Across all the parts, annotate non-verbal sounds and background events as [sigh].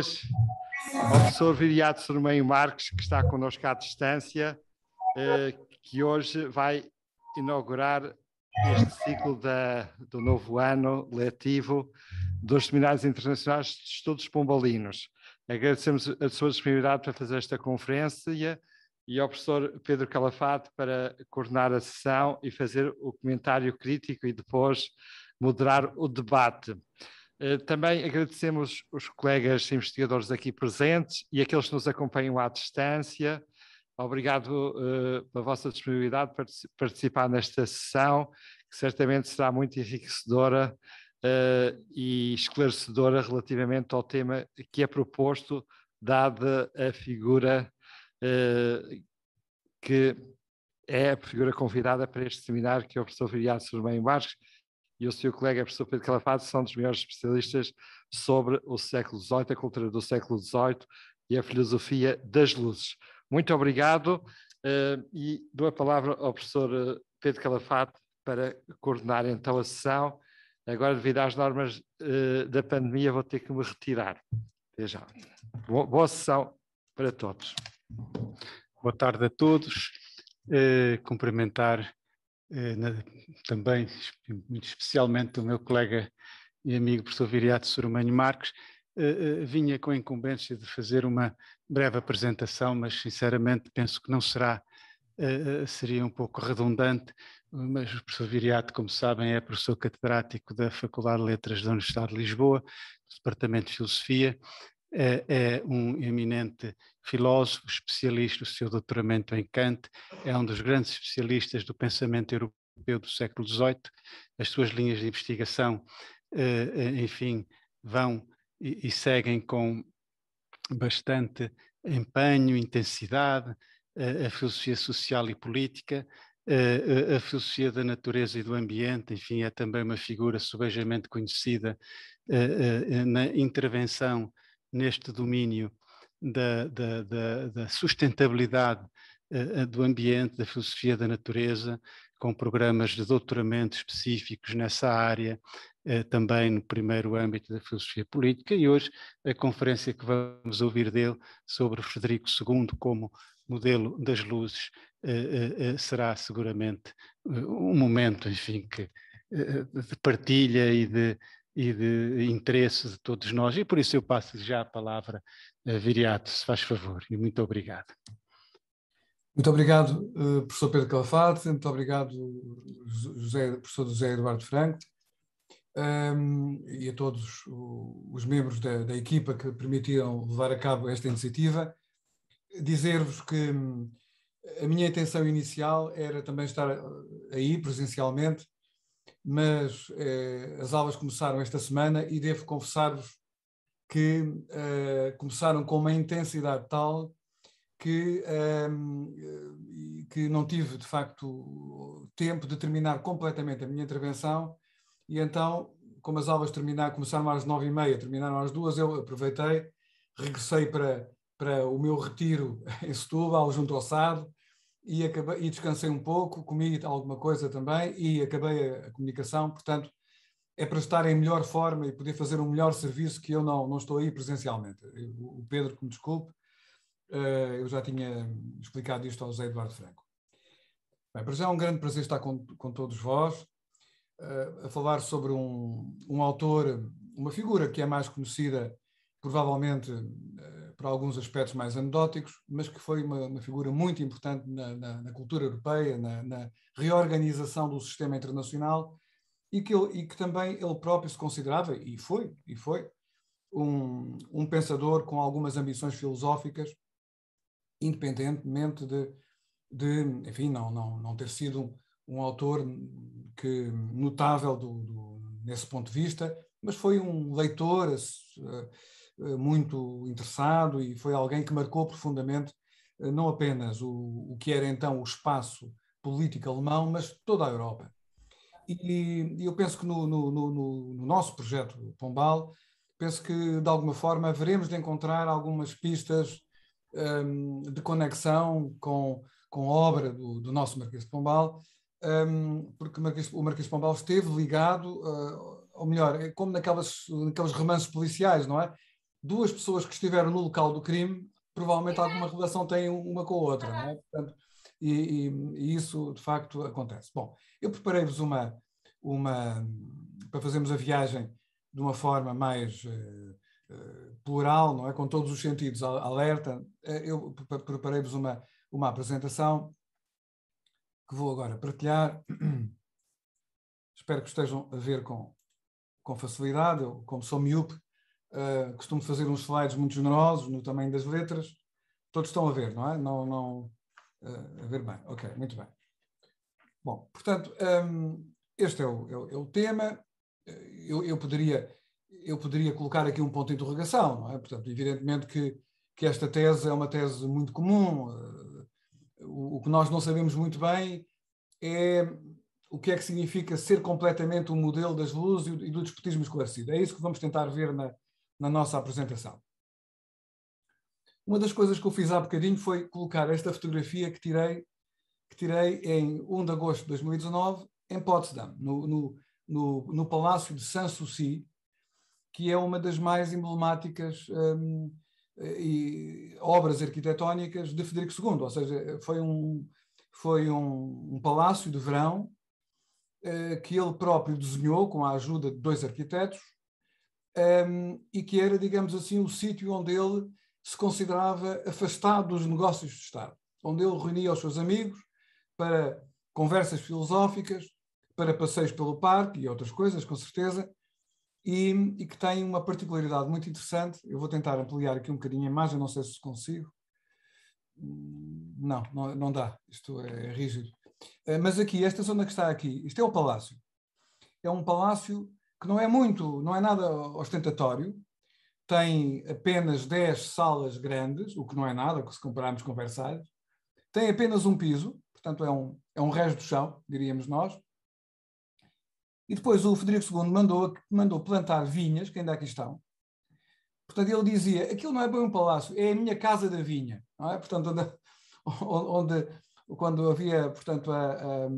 vez ao professor Viriato Sormeio Marques, que está connosco à distância, eh, que hoje vai inaugurar este ciclo da, do novo ano letivo dos Seminários Internacionais de Estudos Pombalinos. Agradecemos a sua disponibilidade para fazer esta conferência e ao professor Pedro Calafate para coordenar a sessão e fazer o comentário crítico e depois moderar o debate. Eh, também agradecemos os colegas investigadores aqui presentes e aqueles que nos acompanham à distância. Obrigado uh, pela vossa disponibilidade para participar nesta sessão, que certamente será muito enriquecedora uh, e esclarecedora relativamente ao tema que é proposto, dada a figura uh, que é a figura convidada para este seminário, que é o professor Viriato Sormeio Marques, e o seu colega é professor Pedro Calafato são dos melhores especialistas sobre o século XVIII, a cultura do século XVIII e a filosofia das luzes. Muito obrigado uh, e dou a palavra ao professor eh, Pedro Calafato para coordenar então a sessão. Agora, devido às normas uh, da pandemia, vou ter que me retirar. Até já. Boa, boa sessão para todos. Boa tarde a todos. Uh, cumprimentar eh, também, muito especialmente, do meu colega e amigo professor Viriato Surumanho Marques, eh, eh, vinha com a incumbência de fazer uma breve apresentação, mas sinceramente penso que não será, seria um pouco redundante, mas o professor Viriato, como sabem, é professor catedrático da Faculdade de Letras da Universidade de Lisboa, do Departamento de Filosofia, é, é um eminente filósofo, especialista, o seu doutoramento em Kant, é um dos grandes especialistas do pensamento europeu do século XVIII. As suas linhas de investigação, eh, eh, enfim, vão e, e seguem com bastante empenho, intensidade, eh, a filosofia social e política, a, filosofia da natureza e do ambiente, enfim, é também uma figura subejamente conhecida na intervenção neste domínio da, da, da, da sustentabilidade uh, do ambiente, da filosofia da natureza, com programas de doutoramento específicos nessa área, eh, também no primeiro âmbito da filosofia política, e hoje a conferência que vamos ouvir dele sobre Frederico II como modelo das luzes será seguramente um momento, enfim, que, de partilha e de, e de interesse de todos nós, e por isso eu passo já a palavra a Viriato, se faz favor, e muito obrigado. Muito obrigado, eh, professor Pedro Calafate, muito obrigado, José, professor José Eduardo Franco, um, ehm, e a todos os membros da, da, equipa que permitiram levar a cabo esta iniciativa. Dizer-vos que hum, a minha intenção inicial era também estar eh, aí presencialmente, mas eh, as aulas começaram esta semana e devo confessar-vos que eh, começaram com uma intensidade tal que, ehm, eh, que não tive, de facto, tempo de terminar completamente a minha intervenção e então, como as aulas terminaram, começaram às nove e meia, terminaram às duas, eu aproveitei, regressei para, para o meu retiro [laughs] em Setúbal, junto ao SAD, e, acabei, e descansei um pouco, comi alguma coisa também e acabei a, a, comunicação, portanto, é para estar em melhor forma e poder fazer um melhor serviço que eu não, não estou aí presencialmente. Eu, o Pedro, que me desculpe, uh, eu já tinha explicado isto ao José Eduardo Franco. Bem, para já é um grande prazer estar com, com todos vós, uh, a falar sobre um, um autor, uma figura que é mais conhecida, provavelmente, uh, para alguns aspectos mais anedóticos, mas que foi uma, uma figura muito importante na, na, na cultura europeia, na, na, reorganização do sistema internacional e que, ele, e que também ele próprio se considerava, e foi, e foi, um, um pensador com algumas ambições filosóficas, independentemente de, de enfim, não, não, não ter sido um, autor que, notável do, do, nesse ponto de vista, mas foi um leitor. Uh, eh, muito interessado e foi alguém que marcou profundamente eh, não apenas o, o que era então o espaço político alemão, mas toda a Europa. E, e eu penso que no, no, no, no, nosso projeto Pombal, penso que de alguma forma haveremos de encontrar algumas pistas um, ehm, de conexão com, com a obra do, do nosso Marquês de Pombal, um, ehm, porque o Marquês, o Marquês de Pombal esteve ligado, uh, eh, ou melhor, é como naquelas, naqueles romances policiais, não é? duas pessoas que estiveram no local do crime, provavelmente alguma relação têm uma com a outra, não é? Portanto, e, e, e, isso de facto acontece. Bom, eu preparei-vos uma, uma para fazermos a viagem de uma forma mais uh, plural, não é? Com todos os sentidos alerta. Eh, eu preparei-vos uma, uma apresentação que vou agora partilhar. [clears throat] Espero que estejam a ver com, com facilidade. Eu, como sou miúdo, Uh, costumo fazer uns slides muito generosos no tamanho das letras. Todos estão a ver, não é? Não, não, uh, a ver bem. Ok, muito bem. Bom, portanto, um, ehm, este é o, é é o tema. Eh, eu, eu, poderia, eu poderia colocar aqui um ponto de interrogação, não é? Portanto, evidentemente que, que esta tese é uma tese muito comum. Uh, o, o que nós não sabemos muito bem é o que é que significa ser completamente o um modelo das luzes e do despotismo esclarecido. É isso que vamos tentar ver na, na nossa apresentação. Uma das coisas que eu fiz há bocadinho foi colocar esta fotografia que tirei, que tirei em 1 de agosto de 2019 em Potsdam, no, no, no, no Palácio de Sanssouci, que é uma das mais emblemáticas hum, eh, e, obras arquitetónicas de Federico II, ou seja, foi um, foi um, um palácio de verão eh, que ele próprio desenhou com a ajuda de dois arquitetos um, e que era, digamos assim, o sítio onde ele se considerava afastado dos negócios do Estado, onde ele reunia os seus amigos para conversas filosóficas, para passeios pelo parque e outras coisas, com certeza, e, e, que tem uma particularidade muito interessante. Eu vou tentar ampliar aqui um bocadinho a imagem, não sei se consigo. Não, não, não dá, isto é rígido. Ah, mas aqui, esta zona que está aqui, isto é o palácio. É um palácio que não é muito, não é nada ostentatório, tem apenas 10 salas grandes, o que não é nada se compararmos com Versalhes, tem apenas um piso, portanto é um, é um resto do chão, diríamos nós. E depois o Frederico II mandou, mandou plantar vinhas, que ainda aqui estão. Portanto, ele dizia, aquilo não é bem um palácio, é a minha casa da vinha. É? Portanto, [laughs] onde, onde, quando havia, portanto, a, a, a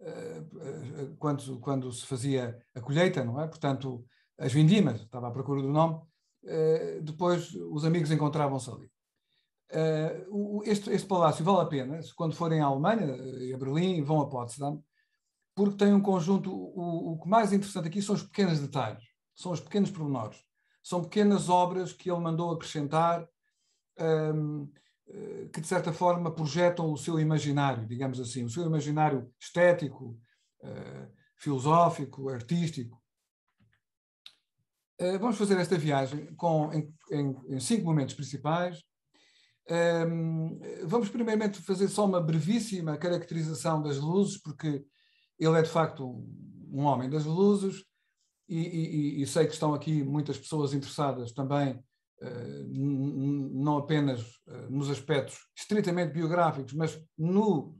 eh, eh, quando, quando se fazia a colheita, não é? Portanto, as vindimas, estava à procura do nome, eh, depois os amigos encontravam-se ali. Este, este, palácio vale a pena, quando forem à Alemanha e a Berlim, vão a Potsdam, porque tem um conjunto, o, o que mais interessante aqui são os pequenos detalhes, são os pequenos pormenores, são pequenas obras que ele mandou acrescentar, um, ehm, eh, que de certa forma projetam o seu imaginário, digamos assim, o seu imaginário estético, eh, filosófico, artístico. Eh, vamos fazer esta viagem com, em, em cinco momentos principais. Ehm, vamos primeiramente fazer só uma brevíssima caracterização das luzes, porque ele é de facto um homem das luzes, e, e, e sei que estão aqui muitas pessoas interessadas também eh, não apenas eh, nos aspectos estritamente biográficos, mas no,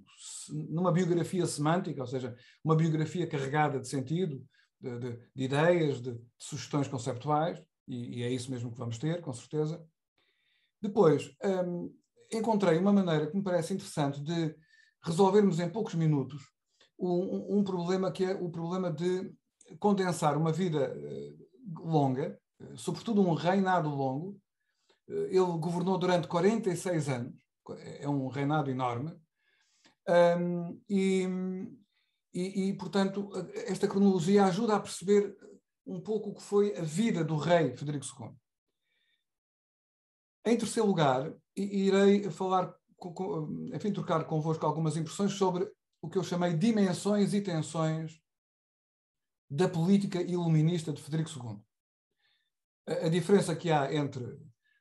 numa biografia semântica, ou seja, uma biografia carregada de sentido, de, de, de ideias, de, de, sugestões conceptuais, e, e, é isso mesmo que vamos ter, com certeza. Depois, ehm, encontrei uma maneira que me parece interessante de resolvermos em poucos minutos um, um problema que é o problema de condensar uma vida eh, longa, eh, sobretudo um reinado longo. Eh, ele governou durante 46 anos, é, é um reinado enorme. Um, e, e, e, portanto, esta cronologia ajuda a perceber um pouco o que foi a vida do rei Frederico II. Em terceiro lugar, irei falar, enfim, trocar convosco algumas impressões sobre o que eu chamei dimensões e tensões da política iluminista de Frederico II. A diferença que há entre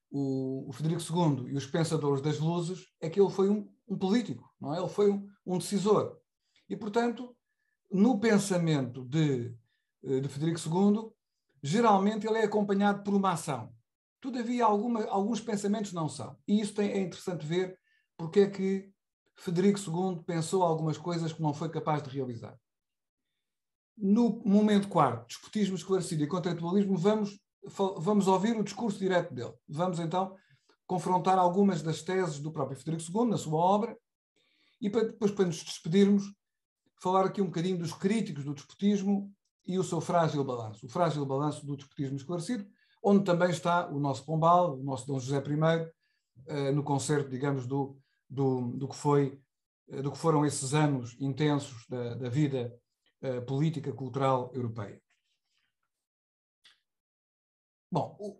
o, Frederico II e os pensadores das luzes é que ele foi um, um político, não é? Ele foi um, um, decisor. E, portanto, no pensamento de, eh, de Frederico II, geralmente ele é acompanhado por uma ação. Todavia, alguma, alguns pensamentos não são. E isso tem, é interessante ver porque é que Frederico II pensou algumas coisas que não foi capaz de realizar. No momento quarto, discutismo esclarecido e contratualismo, vamos vamos ouvir o discurso direto dele. Vamos então confrontar algumas das teses do próprio Frederico II na sua obra e para, depois, para nos despedirmos, falar aqui um bocadinho dos críticos do despotismo e o seu frágil balanço. O frágil balanço do despotismo esclarecido, onde também está o nosso Pombal, o nosso Dom José I, eh, no concerto, digamos, do, do, do que foi do que foram esses anos intensos da, da vida eh, política cultural europeia. Bom, o,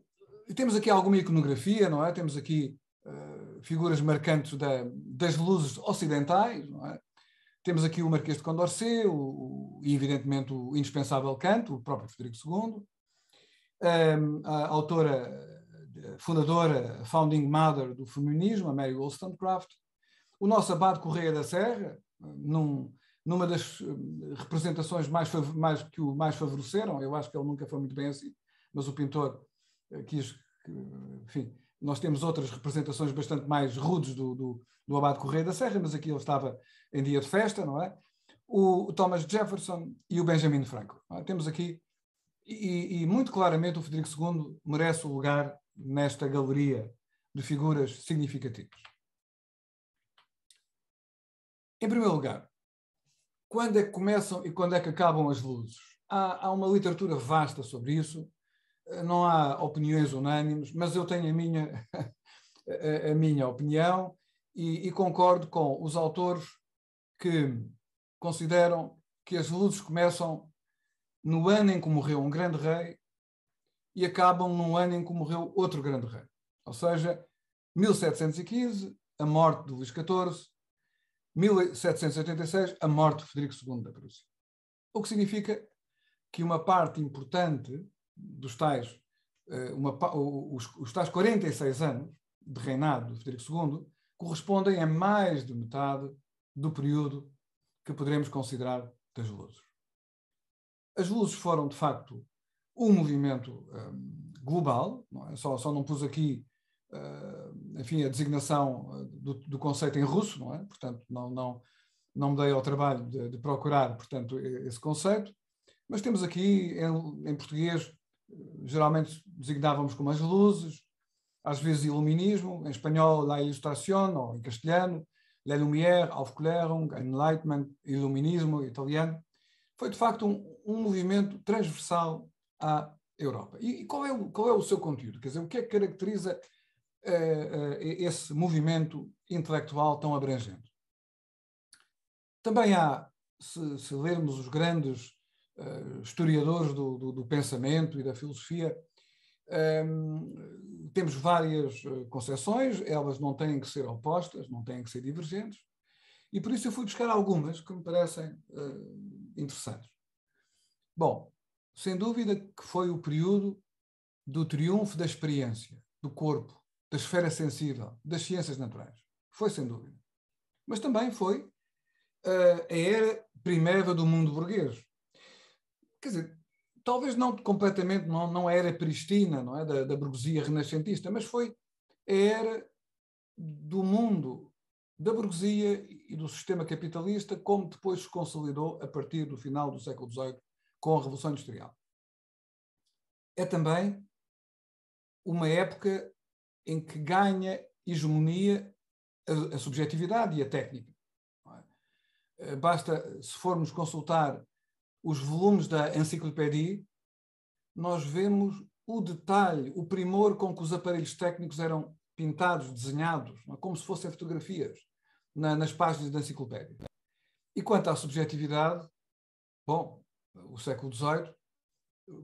temos aqui alguma iconografia, não é? Temos aqui uh, figuras marcantes da, das luzes ocidentais, não é? Temos aqui o Marquês de Condorcet, o, o, e evidentemente o indispensável Kant, o próprio Frederico II. Um, ehm, a autora, eh, fundadora, founding mother do feminismo, a Mary Wollstonecraft. O nosso abade Correia da Serra, eh, num, numa das representações mais, mais, que o mais favoreceram, eu acho que ele nunca foi muito bem assim, mas o pintor eh, quis, enfim, nós temos outras representações bastante mais rudes do, do, do Abade Correia da Serra, mas aqui ele estava em dia de festa, não é? O Thomas Jefferson e o Benjamin Franklin. É? Temos aqui, e, e, muito claramente o Frederico II merece o lugar nesta galeria de figuras significativas. Em primeiro lugar, quando é que começam e quando é que acabam as luzes? Há, há uma literatura vasta sobre isso, não há opiniões unânimes, mas eu tenho a minha, [laughs] a, a minha opinião e, e, concordo com os autores que consideram que as luzes começam no ano em que morreu um grande rei e acabam no ano em que morreu outro grande rei. Ou seja, 1715, a morte de Luís XIV, 1786, a morte de Frederico II da Prússia. O que significa que uma parte importante dos tais, eh, uma, os, os tais 46 anos de reinado de Frederico II correspondem a mais de metade do período que poderemos considerar das luzes. As luzes foram, de facto, um movimento um, ehm, global, não é? só, só não pus aqui uh, enfim, a designação eh, do, do, conceito em russo, não é? portanto, não, não, não me dei ao trabalho de, de procurar portanto, esse conceito, mas temos aqui em, em português geralmente designávamos como as luzes, às vezes iluminismo, em espanhol la ilustración, ou em castelhano, la lumière, Aufklärung, Enlightenment, iluminismo italiano. Foi, de facto, um, um movimento transversal à Europa. E, e, qual, é o, qual é o seu conteúdo? Quer dizer, o que é que caracteriza eh, eh, esse movimento intelectual tão abrangente? Também há, se, se lermos os grandes uh, historiadores do, do, do, pensamento e da filosofia, um, ehm, temos várias eh, concepções, elas não têm que ser opostas, não têm que ser divergentes, e por isso eu fui buscar algumas que me parecem uh, interessantes. Bom, sem dúvida que foi o período do triunfo da experiência, do corpo, da esfera sensível, das ciências naturais. Foi sem dúvida. Mas também foi uh, a era primeva do mundo burguês, quer dizer, talvez não completamente, não, não era pristina, não é, da, da burguesia renascentista, mas foi a era do mundo da burguesia e do sistema capitalista, como depois se consolidou a partir do final do século XVIII com a Revolução Industrial. É também uma época em que ganha hegemonia a, a subjetividade e a técnica. É? Eh, basta, se formos consultar os volumes da enciclopédia, nós vemos o detalhe, o primor com que os aparelhos técnicos eram pintados, desenhados, é? como se fossem fotografias, na, nas páginas da enciclopédia. E quanto à subjetividade, bom, o século XVIII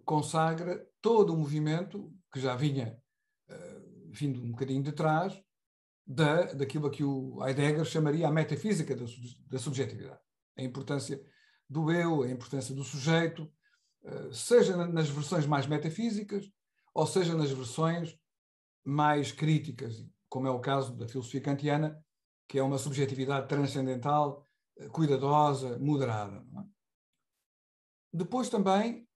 consagra todo o movimento que já vinha uh, vindo um bocadinho de trás da, daquilo a que o Heidegger chamaria a metafísica da, da subjetividade. A importância do eu, a importância do sujeito, eh, seja nas versões mais metafísicas, ou seja nas versões mais críticas, como é o caso da filosofia kantiana, que é uma subjetividade transcendental, eh, cuidadosa, moderada. É? Depois também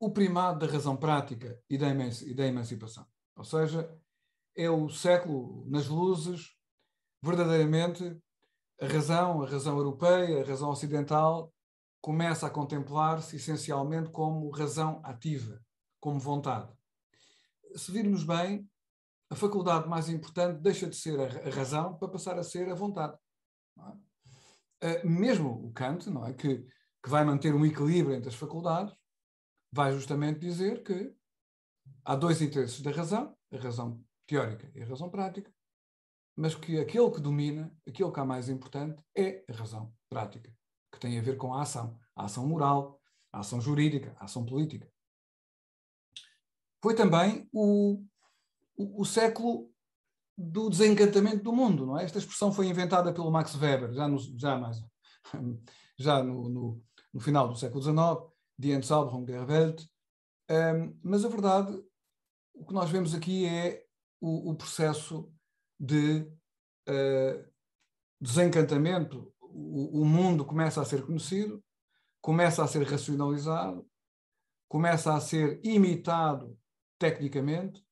o primado da razão prática e da, e da emancipação. Ou seja, é o século nas luzes, verdadeiramente, a razão, a razão europeia, a razão ocidental, começa a contemplar-se essencialmente como razão ativa, como vontade. Se virmos bem, a faculdade mais importante deixa de ser a razão para passar a ser a vontade. É? Eh, mesmo o Kant, não é? que, que vai manter um equilíbrio entre as faculdades, vai justamente dizer que há dois interesses da razão, a razão teórica e a razão prática, mas que aquele que domina, aquele que é mais importante, é a razão prática que tem a ver com a ação, a ação moral, a ação jurídica, a ação política. Foi também o, o, o século do desencantamento do mundo, não é? Esta expressão foi inventada pelo Max Weber, já, no, já, mais, [laughs] já no, no, no final do século XIX, Die Entsaubung der Welt, um, mas a verdade, o que nós vemos aqui é o, o processo de uh, desencantamento o, mundo começa a ser conhecido, começa a ser racionalizado, começa a ser imitado tecnicamente,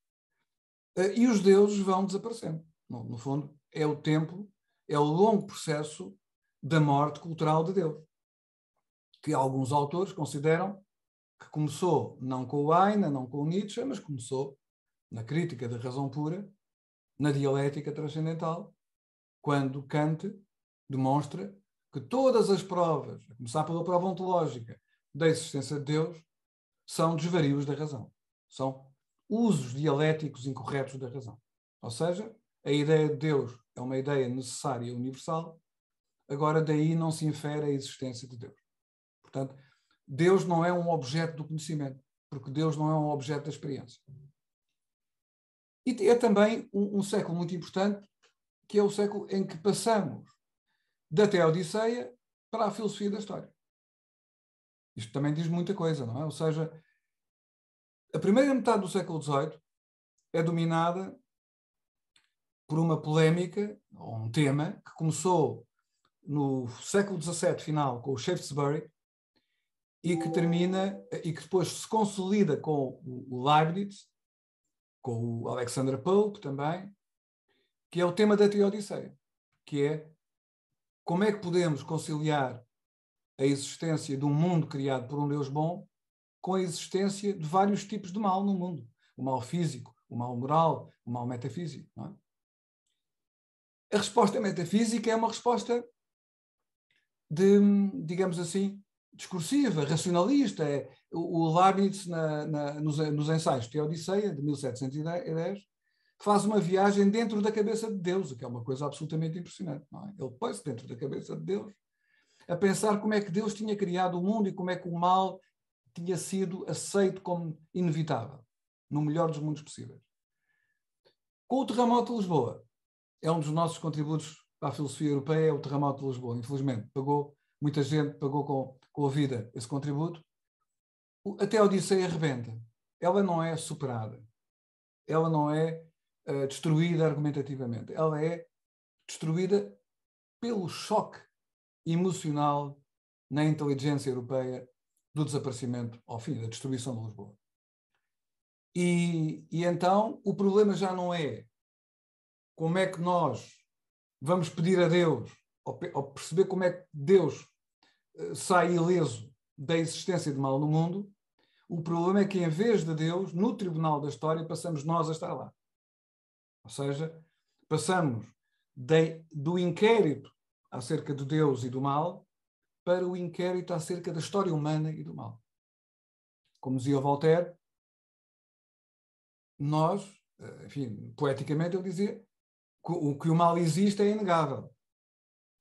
eh, e os deuses vão desaparecendo. No, no fundo, é o tempo, é o longo processo da morte cultural de Deus, que alguns autores consideram que começou não com o Heine, não com o Nietzsche, mas começou na crítica da razão pura, na dialética transcendental, quando Kant demonstra que todas as provas, a começar pela prova ontológica da existência de Deus, são desvarios da razão. São usos dialéticos incorretos da razão. Ou seja, a ideia de Deus é uma ideia necessária e universal, agora daí não se infere a existência de Deus. Portanto, Deus não é um objeto do conhecimento, porque Deus não é um objeto da experiência. E é também um, um século muito importante, que é o século em que passamos da Teodiceia para a filosofia da história. Isto também diz muita coisa, não é? Ou seja, a primeira metade do século XVIII é dominada por uma polémica, ou um tema, que começou no século XVII final com o Shaftesbury e que termina e que depois se consolida com o Leibniz, com o Alexander Pope também, que é o tema da Teodiceia, que é como é que podemos conciliar a existência de um mundo criado por um Deus bom com a existência de vários tipos de mal no mundo? O mal físico, o mal moral, o mal metafísico. É? A resposta metafísica é uma resposta de, digamos assim, discursiva, racionalista. É, o Leibniz, na, na, nos, nos ensaios de Odisseia, de 1710, faz uma viagem dentro da cabeça de Deus, o que é uma coisa absolutamente impressionante. É? Ele põe se dentro da cabeça de Deus a pensar como é que Deus tinha criado o mundo e como é que o mal tinha sido aceito como inevitável, no melhor dos mundos possíveis. Com o terremoto de Lisboa, é um dos nossos contributos para a filosofia europeia, o terremoto de Lisboa, infelizmente. Pagou, muita gente pagou com, com a vida esse contributo. Até a Odisseia arrebenta. Ela não é superada. Ela não é eh, destruída argumentativamente. Ela é destruída pelo choque emocional na inteligência europeia do desaparecimento, ao fim, da destruição de Lisboa. E, e então o problema já não é como é que nós vamos pedir a Deus, ou, ou perceber como é que Deus eh, sai ileso da existência de mal no mundo, o problema é que, em vez de Deus, no tribunal da história, passamos nós a estar lá. Ou seja, passamos de, do inquérito acerca de Deus e do mal para o inquérito acerca da história humana e do mal. Como dizia Voltaire, nós, eh, enfim, poeticamente ele dizia que o, que o mal existe é inegável.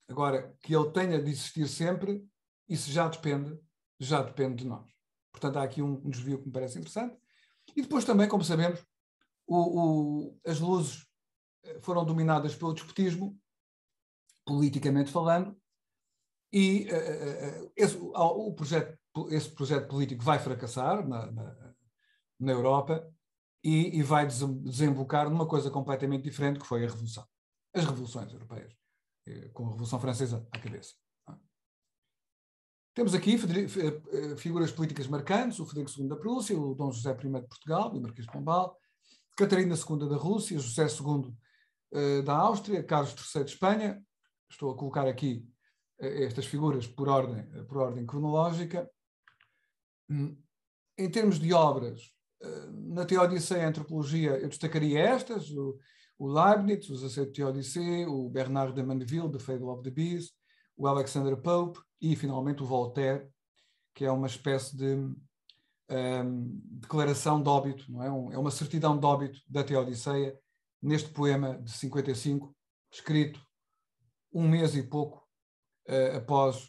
Agora, que ele tenha de existir sempre, isso já depende, já depende de nós. Portanto, há aqui um, um desvio que me parece interessante. E depois também, como sabemos, o, o, as luzes eh, foram dominadas pelo despotismo, politicamente falando, e uh, esse, o projeto, esse projeto político vai fracassar na, na, na Europa e, e, vai desembocar numa coisa completamente diferente que foi a Revolução. As revoluções europeias, com a Revolução Francesa à cabeça. Temos aqui figuras políticas marcantes, o Frederico II da Prússia, o Dom José I de Portugal, o Marquês de Pombal, Catarina II da Rússia, José II uh, eh, da Áustria, Carlos III de Espanha. Estou a colocar aqui uh, estas figuras por ordem, uh, por ordem cronológica. Hum, em termos de obras, na Teodiceia e Antropologia eu destacaria estas, o, o Leibniz, os Zacete Teodicee, o Bernard de Mandeville, The Fable of the Beast, o Alexander Pope e, finalmente, o Voltaire, que é uma espécie de um, ehm, declaração de óbito, não é? Um, é uma certidão de óbito da Teodiceia, neste poema de 55, escrito um mês e pouco uh, após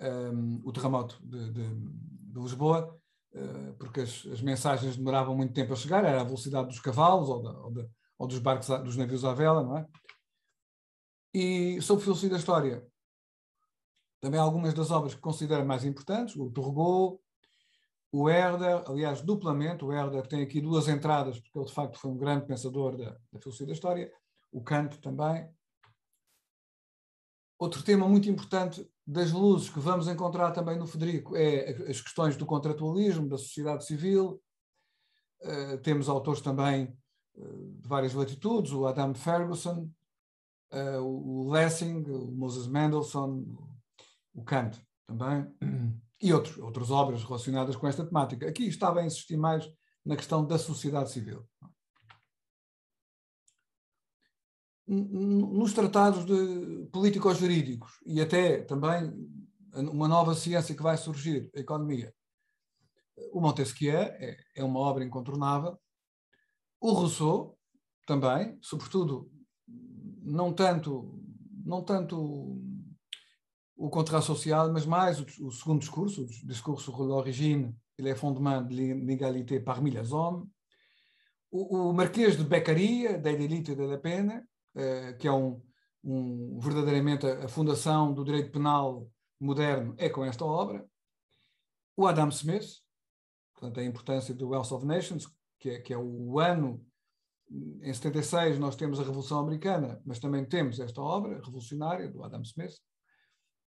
um, ehm, o terremoto de, de, de Lisboa, uh, porque as, as, mensagens demoravam muito tempo a chegar, era a velocidade dos cavalos ou, da, ou, da, ou dos barcos, a, dos navios à vela, não é? E sobre o da história, também algumas das obras que considero mais importantes, o Torregou, o Herder, aliás, duplamente, o Herder tem aqui duas entradas, porque ele de facto foi um grande pensador da, da filosofia da história, o Kant também. Outro tema muito importante das luzes que vamos encontrar também no Federico é as questões do contratualismo, da sociedade civil. Uh, temos autores também uh, de várias latitudes, o Adam Ferguson, uh, o Lessing, o Moses Mendelssohn, o Kant também. [clears throat] e outros, outras obras relacionadas com esta temática. Aqui estava a insistir mais na questão da sociedade civil. Nos tratados políticos jurídicos e até também uma nova ciência que vai surgir, a economia, o Montesquieu é, é uma obra incontornável, o Rousseau também, sobretudo, não tanto, não tanto o contrato social, mas mais o, o segundo discurso, o discurso de l'origine e le é fondement de l'égalité parmi les hommes, o, o Marquês de Beccaria, da Delito e da Pena, eh, que é um, um, verdadeiramente a, fundação do direito penal moderno, é com esta obra, o Adam Smith, portanto, a importância do Wealth of Nations, que é, que é o ano em 76 nós temos a Revolução Americana, mas também temos esta obra revolucionária do Adam Smith.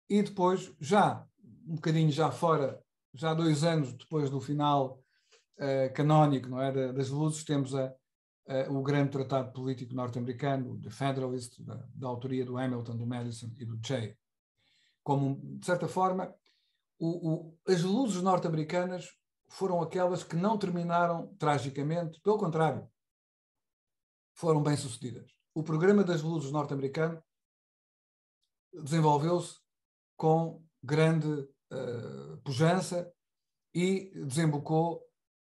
E depois, já um bocadinho já fora, já dois anos depois do final uh, canónico não é, das luzes, temos a, a, o grande tratado político norte-americano, The Federalist, da, da, autoria do Hamilton, do Madison e do Jay. Como, de certa forma, o, o, as luzes norte-americanas foram aquelas que não terminaram tragicamente, pelo contrário, foram bem-sucedidas. O programa das luzes norte-americano desenvolveu-se com grande uh, pujança e desembocou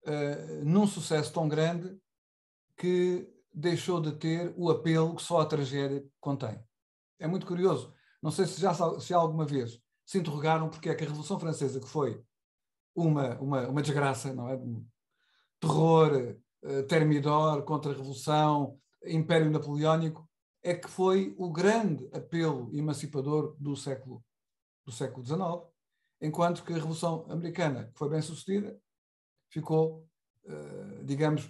uh, num sucesso tão grande que deixou de ter o apelo que só a tragédia contém. É muito curioso. Não sei se já, se alguma vez se interrogaram porque é que a Revolução Francesa, que foi uma, uma, uma desgraça, não é? Um terror, uh, termidor, contra-revolução, Império Napoleónico, é que foi o grande apelo emancipador do século do século XIX, enquanto que a Revolução Americana, que foi bem sucedida, ficou, eh, digamos,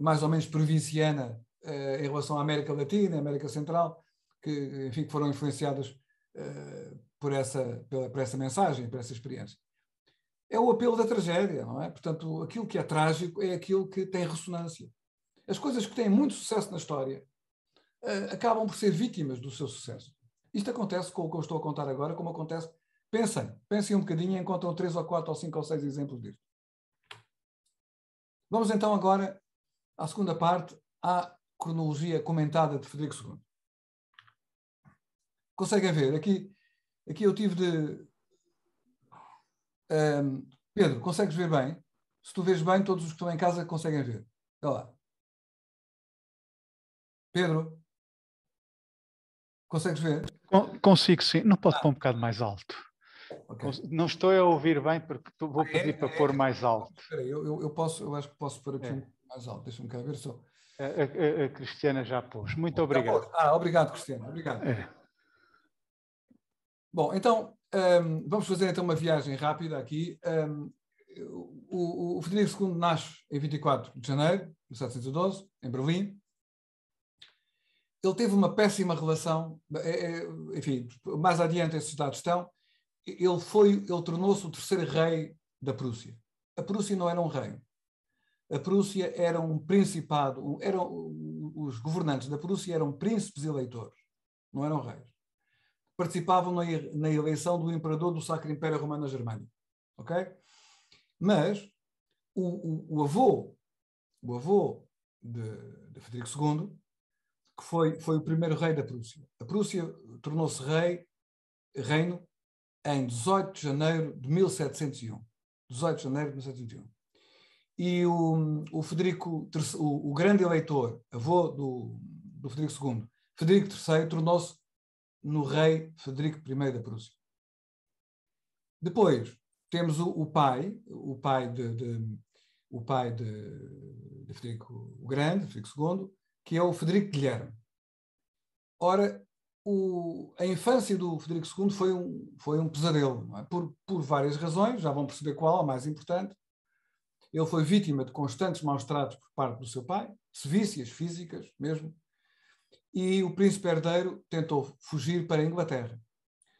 mais ou menos provinciana eh, em relação à América Latina, à América Central, que, enfim, foram influenciadas eh, por essa, pela, por essa mensagem, por essa experiência. É o apelo da tragédia, não é? Portanto, aquilo que é trágico é aquilo que tem ressonância. As coisas que têm muito sucesso na história acabam por ser vítimas do seu sucesso. Isto acontece com o que eu estou a contar agora, como acontece. Pensem, pensem um bocadinho e encontram três ou quatro ou cinco ou seis exemplos disto. Vamos então agora à segunda parte, à cronologia comentada de Frederico II. Conseguem ver? Aqui, aqui eu tive de. Um, ehm, Pedro, consegues ver bem? Se tu vês bem, todos os que estão em casa conseguem ver. Olha lá. Pedro, consegues ver? Consigo sim. Não pode ah. pôr um bocado mais alto. Okay. Não estou a ouvir bem porque vou ah, é? pedir é, para é, pôr é. mais alto. Espera aí, eu, eu, eu, posso, eu acho que posso pôr aqui é. um mais alto. Deixa-me cá ver só. A, a, a, Cristiana já pôs. Muito tá Bom, obrigado. Ah, obrigado, Cristiana. Obrigado. É. Bom, então um, vamos fazer então uma viagem rápida aqui. Um, o, o, o Frederico II nasce em 24 de janeiro de 1712, em Berlim ele teve uma péssima relação, é, é, enfim, mais adiante esses dados estão, ele foi, ele tornou-se o terceiro rei da Prússia. A Prússia não era um reino. A Prússia era um principado, eram, os governantes da Prússia eram príncipes eleitores, não eram reis. Participavam na, na eleição do imperador do Sacro Império Romano Germânico, ok? Mas o, o, o, avô, o avô de, de Frederico II, que foi, foi o primeiro rei da Prússia. A Prússia tornou-se rei, reino, em 18 de janeiro de 1701. 18 de janeiro de 1701. E o, o Federico, o, o, grande eleitor, avô do, do Federico II, Federico III, tornou-se no rei Federico I da Prússia. Depois temos o, o pai, o pai de, de o pai de, de Federico o Grande, Federico II, que é o Frederico Guilherme. Ora, o, a infância do Frederico II foi um, foi um pesadelo, é? por, por várias razões, já vão perceber qual a mais importante. Ele foi vítima de constantes maus tratos por parte do seu pai, sevícias físicas mesmo, e o príncipe herdeiro tentou fugir para a Inglaterra.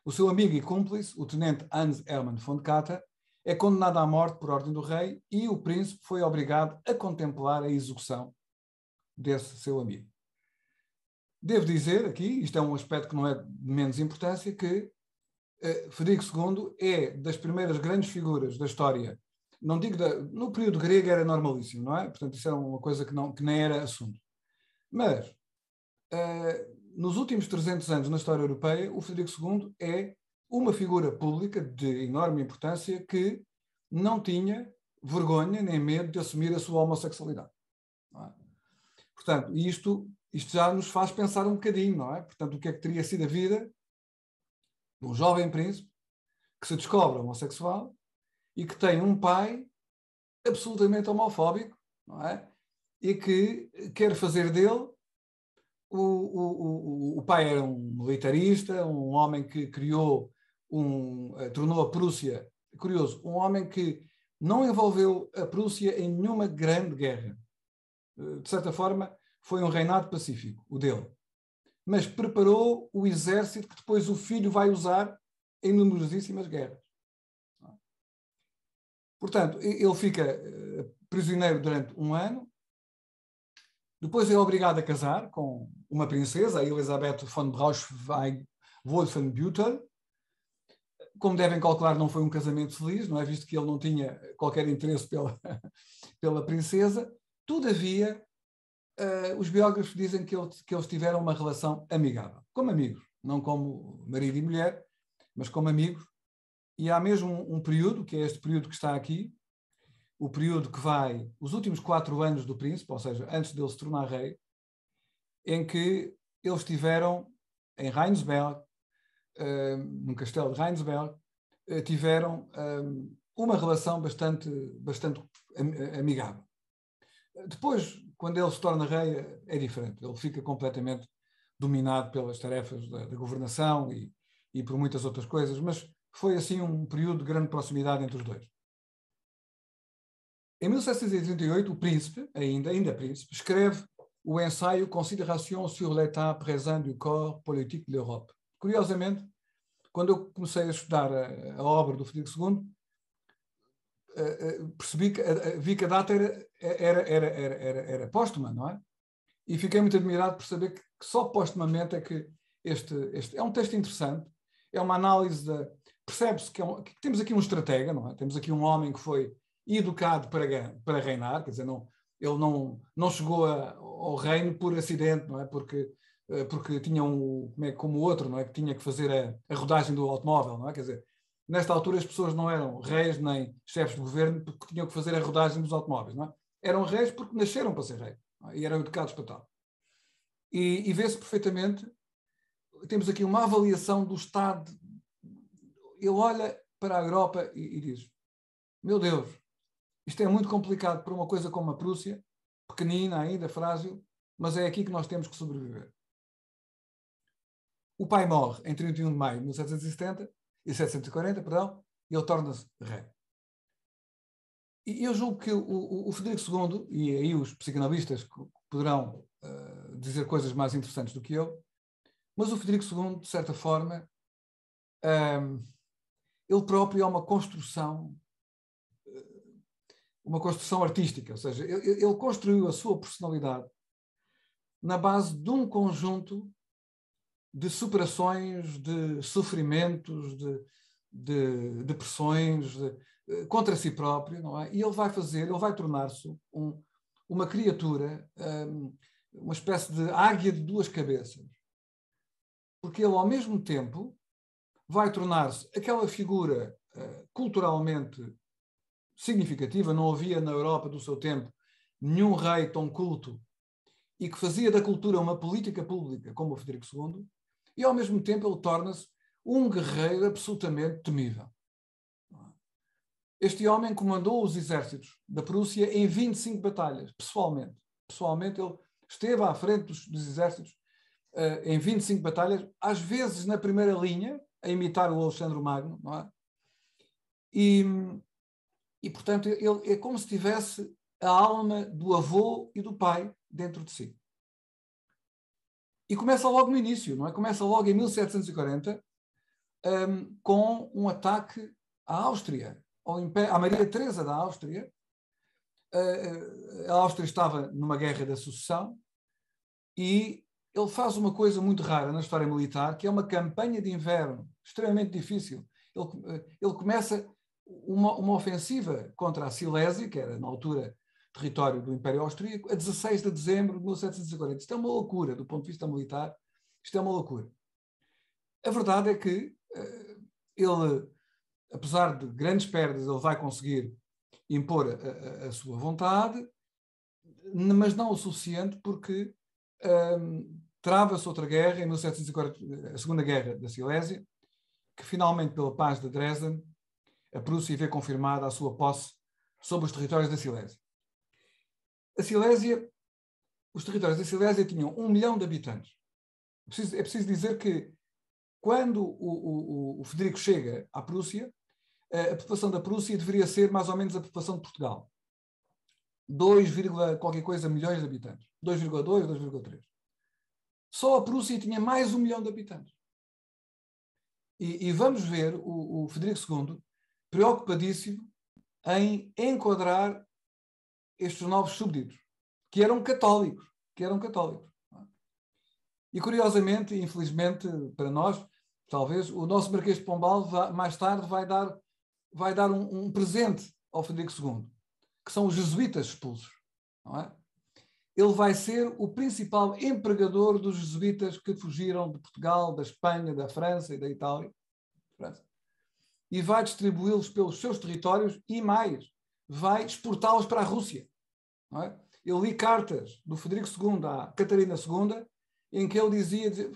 O seu amigo e cúmplice, o tenente Hans Hermann von Katte, é condenado à morte por ordem do rei e o príncipe foi obrigado a contemplar a execução desse seu amigo. Devo dizer aqui, isto é um aspecto que não é de menos importância, que eh, Frederico II é das primeiras grandes figuras da história. Não digo da, no período grego era normalíssimo, não é? Portanto, isso era uma coisa que, não, que nem era assunto. Mas eh, nos últimos 300 anos na história europeia, o Frederico II é uma figura pública de enorme importância que não tinha vergonha nem medo de assumir a sua homossexualidade. Portanto, isto, isto já nos faz pensar um bocadinho, não é? Portanto, o que é que teria sido a vida de um jovem príncipe que se descobre homossexual e que tem um pai absolutamente homofóbico, não é? E que quer fazer dele. O, o, o, o pai era um militarista, um homem que criou, um, eh, tornou a Prússia, curioso, um homem que não envolveu a Prússia em nenhuma grande guerra. Eh, de certa forma, foi um reinado pacífico, o dele. Mas preparou o exército que depois o filho vai usar em numerosíssimas guerras. Portanto, ele fica eh, prisioneiro durante um ano, depois é obrigado a casar com uma princesa, a Elisabeth von Braunschweig-Wolfenbüttel. Como devem calcular, não foi um casamento feliz, não é? Visto que ele não tinha qualquer interesse pela, [laughs] pela princesa. Todavia, uh, os biógrafos dizem que, ele, que eles tiveram uma relação amigável, como amigos, não como marido e mulher, mas como amigos. E há mesmo um, um período, que é este período que está aqui, o período que vai, os últimos quatro anos do príncipe, ou seja, antes dele se tornar rei, em que eles tiveram em Rheinsberg, uh, num castelo de Rheinsberg, uh, tiveram um, uma relação bastante, bastante amigável. Depois, quando ele se torna rei, é diferente. Ele fica completamente dominado pelas tarefas da, da governação e, e por muitas outras coisas, mas foi assim um período de grande proximidade entre os dois. Em 1738, o príncipe, ainda, ainda príncipe, escreve o ensaio Considération sur l'état présent du corps politique de l'Europe. Curiosamente, quando eu comecei a estudar a, a obra do Frederico II, eh, eh, percebi que, eh, vi que a data era, era, era, era, era, era póstuma, não é? E fiquei muito admirado por saber que, que só póstumamente é que este, este. É um texto interessante, é uma análise da. Percebe-se que, é um, que temos aqui um estratega, não é? Temos aqui um homem que foi educado para, para reinar, quer dizer, não, ele não, não chegou a, ao reino por acidente, não é? Porque, porque tinha um, como, é, como outro, não é? Que tinha que fazer a, a rodagem do automóvel, não é? Quer dizer, Nesta altura as pessoas não eram reis nem chefes de governo porque tinham que fazer a rodagem dos automóveis, não é? Eram reis porque nasceram para ser rei é? e eram educados para tal. E, e vê-se perfeitamente, temos aqui uma avaliação do Estado. Ele olha para a Europa e, e diz: Meu Deus, isto é muito complicado para uma coisa como a Prússia, pequenina ainda, frágil, mas é aqui que nós temos que sobreviver. O pai morre em 31 de maio de 1770 e 740, perdão, ele torna-se rei. E eu julgo que o, o, o Frederico II, e aí os psicanalistas poderão uh, dizer coisas mais interessantes do que eu, mas o Frederico II, de certa forma, um, ehm, ele próprio é uma construção, eh, uma construção artística, ou seja, ele, ele construiu a sua personalidade na base de um conjunto de superações, de sofrimentos, de, de depressões de, eh, contra si próprio, não é? E ele vai fazer, ele vai tornar-se um, uma criatura, um, uma espécie de águia de duas cabeças. Porque ele, ao mesmo tempo, vai tornar-se aquela figura uh, culturalmente significativa. Não havia na Europa do seu tempo nenhum rei tão culto e que fazia da cultura uma política pública como o Frederico II e ao mesmo tempo ele torna-se um guerreiro absolutamente temível. Este homem comandou os exércitos da Prússia em 25 batalhas, pessoalmente. Pessoalmente, ele esteve à frente dos, dos exércitos uh, em 25 batalhas, às vezes na primeira linha, a imitar o Alexandre Magno, não é? E, e portanto, ele é como se tivesse a alma do avô e do pai dentro de si. E começa logo no início, não é? Começa logo em 1740 um, com um ataque à Áustria, ao Império, à Maria Teresa da Áustria. Uh, a Áustria estava numa guerra da sucessão e ele faz uma coisa muito rara na história militar, que é uma campanha de inverno extremamente difícil. Ele, eh, ele começa uma, uma ofensiva contra a Silésia, que era na altura território do Império Austríaco, a 16 de dezembro de 1740. Isto é uma loucura do ponto de vista militar, isto é uma loucura. A verdade é que eh, ele, apesar de grandes perdas, ele vai conseguir impor a, a, a sua vontade, mas não o suficiente porque um, ehm, trava-se outra guerra em 1740, a Segunda Guerra da Silésia, que finalmente, pela paz de Dresden, a Prússia vê confirmada a sua posse sobre os territórios da Silésia. A Silésia, os territórios da Silésia tinham um milhão de habitantes. É preciso, é preciso dizer que quando o, o, o, Federico chega à Prússia, a população da Prússia deveria ser mais ou menos a população de Portugal. 2, qualquer coisa milhões de habitantes. 2,2, 2,3. Só a Prússia tinha mais um milhão de habitantes. E, e vamos ver o, o Federico II preocupadíssimo em enquadrar estes novos súbditos, que eram católicos, que eram católicos. E curiosamente, infelizmente para nós, talvez, o nosso Marquês de Pombal vai, mais tarde vai dar, vai dar um, um, presente ao Frederico II, que são os jesuítas expulsos. É? Ele vai ser o principal empregador dos jesuítas que fugiram de Portugal, da Espanha, da França e da Itália. França. E vai distribuí-los pelos seus territórios e mais, vai exportá-los para a Rússia. É? Eu li cartas do Frederico II à Catarina II, em que ele dizia, dizia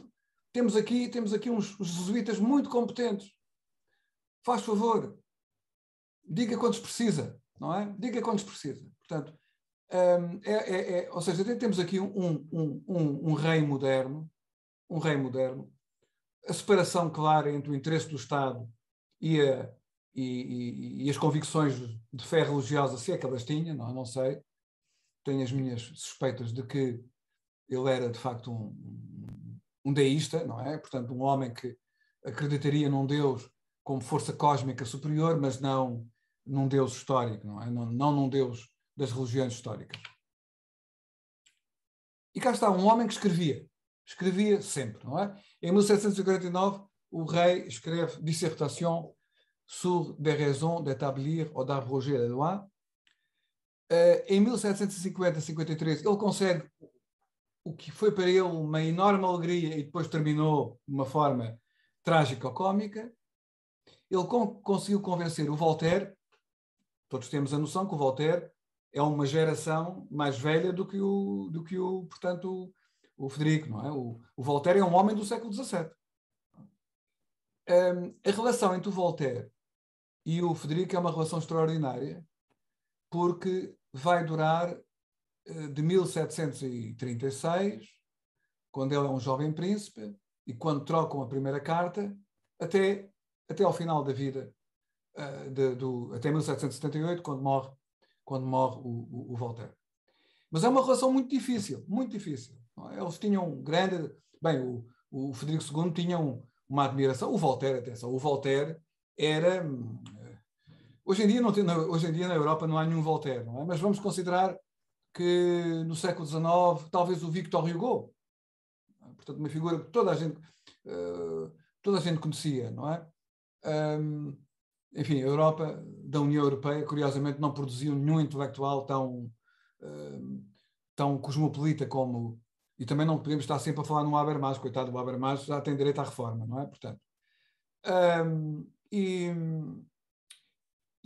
temos aqui, temos aqui uns, uns jesuítas muito competentes. Faz favor, diga quantos precisa, não é? Diga quantos precisa. Portanto, um, é, é, é, ou seja, temos aqui um, um, um, um rei moderno, um rei moderno, a separação clara entre o interesse do Estado e, a, e, e, e, as convicções de fé religiosa, se é que elas tinham, não, é? não sei, tenho as minhas suspeitas de que ele era de facto um, um deísta, não é? Portanto, um homem que acreditaria num Deus como força cósmica superior, mas não num Deus histórico, não é? Não, não num Deus das religiões históricas. E cá está um homem que escrevia. Escrevia sempre, não é? Em 1749, o rei escreve Dissertation sur des raisons d'établir ou d'abroger la loi, eh, em 1750, 53, ele consegue o que foi para ele uma enorme alegria e depois terminou de uma forma trágica ou cómica. Ele con conseguiu convencer o Voltaire, todos temos a noção que o Voltaire é uma geração mais velha do que o, do que o portanto, o, o Federico, não é? O, o, Voltaire é um homem do século XVII. Um, ehm, a relação entre o Voltaire e o Federico é uma relação extraordinária, porque vai durar eh, de 1736, quando ele é um jovem príncipe e quando trocam a primeira carta, até, até ao final da vida, uh, de, do, até 1778, quando morre, quando morre o, o, o, Voltaire. Mas é uma relação muito difícil, muito difícil. É? Eles tinham um grande. Bem, o, o Frederico II tinha um, uma admiração. O Voltaire, atenção, o Voltaire era hum, Hoje em dia, não tem, hoje em dia na Europa não há nenhum Voltaire, não é? mas vamos considerar que no século XIX, talvez o Victor Hugo, portanto uma figura que toda a gente, eh, toda a gente conhecia, não é? enfim, a Europa da União Europeia, curiosamente, não produziu nenhum intelectual tão, tão cosmopolita como... E também não podemos estar sempre a falar no Habermas, coitado do Habermas, já tem direito à reforma, não é? Portanto... Um, e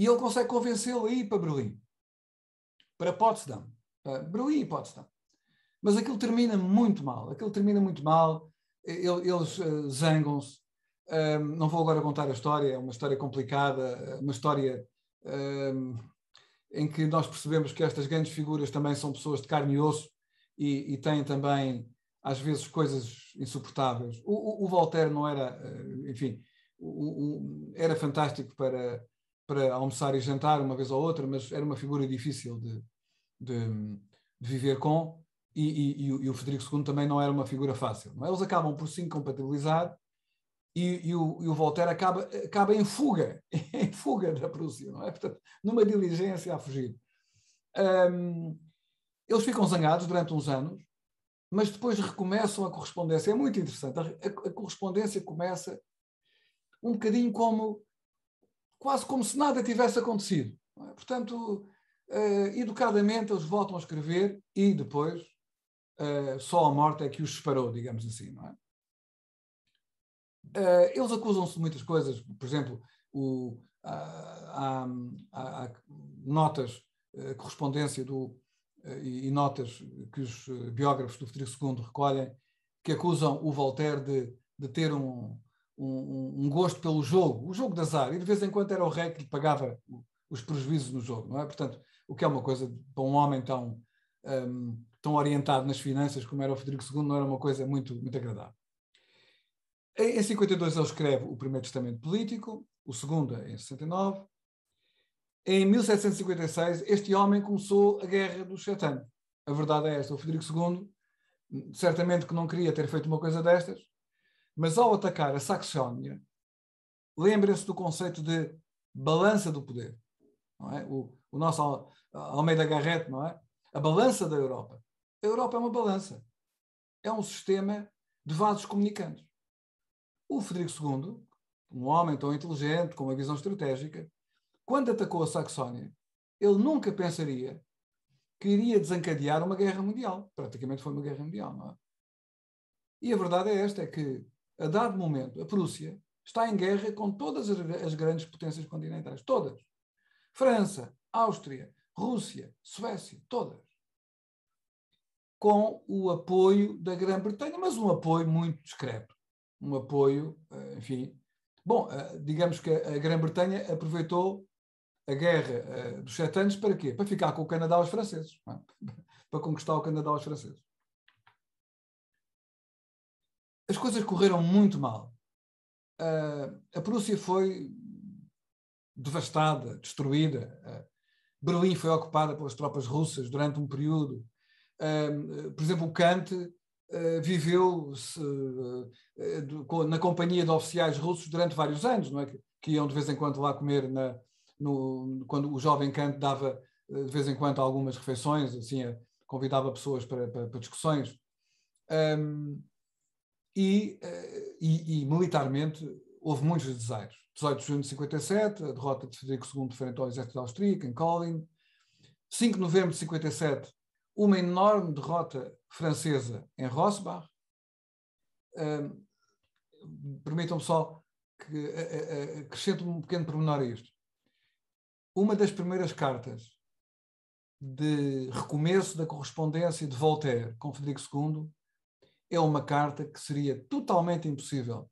e ele consegue convencê-lo a ir para Berlim, para Potsdam. para ah, Berlim e Potsdam. Mas aquilo termina muito mal. Aquilo termina muito mal. eles ah, zangam-se. Ah, não vou agora contar a história, é uma história complicada, uma história em que nós percebemos que estas grandes figuras também são pessoas de carne e osso e, e têm também, às vezes, coisas insuportáveis. O, o, o Voltaire não era, enfim, o, era fantástico para, para almoçar e jantar uma vez ou outra, mas era uma figura difícil de, de, de viver com, e, e, e, o Frederico II também não era uma figura fácil. É? Eles acabam por se incompatibilizar e, e o, o, Voltaire acaba, acaba em fuga, [laughs] em fuga da Prússia, não é? Portanto, numa diligência a fugir. Um, eles ficam zangados durante uns anos, mas depois recomeçam a correspondência. É muito interessante. A, a, a correspondência começa um bocadinho como quase como se nada tivesse acontecido. É? Portanto, eh, educadamente, eles voltam a escrever e depois eh, só a morte é que os separou, digamos assim. Não é? Eh, eles acusam-se de muitas coisas, por exemplo, o, há, há, há notas, correspondência do, e, e, notas que os biógrafos do Frederico II recolhem, que acusam o Voltaire de, de ter um, um, um, gosto pelo jogo, o jogo de azar, e de vez em quando era o rei que lhe pagava os prejuízos no jogo, não é? Portanto, o que é uma coisa para um homem tão, um, tão orientado nas finanças como era o Frederico II, não era uma coisa muito, muito agradável. Em, em 52 ele escreve o primeiro testamento político, o segundo é em 69. Em 1756, este homem começou a Guerra do Sete A verdade é esta, o Frederico II hum, certamente que não queria ter feito uma coisa destas, mas ao atacar a Saxónia, lembrem-se do conceito de balança do poder. É? O, o, nosso Almeida Garrett, não é? A balança da Europa. A Europa é uma balança. É um sistema de vasos comunicantes. O Frederico II, um homem tão inteligente, com uma visão estratégica, quando atacou a Saxónia, ele nunca pensaria que iria desencadear uma guerra mundial. Praticamente foi uma guerra mundial, não é? E a verdade é esta, é que a dado momento, a Prússia está em guerra com todas as, as grandes potências continentais, todas. França, Áustria, Rússia, Suécia, todas. Com o apoio da Grã-Bretanha, mas um apoio muito discreto. Um apoio, eh, enfim. Bom, eh, digamos que a Grã-Bretanha aproveitou a guerra eh, dos sete anos para quê? Para ficar com o Canadá aos franceses. É? [laughs] Para conquistar o Canadá aos franceses. As coisas correram muito mal. Uh, a Prússia foi devastada, destruída. Uh, Berlim foi ocupada pelas tropas russas durante um período. Uh, por exemplo, o Kant viveu na companhia de oficiais russos durante vários anos, não é? que, que iam de vez em quando lá comer na, no, quando o jovem Kant dava de vez em quando algumas refeições, assim, convidava pessoas para, para, para discussões. Um, e, eh, e, e militarmente houve muitos desastres, 18 de junho de 57, a derrota de Frederico II frente ao exército da Austríaca, em Kolin. 5 de novembro de 57, uma enorme derrota francesa em Rosbach. Um, Permitam-me só que acrescente um pequeno pormenor a isto. Uma das primeiras cartas de recomeço da correspondência de Voltaire com Frederico II é uma carta que seria totalmente impossível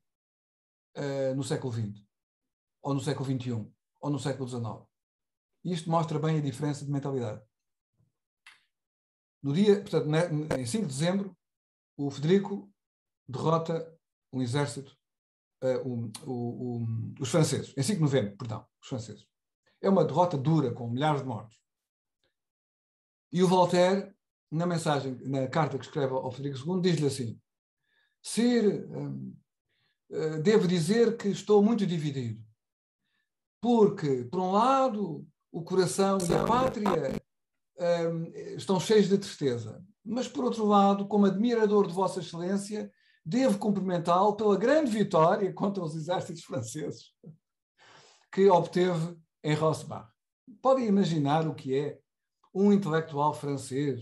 uh, no século XX, ou no século XXI, ou no século XIX. Isto mostra bem a diferença de mentalidade. No dia, portanto, em 5 de dezembro, o Federico derrota um exército, uh, um, um, um, os franceses, em 5 de novembro, perdão, os franceses. É uma derrota dura, com milhares de mortos. E o Voltaire na mensagem, na carta que escreve ao Frederico II, diz-lhe assim: Sir, hum, eh, devo dizer que estou muito dividido, porque, por um lado, o coração e a pátria um, estão cheios de tristeza, mas, por outro lado, como admirador de Vossa Excelência, devo cumprimentá-lo pela grande vitória contra os exércitos franceses que obteve em Rosbach. Podem imaginar o que é um intelectual francês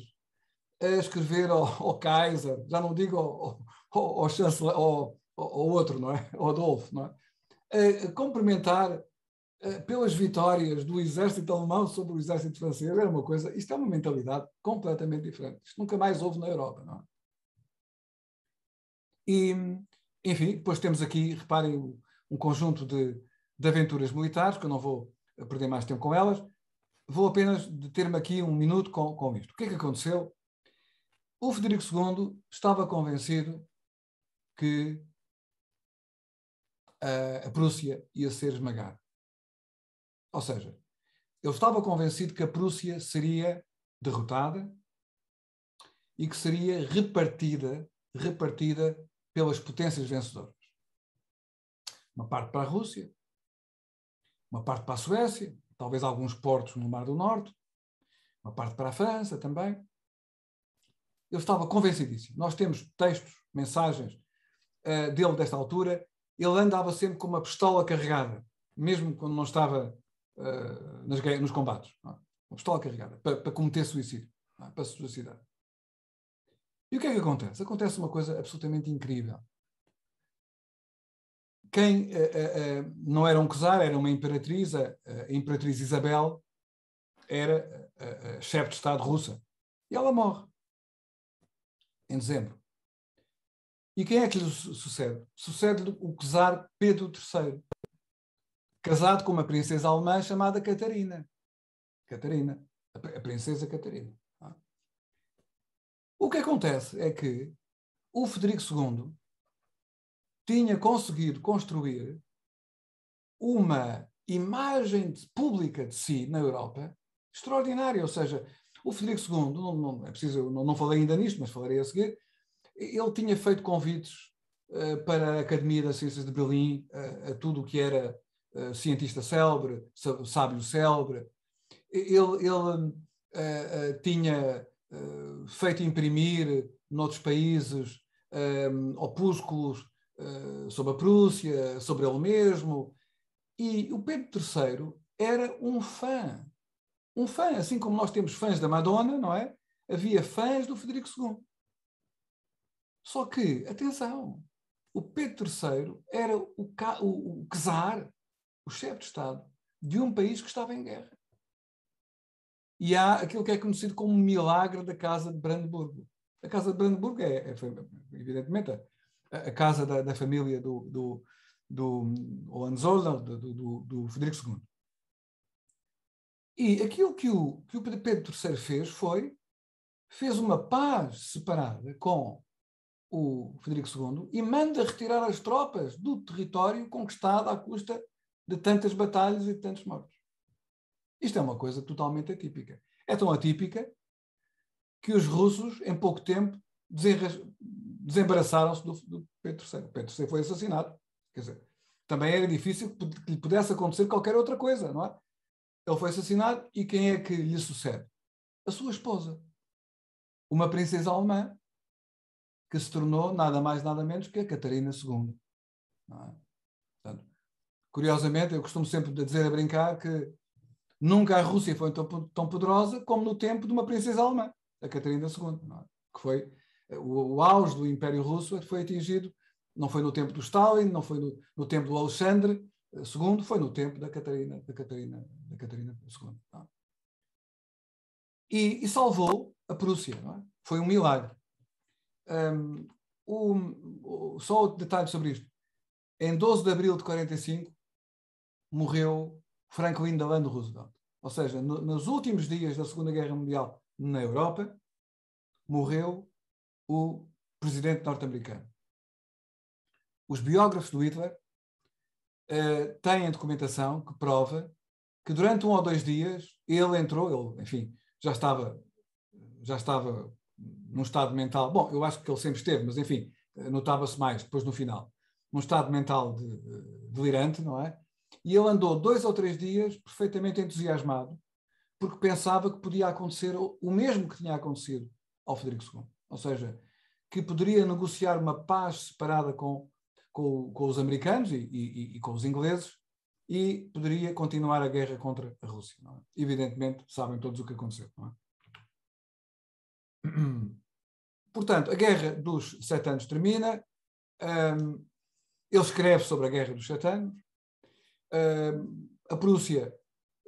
a escrever ao, ao Kaiser, já não digo ao, ao, ao chanceler, ao, ao, outro, não é? o Adolfo, não é? A, cumprimentar pelas vitórias do exército alemão sobre o exército francês era uma coisa, isto é uma mentalidade completamente diferente. Isto nunca mais houve na Europa, não é? E, enfim, depois temos aqui, reparem, um conjunto de, de aventuras militares, que eu não vou perder mais tempo com elas. Vou apenas deter-me aqui um minuto com, com isto. O que é que aconteceu o Frederico II estava convencido que a, eh, a Prússia ia ser esmagada. Ou seja, ele estava convencido que a Prússia seria derrotada e que seria repartida, repartida pelas potências vencedoras. Uma parte para a Rússia, uma parte para a Suécia, talvez alguns portos no Mar do Norte, uma parte para a França também, eu estava convencidíssimo. Nós temos textos, mensagens uh, dele desta altura. Ele andava sempre com uma pistola carregada, mesmo quando não estava uh, nas, nos combates. É? Uma pistola carregada, para, para cometer suicídio, é? para se suicidar. E o que é que acontece? Acontece uma coisa absolutamente incrível. Quem uh, uh, não era um czar, era uma imperatriz, a, a imperatriz Isabel, era chefe de Estado russa. E ela morre em dezembro. E quem é que lhe sucede? Sucede-lhe o czar Pedro III, casado com uma princesa alemã chamada Catarina. Catarina, a princesa Catarina. Tá? O que acontece é que o Frederico II tinha conseguido construir uma imagem pública de si na Europa extraordinária, ou seja, o Frederico II, não, não é preciso, não, não, falei ainda nisto, mas falarei a seguir, ele tinha feito convites uh, para a Academia das Ciências de Berlim, uh, a tudo o que era uh, cientista célebre, sábio célebre. Ele, ele tinha feito imprimir noutros países opúsculos sobre a Prússia, sobre ele mesmo. E o Pedro III era um fã um fã, assim como nós temos fãs da Madonna, não é? Havia fãs do Frederico II. Só que, atenção, o Pedro III era o, o, o czar, o chefe de Estado, de um país que estava em guerra. E há aquilo que é conhecido como o milagre da Casa de Brandeburgo. A Casa de Brandeburgo é, é foi, evidentemente, a, a casa da, da, família do, do, do Hohenzollern, do, do, do Frederico II. E aquilo que o, que o Pedro III fez foi, fez uma paz separada com o Frederico II e manda retirar as tropas do território conquistado à custa de tantas batalhas e de tantos mortos. Isto é uma coisa totalmente atípica. É tão atípica que os russos, em pouco tempo, desembaraçaram-se do, do Pedro III. O Pedro III foi assassinado. Quer dizer, também era difícil que lhe pudesse acontecer qualquer outra coisa, não é? Ele foi assassinado e quem é que lhe sucede? A sua esposa. Uma princesa alemã que se tornou nada mais nada menos que a Catarina II. É? Portanto, curiosamente, eu costumo sempre dizer a brincar que nunca a Rússia foi tão, tão poderosa como no tempo de uma princesa alemã, a Catarina II, é? que foi o, o, auge do Império Russo é foi atingido, não foi no tempo do Stalin, não foi no, no tempo do Alexandre, II é, foi no tempo da Catarina, da Catarina, da Catarina II. Tá? E, e, salvou a Prússia, é? Foi um milagre. Um, ehm, o, só outro detalhe sobre isto. Em 12 de abril de 45 morreu Franklin Delano Roosevelt. Ou seja, no, nos últimos dias da Segunda Guerra Mundial na Europa, morreu o presidente norte-americano. Os biógrafos do Hitler uh, têm documentação que prova que durante um ou dois dias ele entrou, ele, enfim, já estava, já estava num estado mental, bom, eu acho que ele sempre esteve, mas enfim, eh, notava-se mais depois no final, num estado mental de, de, eh, delirante, não é? E ele andou dois ou três dias perfeitamente entusiasmado, porque pensava que podia acontecer o mesmo que tinha acontecido ao Frederico II. Ou seja, que poderia negociar uma paz separada com com, com os americanos e, e, e, com os ingleses e poderia continuar a guerra contra a Rússia. É? Evidentemente, sabem todos o que aconteceu. É? [clears throat] Portanto, a guerra dos sete anos termina. Um, ele escreve sobre a guerra dos sete anos. Um, a Prússia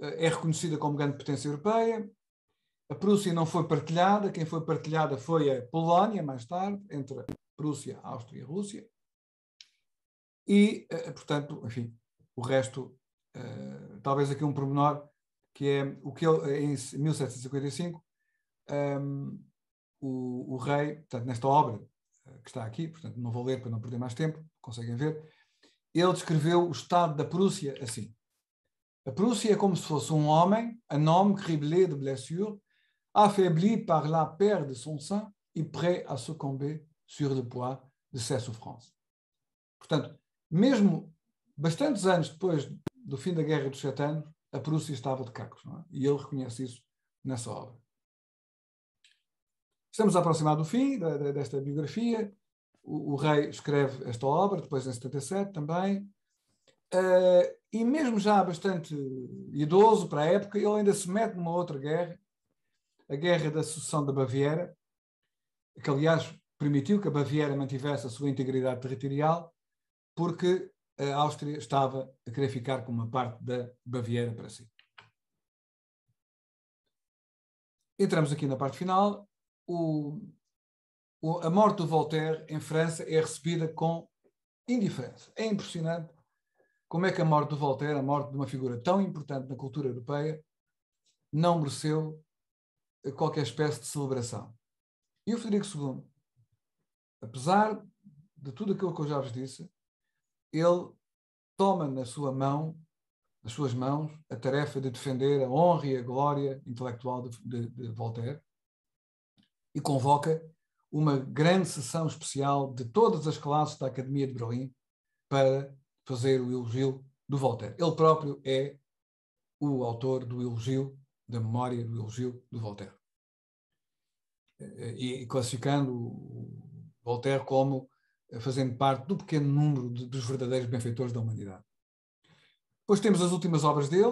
eh, é reconhecida como grande potência europeia. A Prússia não foi partilhada, quem foi partilhada foi a Polónia, mais tarde, entre a Prússia, a Áustria e a Rússia. E, eh, eh, portanto, enfim, o resto, uh, talvez aqui um pormenor, que é o que ele, em 1755, um, ehm, o, o, rei, portanto, nesta obra que está aqui, portanto, não vou ler para não perder mais tempo, conseguem ver, ele descreveu o estado da Prússia assim. A Prússia é como se fosse um homem, un homme criblé de blessures, affaibli par la perte de son sang et prêt à succomber sur le poids de ses souffrances. Portanto, mesmo bastantes anos depois do fim da Guerra dos Sete Anos, a Prússia estava de cacos. É? E ele reconhece isso nessa obra. Estamos a aproximar do fim desta biografia. O, o rei escreve esta obra, depois em 77 também. Uh, e mesmo já bastante idoso para a época, ele ainda se mete numa outra guerra, a Guerra da Sucessão da Baviera, que aliás permitiu que a Baviera mantivesse a sua integridade territorial porque a Áustria estava a querer ficar com uma parte da Baviera para si. Entramos aqui na parte final. O, o, a morte do Voltaire em França é recebida com indiferença. É impressionante como é que a morte do Voltaire, a morte de uma figura tão importante na cultura europeia, não mereceu qualquer espécie de celebração. E o Frederico II, apesar de tudo aquilo que eu já vos disse, ele toma na sua mão, nas suas mãos, a tarefa de defender a honra e a glória intelectual de, de, de Voltaire e convoca uma grande sessão especial de todas as classes da Academia de Berlim para fazer o elogio do Voltaire. Ele próprio é o autor do elogio, da memória do elogio do Voltaire. E classificando Voltaire como eh, fazendo parte do pequeno número de, dos verdadeiros benfeitores da humanidade. Depois temos as últimas obras dele,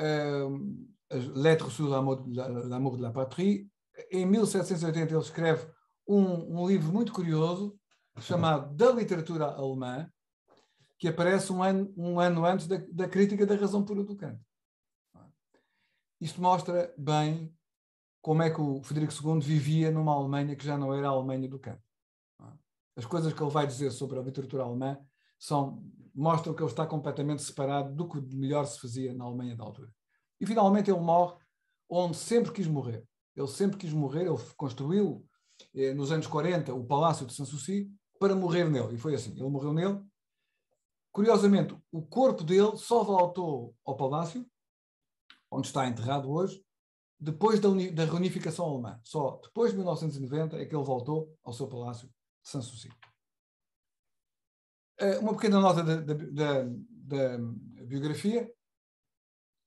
uh, Lettres sur l'amour de la patrie. Em 1780 ele escreve um, um livro muito curioso chamado [laughs] Da Literatura Alemã, que aparece um ano, um ano antes da, da, crítica da razão pura do Kant. Isto mostra bem como é que o Frederico II vivia numa Alemanha que já não era a Alemanha do Kant. As coisas que ele vai dizer sobre a literatura alemã são, mostram que ele está completamente separado do que melhor se fazia na Alemanha da altura. E finalmente ele morre onde sempre quis morrer. Ele sempre quis morrer, ele construiu eh, nos anos 40 o Palácio de Sanssouci para morrer nele. E foi assim, ele morreu nele. Curiosamente, o corpo dele só voltou ao palácio, onde está enterrado hoje, depois da, da reunificação alemã. Só depois de 1990 é que ele voltou ao seu palácio Sanssouci. Eh, uma pequena nota da, da, da, biografia.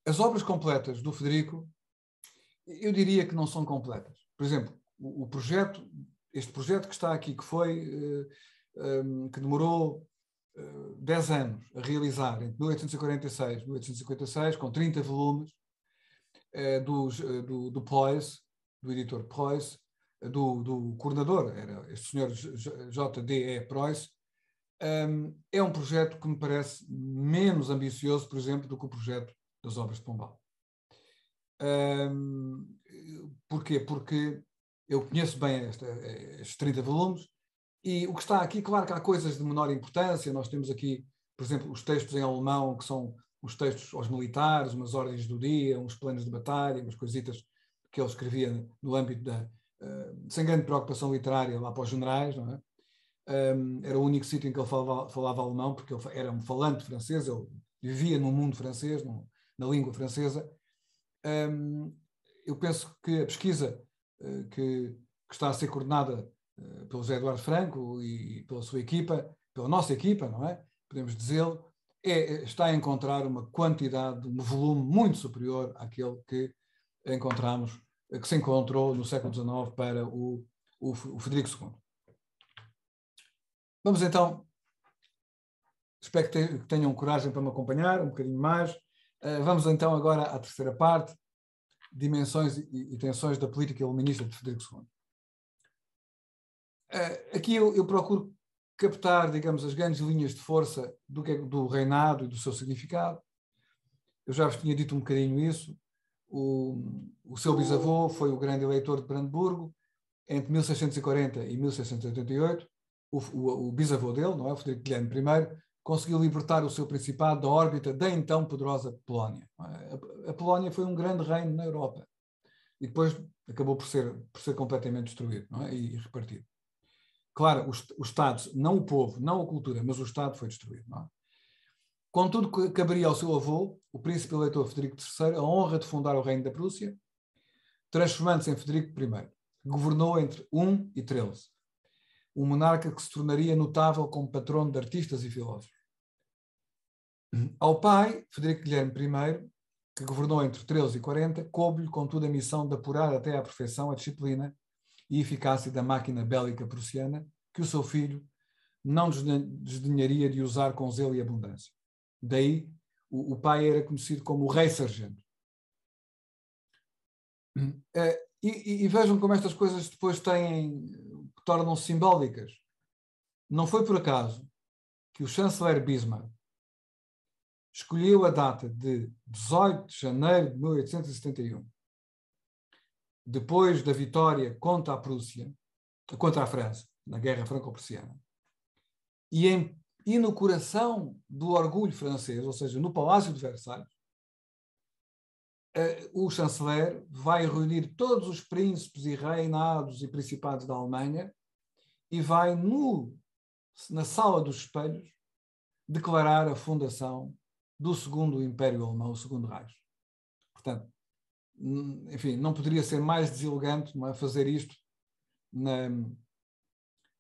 As obras completas do Federico, eu diria que não são completas. Por exemplo, o, o projeto, este projeto que está aqui, que foi, eh, ehm, que demorou 10 eh, anos a realizar, entre 1846 e 1856, com 30 volumes, dos, do, do Poise, do editor Preuss, do, do coordenador, era este senhor J.D.E. Preuss, um, é um projeto que me parece menos ambicioso, por exemplo, do que o projeto das obras de Pombal. Um, porquê? Porque eu conheço bem estes 30 volumes e o que está aqui, claro que há coisas de menor importância, nós temos aqui, por exemplo, os textos em alemão, que são os textos aos militares, umas ordens do dia, uns planos de batalha, umas coisitas que ele escrevia no âmbito da, sem grande preocupação literária lá para os generais, não é? era o único sítio em que ele falava, falava, alemão, porque ele era um falante francês, ele vivia num mundo francês, num, na língua francesa. eu penso que a pesquisa eh, que, que está a ser coordenada eh, pelo José Eduardo Franco e, e pela sua equipa, pela nossa equipa, não é? Podemos dizê-lo, é, é está a encontrar uma quantidade, um volume muito superior àquele que encontramos eh, que se encontrou no século XIX uhum. para o, o, o Frederico II. Vamos então, espero que tenham coragem para me acompanhar um bocadinho mais. Eh, vamos então agora à terceira parte, dimensões e, e tensões da política iluminista de Frederico II. Eh, aqui eu, eu procuro captar, digamos, as grandes linhas de força do, é, do reinado e do seu significado. Eu já vos tinha dito um bocadinho isso. O, o seu bisavô foi o grande eleitor de Brandeburgo entre 1640 e 1688. O, o, o bisavô dele, não é? O Frederico Guilherme I, conseguiu libertar o seu principado da órbita da então poderosa Polónia. É? A, a Polónia foi um grande reino na Europa e depois acabou por ser, por ser completamente destruído é? e, e, repartido. Claro, o, o Estado, não o povo, não a cultura, mas o Estado foi destruído. É? Contudo, caberia ao seu avô, o príncipe eleitor Federico III, a honra de fundar o Reino da Prússia, transformando-se em Federico I. Governou entre 1 e 13. Um monarca que se tornaria notável como patrono de artistas e filósofos. Ao pai, Federico Guilherme I, que governou entre 13 e 40, coube-lhe, contudo, a missão de apurar até à perfeição a disciplina e eficácia da máquina bélica prussiana, que o seu filho não desdenharia de usar com zelo e abundância. Daí o, o pai era conhecido como o Rei Sargento. Eh, e, e, e, vejam como estas coisas depois têm, tornam-se simbólicas. Não foi por acaso que o chanceler Bismarck escolheu a data de 18 de janeiro de 1871, depois da vitória contra a Prússia, contra a França, na Guerra Franco-Prussiana, e em e no coração do orgulho francês, ou seja, no Palácio de Versalhes, eh, o chanceler vai reunir todos os príncipes e reinados e principados da Alemanha e vai, no, na Sala dos Espelhos, declarar a fundação do Segundo Império Alemão, o Segundo Reich. Portanto, enfim, não poderia ser mais deselegante não é, fazer isto na,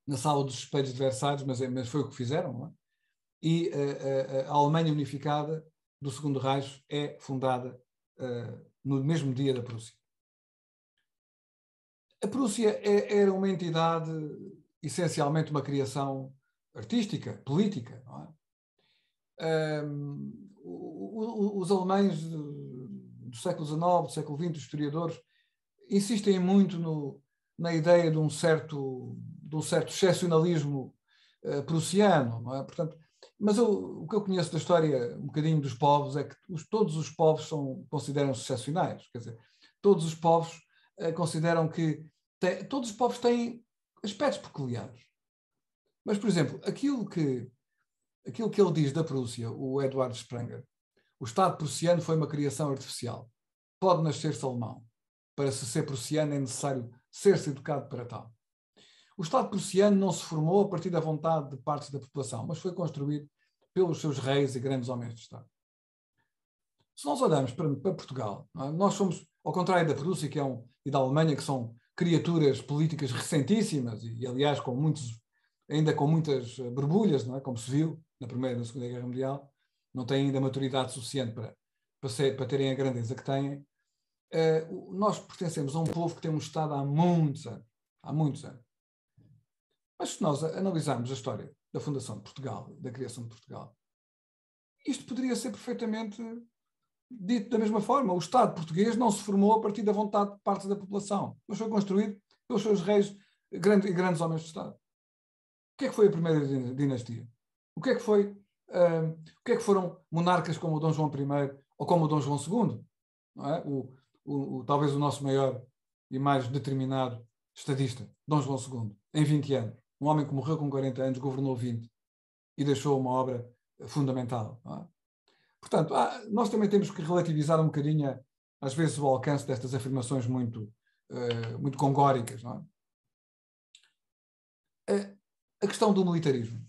na Sala dos Espelhos de Versalhes, mas, é, mas foi o que fizeram, não é? e a, eh, eh, a Alemanha unificada do Segundo Reich é fundada uh, no mesmo dia da Prússia. A Prússia é, era uma entidade, essencialmente uma criação artística, política, é? um, os alemães do século XIX, do século XX, os historiadores, insistem muito no, na ideia de um certo, de um certo excepcionalismo uh, prussiano, é? Portanto, mas eu, o que eu conheço da história, um bocadinho dos povos, é que os, todos os povos são, consideram-se excepcionais. Quer dizer, todos os povos eh, consideram que. Tem, todos os povos têm aspectos peculiares. Mas, por exemplo, aquilo que, aquilo que ele diz da Prússia, o Eduardo Spranger, o Estado prussiano foi uma criação artificial. Pode nascer-se alemão. Para se ser prussiano é necessário ser-se educado para tal. O Estado prussiano não se formou a partir da vontade de partes da população, mas foi construído pelos seus reis e grandes homens de Estado. Se nós olharmos para, para Portugal, é? nós somos, ao contrário da Prússia que é um, e da Alemanha, que são criaturas políticas recentíssimas, e, e aliás com muitos, ainda com muitas eh, borbulhas, é? como se viu na Primeira e na Segunda Guerra Mundial, não têm ainda maturidade suficiente para, para, ser, para terem a grandeza que têm. Uh, nós pertencemos a um povo que tem um Estado há muitos anos. Há muitos anos. Mas se nós analisarmos a história da Fundação de Portugal, da criação de Portugal, isto poderia ser perfeitamente dito da mesma forma. O Estado português não se formou a partir da vontade de parte da população, mas foi construído pelos seus reis grandes, e grandes homens de Estado. O que é que foi a primeira dinastia? O que é que foi? Uh, o que é que foram monarcas como o Dom João I ou como o Dom João II? É? O, o, o, talvez o nosso maior e mais determinado estadista, Dom João II, em 20 anos. Um homem que morreu com 40 anos governou 20 e deixou uma obra fundamental. É? Portanto, há, nós também temos que relativizar um bocadinho, às vezes, o alcance destas afirmações muito, uh, muito congóricas. É? A, a, questão do militarismo.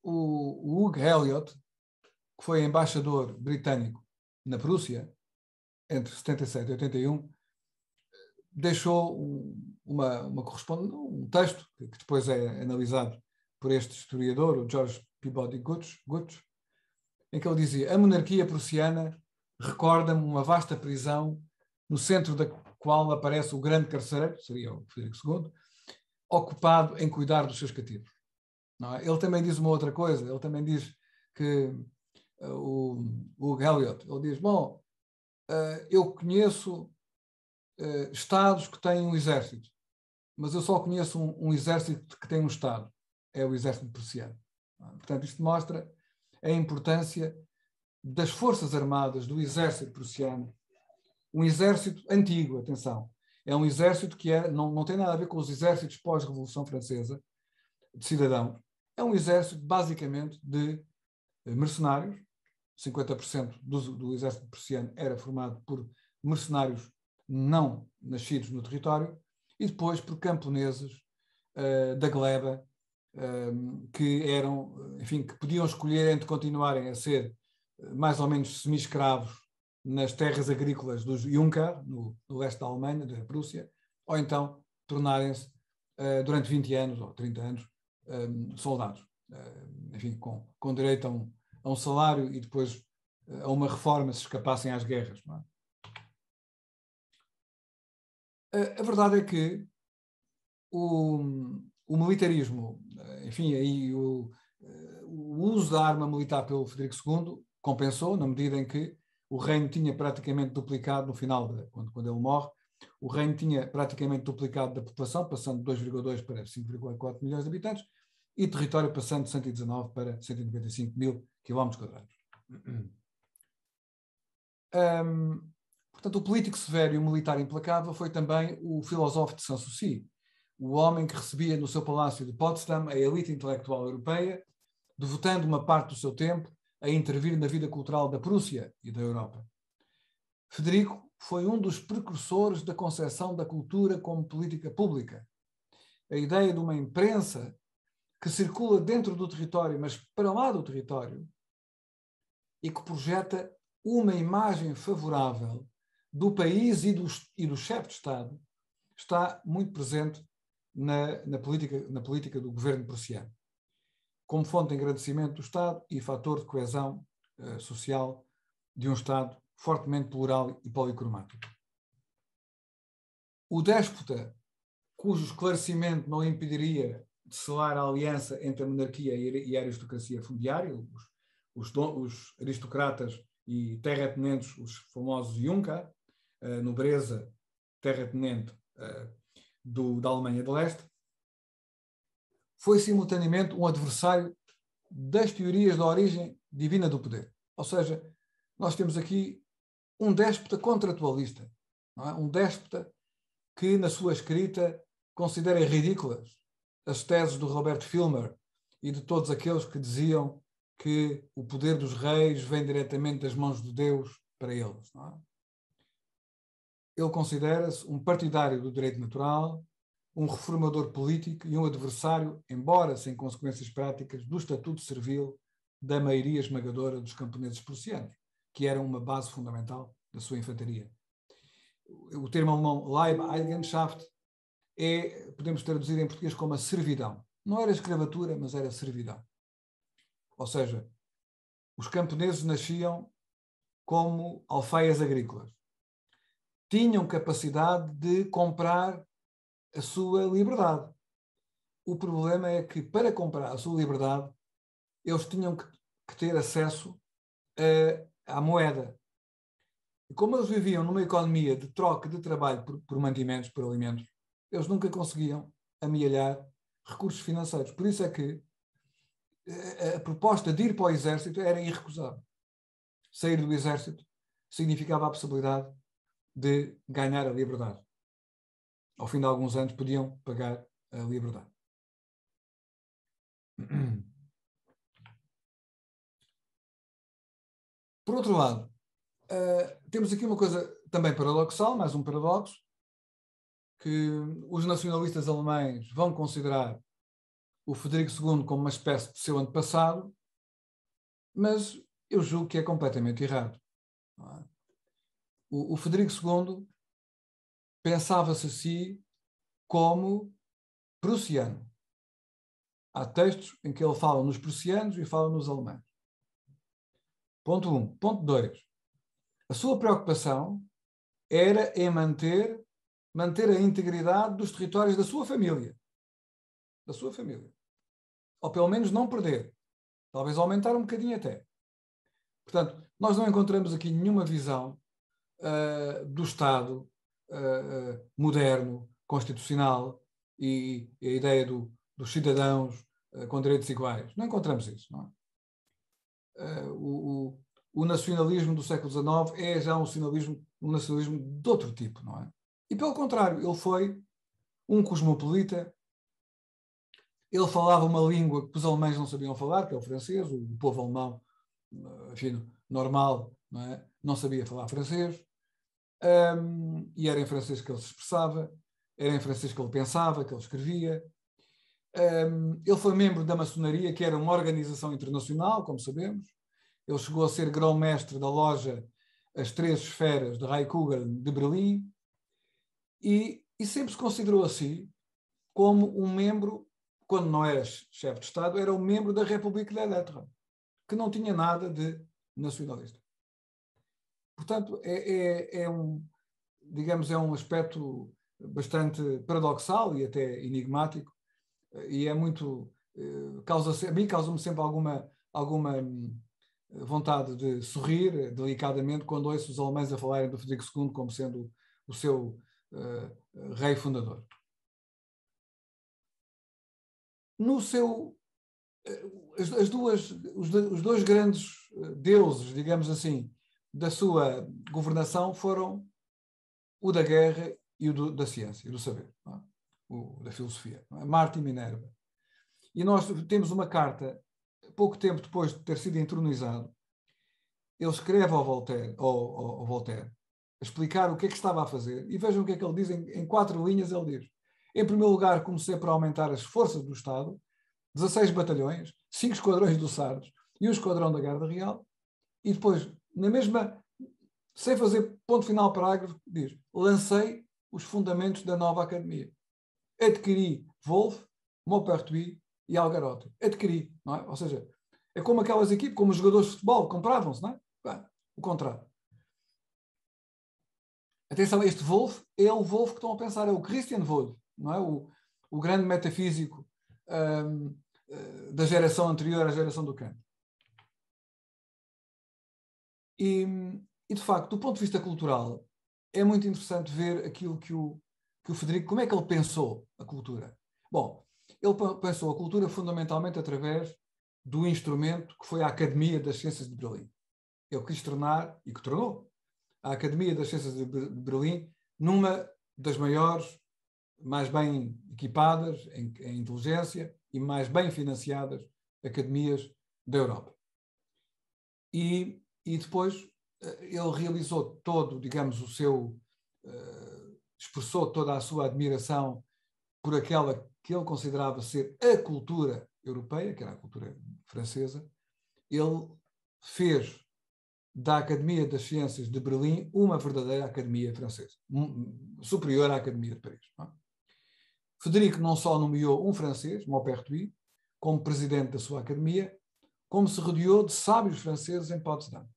O, o Hugh Elliot, que foi embaixador britânico na Prússia entre 77 e 81, deixou uma, uma um texto que depois é analisado por este historiador, o George Peabody Gutsch, em que ele dizia: A monarquia prussiana recorda-me uma vasta prisão no centro da qual aparece o grande carcereiro, seria o Frederico II, ocupado em cuidar dos seus cativos. É? Ele também diz uma outra coisa, ele também diz que uh, o, o Eliot, ele diz, bom, uh, eu conheço eh, estados que têm um exército, mas eu só conheço um, um, exército que tem um Estado, é o exército prussiano. Ah, portanto, isto mostra a importância das forças armadas, do exército prussiano, um exército antigo, atenção, é um exército que é, não, não tem nada a ver com os exércitos pós-Revolução Francesa, de cidadão, é um exército basicamente de eh, mercenários, 50% do, do exército prussiano era formado por mercenários não nascidos no território, e depois por camponeses uh, da gleba, uh, que eram, enfim, que podiam escolher entre continuarem a ser eh, mais ou menos semi-escravos nas terras agrícolas dos Junker, no, no leste da Alemanha, da Prússia, ou então tornarem-se, uh, durante 20 anos ou 30 anos, ehm, soldados. Ehm, enfim, com, com direito a um, a um salário e depois a uma reforma se escapassem às guerras. Não é? A, verdade é que o, o militarismo, enfim, aí o, eh, o, uso da arma militar pelo Frederico II compensou, na medida em que o reino tinha praticamente duplicado, no final, de, quando, quando ele morre, o reino tinha praticamente duplicado da população, passando de 2,2 para 5,4 milhões de habitantes, e território passando de 119 para 195 mil quilómetros quadrados. Hum, hum. Portanto, o político severo e o militar implacável foi também o filósofo de Sanssouci, o homem que recebia no seu palácio de Potsdam a elite intelectual europeia, devotando uma parte do seu tempo a intervir na vida cultural da Prússia e da Europa. Federico foi um dos precursores da concepção da cultura como política pública. A ideia de uma imprensa que circula dentro do território, mas para lá do território, e que projeta uma imagem favorável do país e do, e do chefe de Estado está muito presente na, na, política, na política do governo prussiano, como fonte de engrandecimento do Estado e fator de coesão uh, social de um Estado fortemente plural e policromático. O déspota, cujo esclarecimento não impediria de selar a aliança entre a monarquia e a aristocracia fundiária, os, os, os aristocratas e terratenentes, os famosos Juncker, uh, nobreza terra-tenente eh, do, da Alemanha de Leste, foi simultaneamente um adversário das teorias da origem divina do poder. Ou seja, nós temos aqui um déspota contratualista, é? um déspota que, na sua escrita, considera ridículas as teses do Roberto Filmer e de todos aqueles que diziam que o poder dos reis vem diretamente das mãos de Deus para eles. Não é? ele considera-se um partidário do direito natural, um reformador político e um adversário, embora sem consequências práticas, do estatuto servil da maioria esmagadora dos camponeses prussianos, que eram uma base fundamental da sua infantaria. O termo alemão Leibeigenschaft é, podemos traduzir em português como a servidão. Não era escravatura, mas era servidão. Ou seja, os camponeses nasciam como alfaias agrícolas tinham capacidade de comprar a sua liberdade. O problema é que, para comprar a sua liberdade, eles tinham que, que ter acesso a, à moeda. E como eles viviam numa economia de troca de trabalho por, por mantimentos, por alimentos, eles nunca conseguiam amealhar recursos financeiros. Por isso é que eh, a proposta de ir para o exército era irrecusável. Sair do exército significava a possibilidade de ganhar a liberdade. Ao fim de alguns anos, podiam pagar a liberdade. [clears throat] Por outro lado, uh, temos aqui uma coisa também paradoxal, mais um paradoxo, que os nacionalistas alemães vão considerar o Frederico II como uma espécie de seu antepassado, mas eu julgo que é completamente errado. É? O, o Frederico II pensava-se a si como prussiano. Há textos em que ele fala nos prussianos e fala nos alemães. Ponto 1. Um. Ponto 2. A sua preocupação era em manter, manter a integridade dos territórios da sua família. Da sua família. Ou pelo menos não perder. Talvez aumentar um bocadinho até. Portanto, nós não encontramos aqui nenhuma visão uh, do Estado uh, moderno, constitucional e, e a ideia do, dos cidadãos com direitos iguais. Não encontramos isso, não é? O, o, o, nacionalismo do século XIX é já um, nacionalismo um nacionalismo de outro tipo, não é? E pelo contrário, ele foi um cosmopolita, ele falava uma língua que os alemães não sabiam falar, que é o francês, o povo alemão, enfim, normal, não, é? não sabia falar francês. Um, e era em francês que ele se expressava, era em francês que ele pensava, que ele escrevia. Um, ele foi membro da maçonaria, que era uma organização internacional, como sabemos. Ele chegou a ser grão-mestre da loja As Três Esferas de Raikugel de Berlim e, e sempre se considerou assim como um membro, quando não era chefe de Estado, era um membro da República de Letra, que não tinha nada de nacionalista. Portanto, é, é, é um, digamos, é um aspecto bastante paradoxal e até enigmático, eh, e é muito, eh, causa a mim causa-me sempre alguma, alguma eh, vontade de sorrir delicadamente quando ouço os alemães a falarem do Frederico II como sendo o seu uh, rei fundador. No seu as, as duas os, os, dois grandes deuses, digamos assim, da sua governação foram o da guerra e o do, da ciência, e do saber, é? o, da filosofia, é? Marte e Minerva. E nós temos uma carta, pouco tempo depois de ter sido entronizado, ele escreve ao Voltaire, ao, ao, ao Voltaire explicar o que é que estava a fazer, e vejam o que é que ele diz em, em quatro linhas, ele diz, em primeiro lugar, comecei por aumentar as forças do Estado, 16 batalhões, 5 esquadrões do Sardos e um esquadrão da Guarda Real, e depois na mesma, sem fazer ponto final parágrafo, diz: lancei os fundamentos da nova academia. Adquiri Wolf, Maupertuis e Algarotti. Adquiri, não é? Ou seja, é como aquelas equipes, como os jogadores de futebol, compravam-se, não é? Bem, o contrário Atenção, este Wolf é o Wolf que estão a pensar, é o Christian wolf não é? O, o grande metafísico hum, eh, da geração anterior à geração do Kant. E, e, de facto, do ponto de vista cultural, é muito interessante ver aquilo que o, que o Frederico como é que ele pensou a cultura. Bom, ele pensou a cultura fundamentalmente através do instrumento que foi a Academia das Ciências de Berlim. Ele quis tornar, e que tornou, a Academia das Ciências de Berlim numa das maiores, mais bem equipadas em, em inteligência e mais bem financiadas academias da Europa. E e depois eh, ele realizou todo, digamos, o seu. Eh, expressou toda a sua admiração por aquela que ele considerava ser a cultura europeia, que era a cultura francesa. Ele fez da Academia das Ciências de Berlim uma verdadeira academia francesa, superior à Academia de Paris. Não é? Federico não só nomeou um francês, Maupertuis, como presidente da sua academia, como se rodeou de sábios franceses em Potsdam.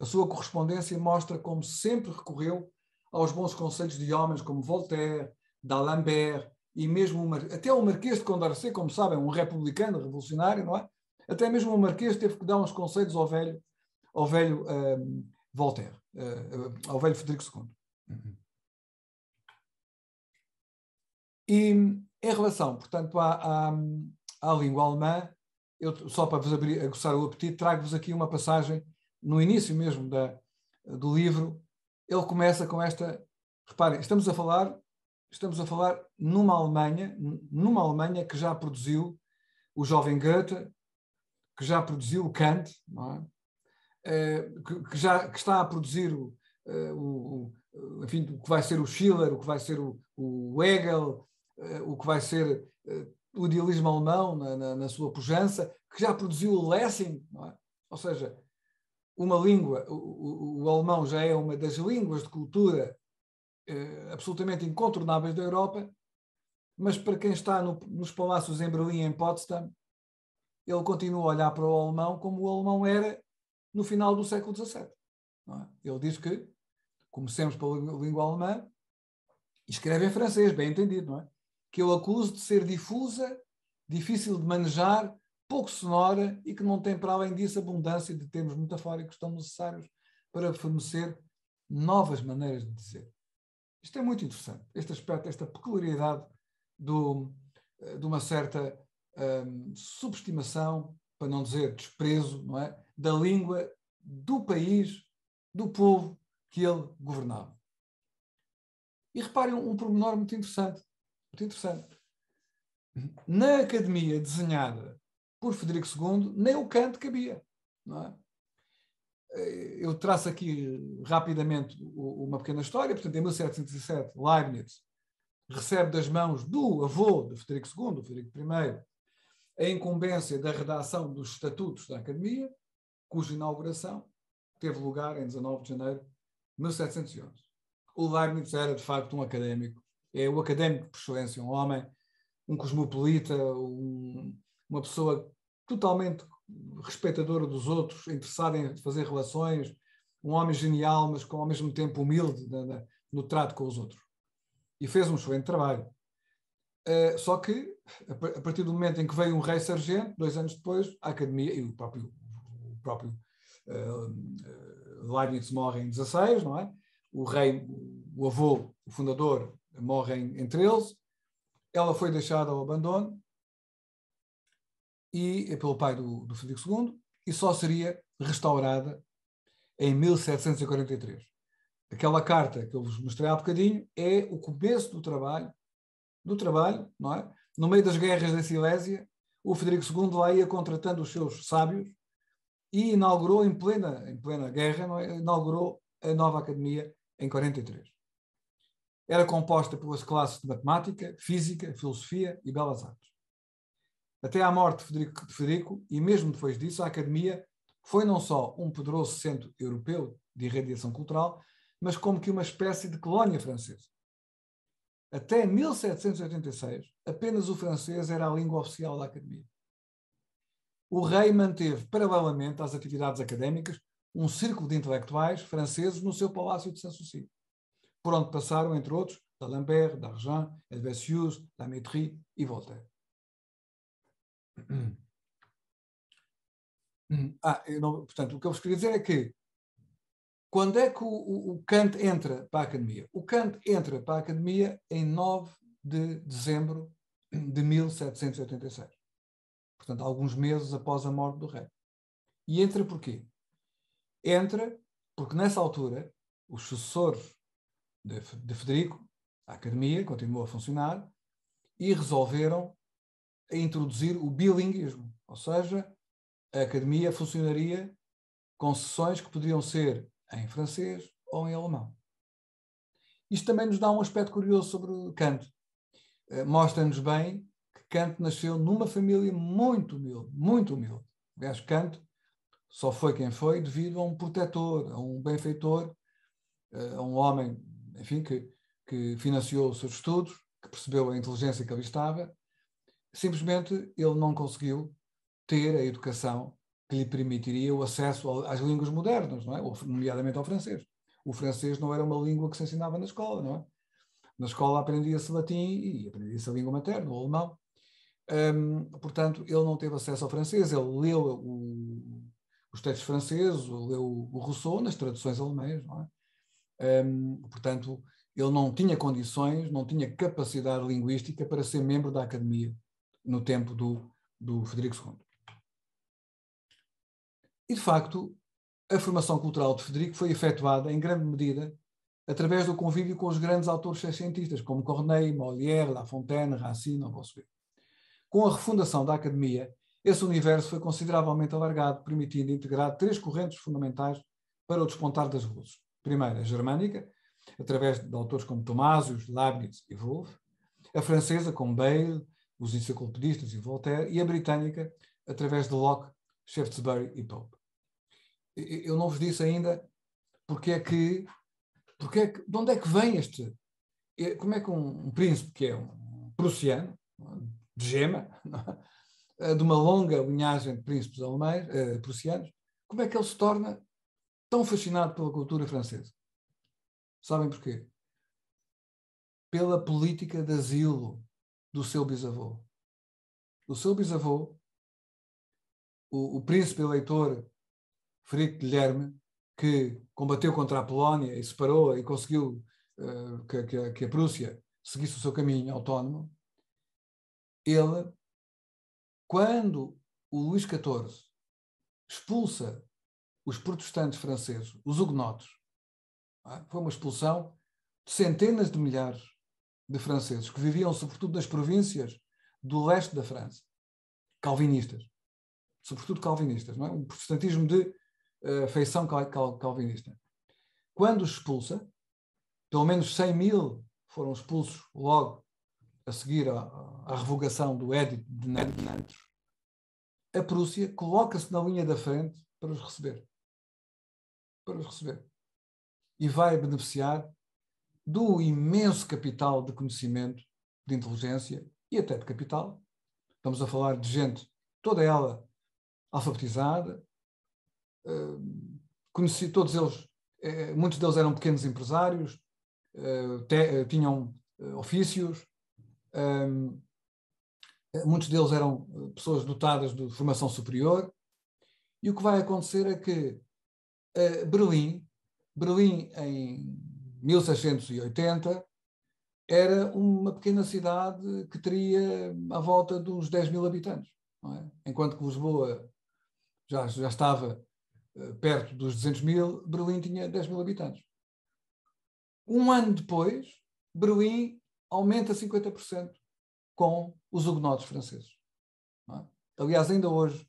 A sua correspondência mostra como sempre recorreu aos bons conselhos de homens como Voltaire, D'Alembert e mesmo até o Marquês de Condorcet, como sabem, um republicano revolucionário, não é? Até mesmo o Marquês teve que dar uns conselhos ao velho, ao velho um, Voltaire, uh, ao velho Frederico II. Uhum. E em relação, portanto, à, à, à língua alemã, eu, só para vos abrir, aguçar o apetite, trago-vos aqui uma passagem no início mesmo da, do livro, ele começa com esta. Reparem, estamos a falar, estamos a falar numa Alemanha, numa Alemanha que já produziu o jovem Goethe, que já produziu o Kant, é? Eh, que, já que está a produzir eh, o, o, enfim, o que vai ser o Schiller, o que vai ser o, o Hegel, eh, o que vai ser o idealismo alemão na, na, na sua pujança, que já produziu o Lessing, é? ou seja, uma língua, o, o, o alemão já é uma das línguas de cultura eh, absolutamente incontornáveis da Europa, mas para quem está no, nos palácios em Berlim e em Potsdam, ele continua a olhar para o alemão como o alemão era no final do século XVII. É? Ele diz que comecemos pela língua alemã e escreve em francês, bem entendido, não é? Que eu acuso de ser difusa, difícil de manejar, pouco sonora e que não tem, para além disso, abundância de termos metafóricos tão necessários para fornecer novas maneiras de dizer. Isto é muito interessante, este aspecto, esta peculiaridade do, eh, de uma certa ehm, subestimação, para não dizer desprezo, não é? da língua do país, do povo que ele governava. E reparem um, um pormenor muito interessante, muito interessante. Na academia desenhada por Frederico II, nem o Kant cabia. Não é? Eh, eu traço aqui rapidamente uma pequena história. Portanto, em 1717, Leibniz recebe das mãos do avô de Frederico II, Frederico I, a incumbência da redação dos Estatutos da Academia, cuja inauguração teve lugar em 19 de janeiro de 1711. O Leibniz era, de facto, um académico. É o académico por excelência, um homem, um cosmopolita, um, uma pessoa totalmente respeitadora dos outros, interessada em fazer relações, um homem genial, mas com, ao mesmo tempo humilde na, na, no trato com os outros. E fez um excelente trabalho. Uh, só que, a, a, partir do momento em que veio um rei sargento, dois anos depois, a academia e o próprio, o próprio uh, Leibniz morre em 16, não é? O rei, o avô, o fundador, morre em 13. Ela foi deixada ao abandono e eh, pelo pai do, do Frederico II e só seria restaurada em 1743. Aquela carta que eu vos mostrei há bocadinho é o começo do trabalho, do trabalho, não é? No meio das guerras da Silésia, o Frederico II lá ia contratando os seus sábios e inaugurou em plena, em plena guerra, é? inaugurou a nova academia em 43. Era composta pelas classes de matemática, física, filosofia e belas artes. Até à morte de Federico, de Federico, e mesmo depois disso, a Academia foi não só um poderoso centro europeu de irradiação cultural, mas como que uma espécie de colónia francesa. Até 1786, apenas o francês era a língua oficial da Academia. O rei manteve, paralelamente às atividades académicas, um círculo de intelectuais franceses no seu palácio de Sanssouci, por onde passaram, entre outros, D'Alembert, D'Argent, Helvétius, Lamétrie e Voltaire. Hum. Ah, não, portanto, o que eu vos queria dizer é que quando é que o, o, o, Kant entra para a academia? O Kant entra para a academia em 9 de dezembro de 1786. Portanto, alguns meses após a morte do rei. E entra porquê? Entra porque nessa altura os sucessores de, de Federico, a academia continuou a funcionar e resolveram a introduzir o bilinguismo, ou seja, a academia funcionaria com sessões que podiam ser em francês ou em alemão. Isto também nos dá um aspecto curioso sobre Kant. Eh, mostra-nos bem que Kant nasceu numa família muito humilde, muito humilde. Aliás, Kant só foi quem foi devido a um protetor, a um benfeitor, eh, a um homem, enfim, que, que financiou os seus estudos, que percebeu a inteligência que ele estava Simplesmente ele não conseguiu ter a educação que lhe permitiria o acesso às línguas modernas, não é? nomeadamente ao francês. O francês não era uma língua que se ensinava na escola, não é? Na escola aprendia-se latim e aprendia-se a língua materna, o alemão. Hum, portanto, ele não teve acesso ao francês, ele leu o, os textos franceses, leu o Rousseau nas traduções alemãs, não é? Hum, portanto, ele não tinha condições, não tinha capacidade linguística para ser membro da academia no tempo do, do Frederico II. E, de facto, a formação cultural de Frederico foi efetuada, em grande medida, através do convívio com os grandes autores cientistas, como Corneille, Molière, La Fontaine, Racine, não posso ver. Com a refundação da Academia, esse universo foi consideravelmente alargado, permitindo integrar três correntes fundamentais para o despontar das luzes. Primeiro, a germânica, através de autores como Tomásios, Leibniz e Wolff, a francesa, com Bale, os enciclopedistas e Voltaire, e a britânica, através de Locke, Shaftesbury e Pope. Eu não vos disse ainda porque é que, porque é que de onde é que vem este, é, como é que um, um príncipe que é um prussiano, de gema, [laughs] eh, de uma longa linhagem de príncipes alemães, eh, prussianos, como é que ele se torna tão fascinado pela cultura francesa? Sabem porquê? Pela política de asilo do seu bisavô. O seu bisavô, o, o príncipe eleitor Frederico Guilherme, que combateu contra a Polónia e separou e conseguiu uh, que, que, que a Prússia seguisse o seu caminho autónomo, ele, quando o Luís XIV expulsa os protestantes franceses, os huguenotes, ah, foi uma expulsão de centenas de milhares de franceses que viviam sobretudo nas províncias do leste da França, calvinistas, sobretudo calvinistas, não é? um protestantismo de uh, feição cal cal calvinista. Quando os expulsa, pelo menos 100 mil foram expulsos logo a seguir à, à revogação do Edito de Nantes, a Prússia coloca-se na linha da frente para os receber. Para os receber. E vai beneficiar do imenso capital de conhecimento, de inteligência e até de capital. Estamos a falar de gente, toda ela alfabetizada, eh, conheci todos eles, eh, muitos deles eram pequenos empresários, eh, tinham ofícios, muitos deles eram pessoas dotadas de formação superior, e o que vai acontecer é que Berlim, Berlim em 1680, era uma pequena cidade que teria à volta de uns 10 mil habitantes. É? Enquanto que Lisboa já, já estava eh, perto dos 200 mil, Berlim tinha 10 mil habitantes. Um ano depois, Berlim aumenta 50% com os huguenotes franceses. É? Aliás, ainda hoje,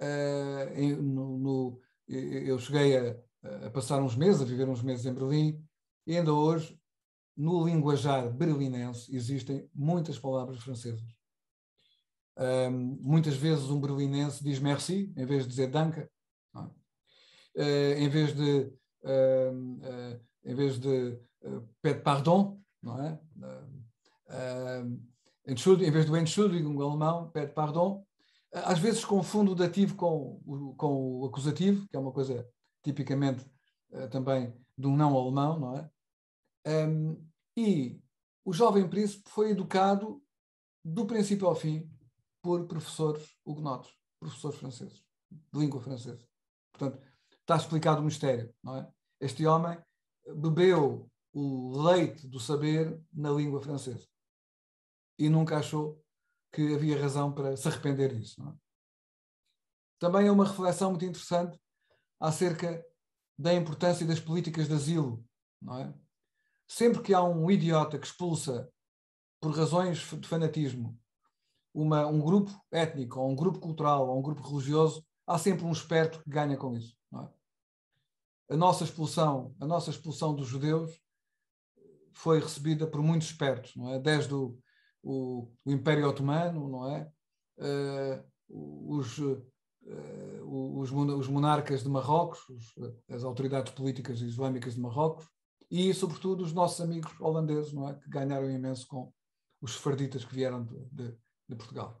uh, no, no, eu cheguei a, a passar uns meses, a viver uns meses em Berlim, e ainda hoje, no linguajar berlinense, existem muitas palavras francesas. Um, muitas vezes um berlinense diz merci em vez de dizer danke, é? uh, em vez de, uh, uh, em vez de eh, pede pardon, não é? em vez do Entschuldigung alemão, pede pardon. Às vezes confundo o dativo com o, com o acusativo, que é uma coisa tipicamente eh, também de um não alemão, não é? Um, e o jovem príncipe foi educado do princípio ao fim por professores hugnotos, professores franceses, de língua francesa. Portanto, está explicado o mistério, não é? Este homem bebeu o leite do saber na língua francesa e nunca achou que havia razão para se arrepender disso. É? Também é uma reflexão muito interessante acerca da importância das políticas de asilo, não é? Sempre que há um idiota que expulsa, por razões de fanatismo, uma, um grupo étnico, ou um grupo cultural, ou um grupo religioso, há sempre um esperto que ganha com isso, não é? A nossa expulsão, a nossa expulsão dos judeus foi recebida por muitos espertos, não é? Desde o, o, o Império Otomano, não é? Uh, os, eh, os, os monarcas de Marrocos, eh, as autoridades políticas islâmicas de Marrocos e, sobretudo, os nossos amigos holandeses, não é? que ganharam imenso com os sefarditas que vieram de, de, de Portugal.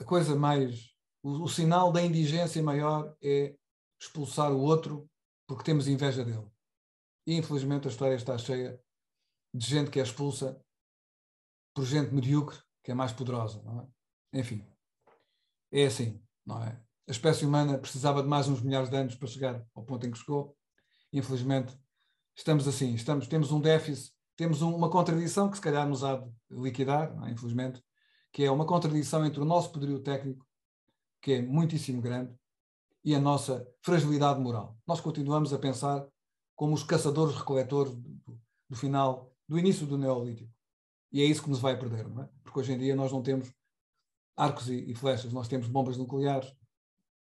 A coisa mais. O, o sinal da indigência maior é expulsar o outro porque temos inveja dele. E, infelizmente, a história está cheia de gente que é expulsa por gente medíocre, que é mais poderosa, não é? Enfim, é assim, não é? A espécie humana precisava de mais uns milhares de anos para chegar ao ponto em que chegou. Infelizmente, estamos assim, estamos, temos um déficit, temos um, uma contradição que se calhar nos há de liquidar, é? infelizmente, que é uma contradição entre o nosso poderio técnico, que é muitíssimo grande, e a nossa fragilidade moral. Nós continuamos a pensar como os caçadores-recoletores do, do final, do início do Neolítico. E é isso que nos vai perder, não é? Porque hoje em dia nós não temos arcos e, e flechas, nós temos bombas nucleares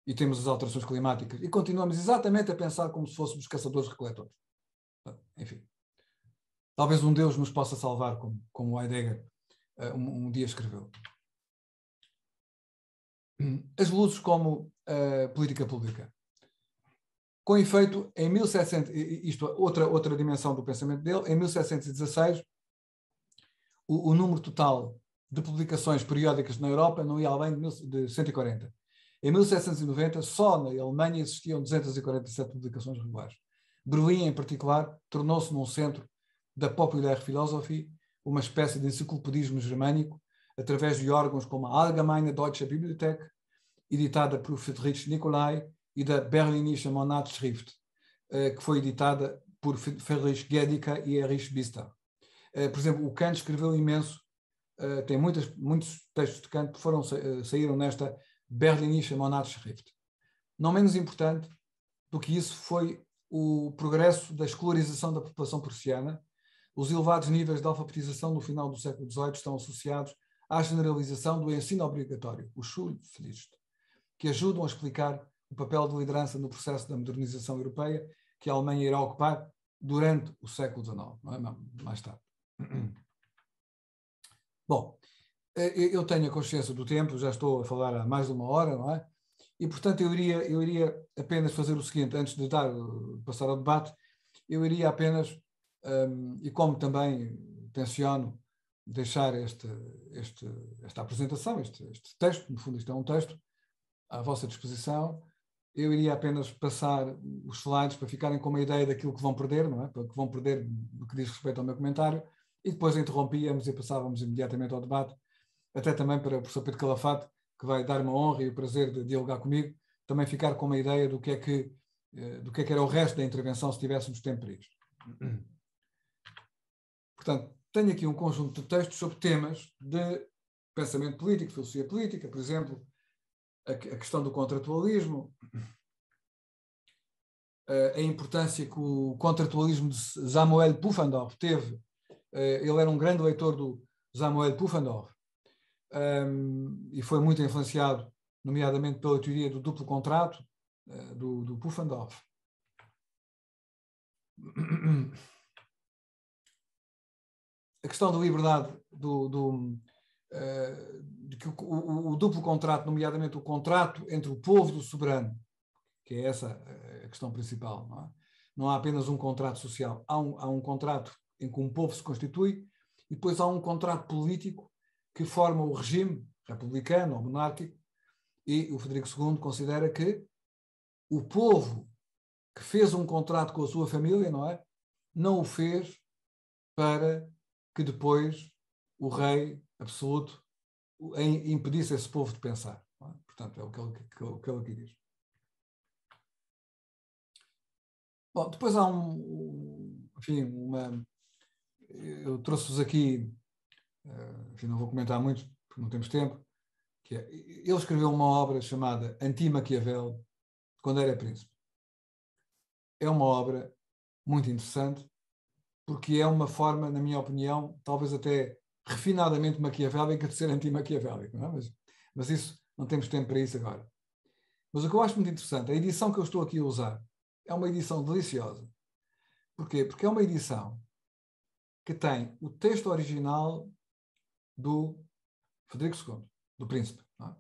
e temos as alterações climáticas e continuamos exatamente a pensar como se fôssemos caçadores-recoletores. Ah, enfim. Talvez um Deus nos possa salvar, como, como Heidegger uh, um, um, dia escreveu. As luzes como uh, política pública. Com efeito, em 1700, isto é outra outra dimensão do pensamento dele, em 1716 o, o número total de publicações periódicas na Europa não ia além de, 140. Em 1790, só na Alemanha existiam 247 publicações regulares. Berlim, em particular, tornou-se num centro da Popular Philosophy, uma espécie de enciclopedismo germânico, através de órgãos como a Allgemeine Deutsche Bibliothek, editada por Friedrich Nicolai, e da Berlinische Monatsschrift, eh, que foi editada por Friedrich Gedica e Erich Bister. Eh, por exemplo, o Kant escreveu imenso eh, tem muitas, muitos textos de Kant que foram, eh, saíram nesta Berlinische Monatsschrift. Não menos importante do que isso foi o progresso da escolarização da população prussiana. Os elevados níveis de alfabetização no final do século XVIII estão associados à generalização do ensino obrigatório, o Schulpflicht, que ajudam a explicar o papel de liderança no processo da modernização europeia que a Alemanha irá ocupar durante o século XIX, é? mais tarde. Bom, eh, eu tenho a consciência do tempo, já estou a falar há mais de uma hora, não é? E, portanto, eu iria, eu iria apenas fazer o seguinte, antes de dar, passar ao debate, eu iria apenas, um, e como também tenciono deixar este, este, esta apresentação, este, este texto, no fundo isto é um texto, à vossa disposição, eu iria apenas passar os slides para ficarem com uma ideia daquilo que vão perder, não é? Que vão perder no que diz respeito ao meu comentário, e depois interrompíamos e passávamos imediatamente ao debate, até também para o professor Pedro Calafate, que vai dar-me a honra e o prazer de dialogar comigo, também ficar com uma ideia do que é que, eh, do que, é que era o resto da intervenção se tivéssemos tempo para isto. [clears throat] Portanto, tenho aqui um conjunto de textos sobre temas de pensamento político, filosofia política, por exemplo, a, a questão do contratualismo, [clears throat] a, a importância que o contratualismo de Samuel Pufendorf teve eh, ele era um grande leitor do Samuel Pufanov um, ehm, e foi muito influenciado, nomeadamente pela teoria do duplo contrato uh, do, do A questão da liberdade do, do uh, de que o, o, o, duplo contrato, nomeadamente o contrato entre o povo e o soberano, que é essa a questão principal, não, é? não há apenas um contrato social, há um, há um contrato em que um povo se constitui, e depois há um contrato político que forma o regime republicano ou monárquico, e o Frederico II considera que o povo que fez um contrato com a sua família, não é? Não o fez para que depois o rei absoluto impedisse esse povo de pensar. É? Portanto, é o que ele, que, que ele aqui diz. Bom, depois há um, enfim, uma, eu trouxe-vos aqui, eh, enfim, não vou comentar muito, porque não temos tempo, que é, ele escreveu uma obra chamada Anti-Maquiavel, quando era príncipe. É uma obra muito interessante, porque é uma forma, na minha opinião, talvez até refinadamente maquiavélica de ser anti-maquiavélico, é? mas, mas isso não temos tempo para isso agora. Mas o que eu acho muito interessante, a edição que eu estou aqui a usar é uma edição deliciosa. Porquê? Porque é uma edição que tem o texto original do Frederico II, do Príncipe. É?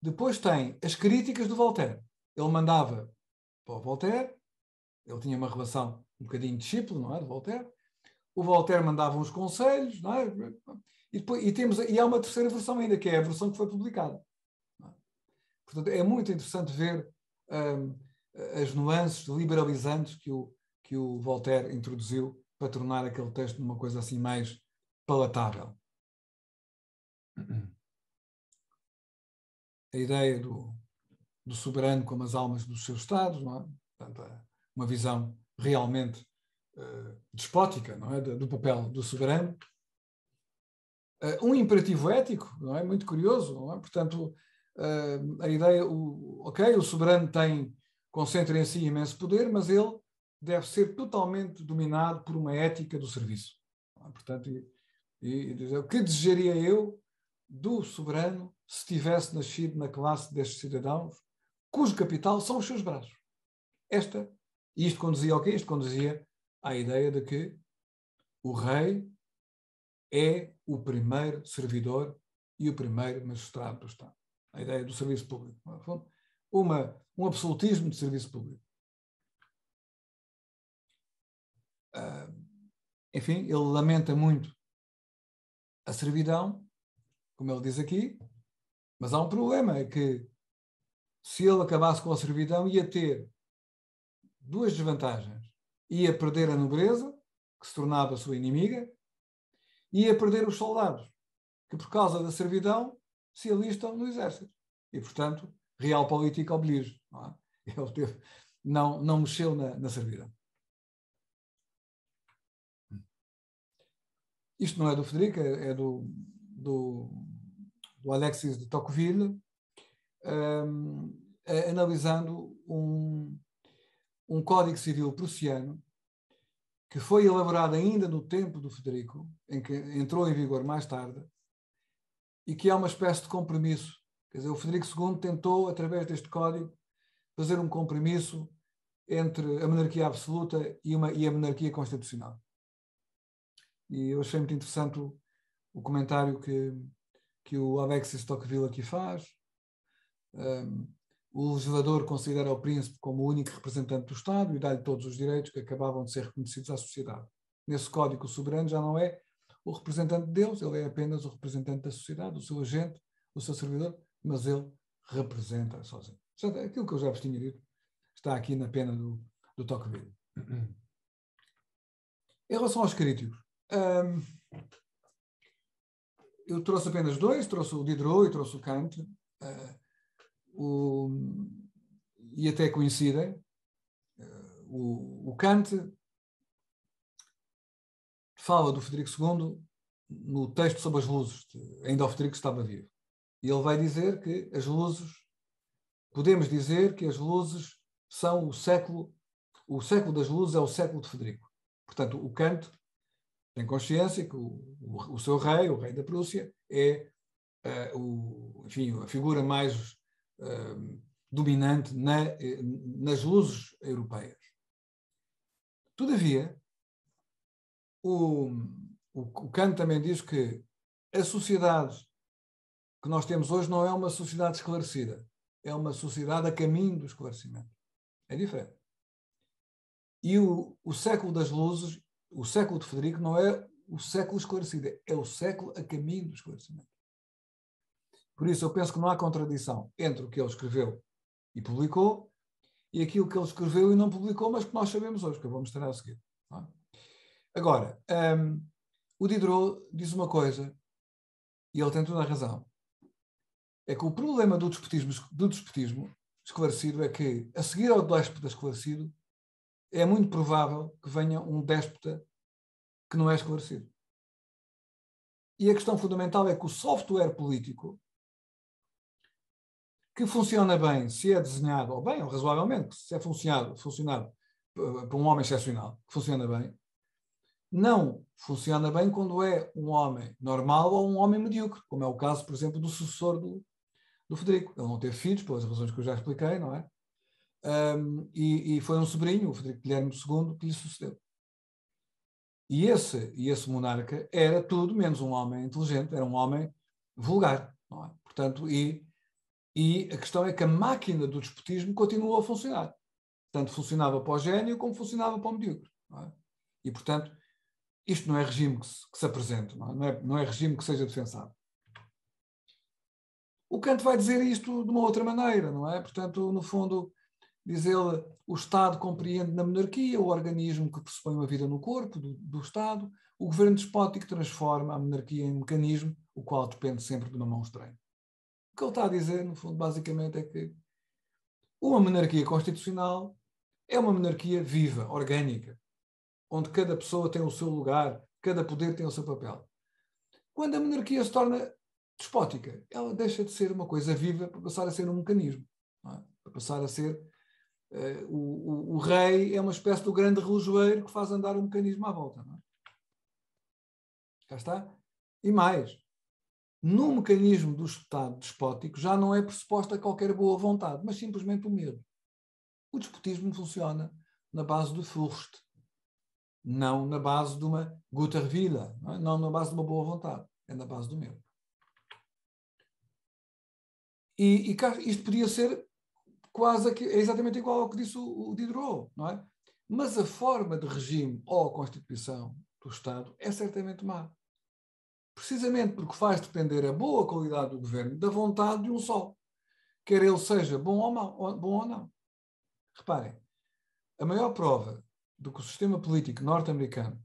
Depois tem as críticas do Voltaire. Ele mandava para o Voltaire, ele tinha uma relação um bocadinho discípulo, não é? do Voltaire. O Voltaire mandava uns conselhos, não é? E, depois, e, temos, e há uma terceira versão ainda, que é a versão que foi publicada. É? Portanto, é muito interessante ver hum, as nuances liberalizantes que o, que o Voltaire introduziu para tornar aquele texto uma coisa assim mais palatável. A ideia do, do soberano como as almas dos seus estados, não é? Portanto, é uma visão realmente uh, despótica não é? do, do papel do soberano. Uh, um imperativo ético, não é? Muito curioso, não é? Portanto, uh, a ideia, o, ok, o soberano tem, concentra em si imenso poder, mas ele deve ser totalmente dominado por uma ética do serviço. Ah, portanto, e, e, e, o que desejaria eu do soberano se tivesse nascido na classe destes cidadãos, cujo capital são os seus braços? Esta, e isto conduzia ao quê? Isto conduzia à ideia de que o rei é o primeiro servidor e o primeiro magistrado do Estado. A ideia do serviço público. Uma, um absolutismo de serviço público. Enfim, ele lamenta muito a servidão, como ele diz aqui, mas há um problema, é que se ele acabasse com a servidão ia ter duas desvantagens. Ia perder a nobreza, que se tornava sua inimiga, e ia perder os soldados, que por causa da servidão se alistam no exército. E, portanto, real política oblige. Não é? [laughs] Ele teve, não, não mexeu na, na servidão. Isto não é do Frederico, é, é do, do, do Alexis de Tocqueville, um, analisando um, um Código Civil prussiano que foi elaborado ainda no tempo do Frederico, em que entrou em vigor mais tarde, e que é uma espécie de compromisso. Quer dizer, o Frederico II tentou, através deste código, fazer um compromisso entre a monarquia absoluta e, uma, e a monarquia constitucional. E eu achei muito interessante o, o comentário que, que o Alexis Tocqueville aqui faz. Um, o legislador considera o príncipe como o único representante do Estado e dá-lhe todos os direitos que acabavam de ser reconhecidos à sociedade. Nesse código, o soberano já não é o representante de Deus, ele é apenas o representante da sociedade, o seu agente, o seu servidor, mas ele representa sozinho. Portanto, é aquilo que eu já vos tinha dito está aqui na pena do, do Tocqueville. [clears throat] Em relação aos críticos, um, eu trouxe apenas dois, trouxe o Diderot e trouxe o Kant, uh, o, e até coincidem. Uh, o, o, Kant fala do Frederico II no texto sobre as luzes, de, ainda o Frederico estava vivo. E ele vai dizer que as luzes, podemos dizer que as luzes são o século, o século das luzes é o século de Frederico. Portanto, o Kant tem consciência que o, o, o seu rei, o rei da Prússia, é uh, o, enfim, a figura mais uh, dominante na, eh, nas luzes europeias. Todavia, o, o, Kant também diz que a sociedade que nós temos hoje não é uma sociedade esclarecida, é uma sociedade a caminho do esclarecimento. É diferente. E o, o século das luzes o século de Frederico não é o século esclarecido, é o século a caminho do esclarecimento. Por isso, eu penso que não há contradição entre o que ele escreveu e publicou e aquilo que ele escreveu e não publicou, mas que nós sabemos hoje, que eu vou mostrar a seguir. É? Agora, um, o Diderot diz uma coisa, e ele tem toda a razão: é que o problema do despotismo, do despotismo esclarecido é que, a seguir ao despota esclarecido, é muito provável que venha um déspota que não é esclarecido. E a questão fundamental é que o software político, que funciona bem se é desenhado, ou bem, ou razoavelmente, se é funcionado, funcionado eh, por um homem excepcional, que funciona bem, não funciona bem quando é um homem normal ou um homem medíocre, como é o caso, por exemplo, do sucessor do, do Federico. Ele não teve filhos, pelas razões que eu já expliquei, não é? um, e, e, foi um sobrinho, o Frederico Guilherme II, que lhe sucedeu. E esse, e esse monarca era tudo menos um homem inteligente, era um homem vulgar. É? Portanto, e, e a questão é que a máquina do despotismo continuou a funcionar. Tanto funcionava para o gênio como funcionava para o medíocre. É? E, portanto, isto não é regime que se, que se apresente, não é? Não, é, não é regime que seja defensável. O Kant vai dizer isto de uma outra maneira, não é? Portanto, no fundo, Diz ele, o Estado compreende na monarquia o organismo que pressupõe uma vida no corpo do, do Estado, o governo despótico transforma a monarquia em um mecanismo, o qual depende sempre de uma mão estranha. O que ele está a dizer, no fundo, basicamente, é que uma monarquia constitucional é uma monarquia viva, orgânica, onde cada pessoa tem o seu lugar, cada poder tem o seu papel. Quando a monarquia se torna despótica, ela deixa de ser uma coisa viva para passar a ser um mecanismo, é? para passar a ser Uh, o, o, o, rei é uma espécie do grande relojoeiro que faz andar o mecanismo à volta. Não é? Cá está. E mais, no mecanismo do Estado despótico já não é pressuposta qualquer boa vontade, mas simplesmente o medo. O despotismo funciona na base do Furst, não na base de uma Gutervilla, não, é? não na base de uma boa vontade, é na base do medo. E, e isto podia ser quase que, é exatamente igual ao que disse o, o Diderot, não é? Mas a forma de regime ou constituição do Estado é certamente má. Precisamente porque faz depender a boa qualidade do governo da vontade de um só, quer ele seja bom ou, mal, ou, bom ou não. Reparem, a maior prova do que o sistema político norte-americano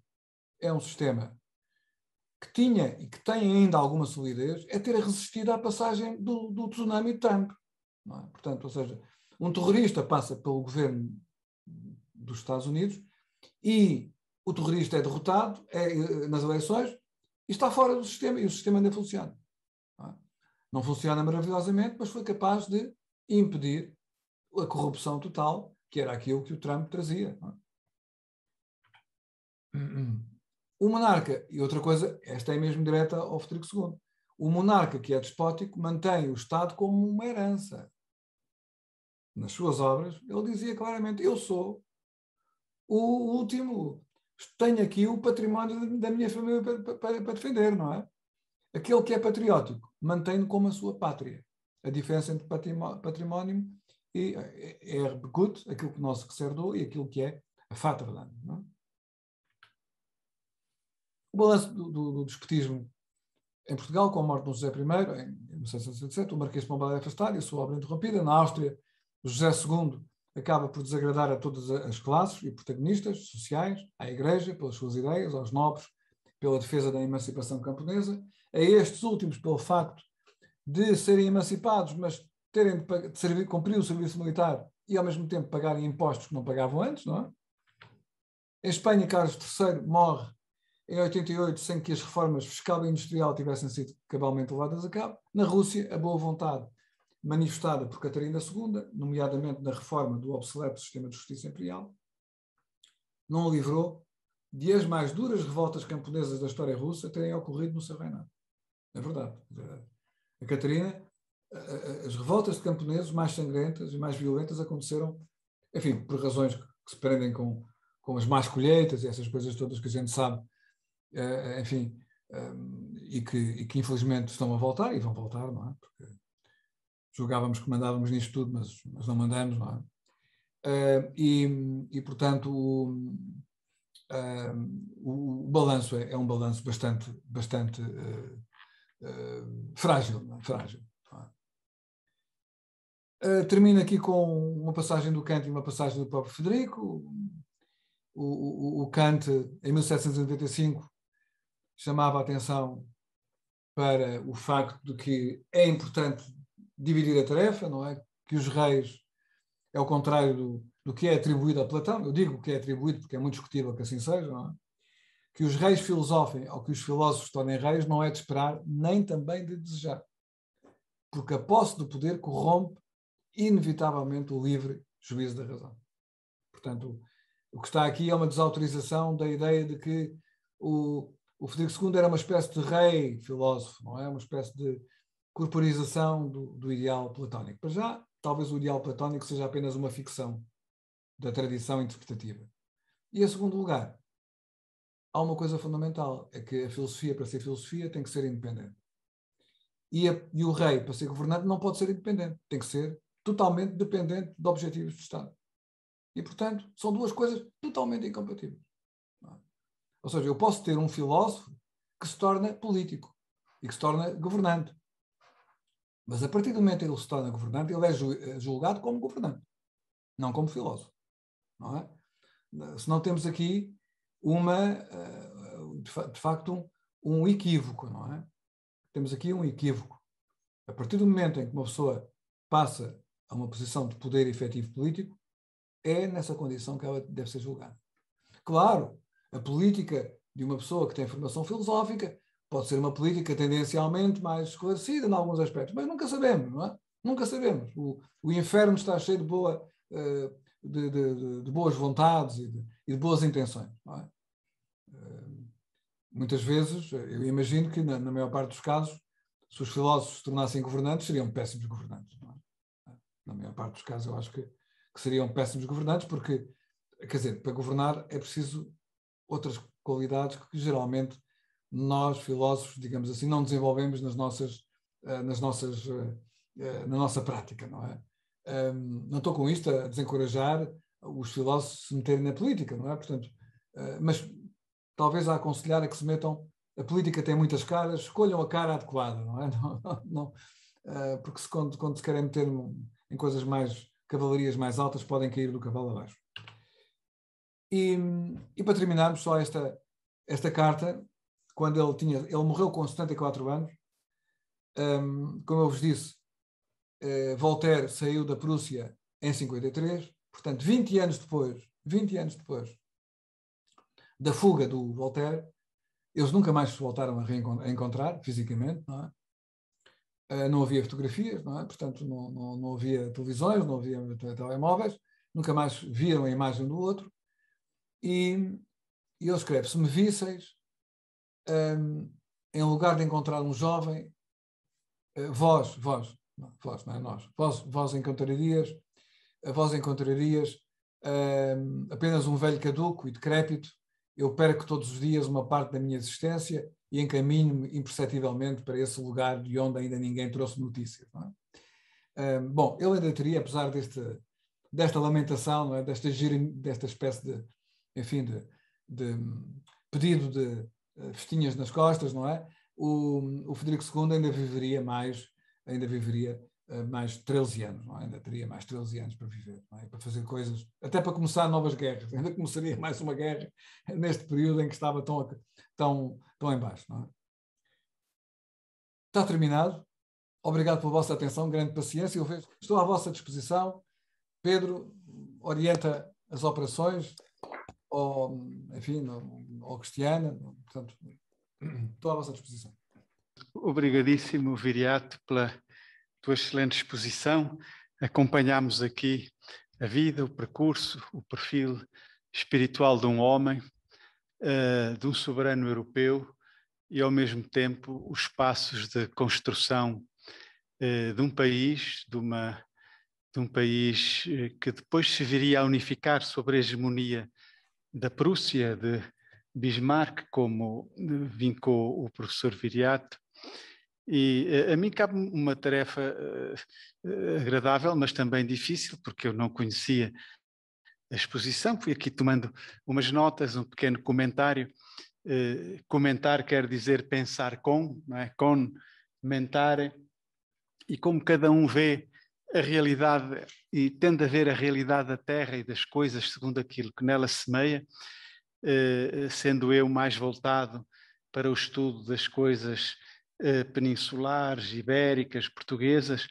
é um sistema que tinha e que tem ainda alguma solidez é ter resistido à passagem do, do tsunami Trump. É? Portanto, ou seja, um terrorista passa pelo governo dos Estados Unidos e o terrorista é derrotado é, eh, nas eleições e está fora do sistema, e o sistema ainda funciona. É? Não funciona maravilhosamente, mas foi capaz de impedir a corrupção total, que era aquilo que o Trump trazia. É? [clears throat] O monarca, e outra coisa, esta é mesmo direta ao Frederico II, o monarca que é despótico mantém o Estado como uma herança nas suas obras, ele dizia claramente: Eu sou o último, tenho aqui o património da minha família para, para, para defender, não é? Aquele que é patriótico mantém como a sua pátria. A diferença entre património e é, é, é Erbgut, aquilo que nós se herdou, e aquilo que é a Vaterland. Não é? O balanço do, do, do, despotismo em Portugal, com a morte de José I, em 1767, o Marquês de Pombal é afastado e a sua obra interrompida. Na Áustria, José II acaba por desagradar a todas as classes e protagonistas sociais, à Igreja, pelas suas ideias, aos nobres, pela defesa da emancipação camponesa, a estes últimos pelo facto de serem emancipados, mas terem de, de servir, cumprir o serviço militar e ao mesmo tempo pagarem impostos que não pagavam antes, não é? Em Espanha, Carlos III morre em 88 sem que as reformas fiscal e industrial tivessem sido cabalmente levadas a cabo. Na Rússia, a boa vontade manifestada por Catarina II, nomeadamente na reforma do obsoleto sistema de justiça imperial, não o livrou de as mais duras revoltas camponesas da história russa terem ocorrido no seu reinado. É verdade. É verdade. A Catarina, as revoltas de camponeses mais sangrentas e mais violentas aconteceram, enfim, por razões que se prendem com, com as más colheitas e essas coisas todas que a gente sabe, eh, enfim, eh, e que, e que infelizmente estão a voltar e vão voltar, não é? Porque julgávamos que mandávamos nisto tudo, mas, mas não mandamos, não é? Uh, e, e, portanto, o, uh, o, o balanço é, é, um balanço bastante, bastante uh, frágil. Não é? frágil não é? termino aqui com uma passagem do Kant e uma passagem do próprio Federico. O, o, o Kant, em 1795 chamava a atenção para o facto de que é importante dividir a tarefa, não é? Que os reis é o contrário do, do que é atribuído a Platão. Eu digo que é atribuído porque é muito discutível que assim seja, não é? Que os reis filosofem ou que os filósofos tornem reis não é de esperar nem também de desejar. Porque a posse do poder corrompe inevitavelmente o livre juízo da razão. Portanto, o que está aqui é uma desautorização da ideia de que o, o Frederico II era uma espécie de rei filósofo, não é? Uma espécie de corporização do, do ideal platónico. Para já, talvez o ideal platónico seja apenas uma ficção da tradição interpretativa. E em segundo lugar, há uma coisa fundamental, é que a filosofia, para ser filosofia, tem que ser independente. E, a, e o rei, para ser governante, não pode ser independente, tem que ser totalmente dependente de objetivos do Estado. E, portanto, são duas coisas totalmente incompatíveis. É? Ou seja, eu posso ter um filósofo que se torna político e que se torna governante. Mas a partir do momento em que ele se torna governante, ele é, é julgado como governante, não como filósofo. Não é? Se não temos aqui uma, eh, de facto, um equívoco, não é? Temos aqui um equívoco. A partir do momento em que uma pessoa passa a uma posição de poder efetivo político, é nessa condição que ela deve ser julgada. Claro, a política de uma pessoa que tem formação filosófica Pode ser uma política tendencialmente mais esclarecida em alguns aspectos, mas nunca sabemos, não é? Nunca sabemos. O, o inferno está cheio de, boa, eh, de, de, de boas vontades e de, e de boas intenções, não é? Eh, muitas vezes, eu imagino que, na, na maior parte dos casos, se os filósofos se tornassem governantes, seriam péssimos governantes. É? Na maior parte dos casos, eu acho que, que, seriam péssimos governantes, porque, quer dizer, para governar é preciso outras qualidades que geralmente nós, filósofos, digamos assim, não desenvolvemos nas nossas, eh, nas nossas, eh, eh, na nossa prática, não é? Não estou com isto a desencorajar os filósofos se meterem na política, não é? Portanto, mas talvez a aconselhar a que se metam. A política tem muitas caras, escolham a cara adequada, não é? [laughs] Não, não, porque se, quando, quando se querem meter em coisas mais, cavalarias mais altas, podem cair do cavalo abaixo. E, e para terminarmos só esta, esta carta, quando ele tinha, ele morreu com 74 anos. Um, como eu vos disse, uh, Voltaire saiu da Prússia em 53, portanto, 20 anos depois, 20 anos depois da fuga do Voltaire, eles nunca mais se voltaram a, a encontrar fisicamente, não é? Uh, não havia fotografias, não é? portanto, não, não, não havia televisões, não havia telemóveis, nunca mais viram a imagem do outro. E, e ele escreve: Se me visseis, um, em lugar de encontrar um jovem, eh, vós, vós, não, vós, não é nós, vós, vós encontrarias, eh, vós encontrarias um, apenas um velho caduco e decrépito, eu perco todos os dias uma parte da minha existência e encaminho-me imperceptivelmente para esse lugar de onde ainda ninguém trouxe notícias. É? Um, bom, eu ainda teria, apesar deste, desta lamentação, é? desta, desta espécie de, enfim, de, de hum, pedido de, eh, festinhas nas costas, não é? O, o Frederico II ainda viveria mais, ainda viveria eh, mais 13 anos, é? ainda teria mais 13 anos para viver, é? para fazer coisas, até para começar novas guerras, [laughs] ainda começaria mais uma guerra neste período em que estava tão, tão, tão em baixo. É? Está terminado. Obrigado pela vossa atenção, grande paciência. Eu vejo, estou à vossa disposição. Pedro orienta as operações ou, enfim, ou, Cristiana, portanto, estou à vossa disposição. Obrigadíssimo, Viriato, pela tua excelente exposição. Acompanhamos aqui a vida, o percurso, o perfil espiritual de um homem, eh, de um soberano europeu e, ao mesmo tempo, os passos de construção eh, de um país, de, uma, de um país eh, que depois se viria a unificar sobre a hegemonia da Prússia, de Bismarck, como vincou o professor Viriato. E eh, a mim cabe uma tarefa eh, eh, agradável, mas também difícil, porque eu não conhecia a exposição, fui aqui tomando umas notas, um pequeno comentário. comentar quer dizer pensar com, não é? com e como cada um vê a realidade e tendo a ver a realidade da terra e das coisas segundo aquilo que nela semeia, eh, eh, sendo eu mais voltado para o estudo das coisas eh, peninsulares, ibéricas, portuguesas,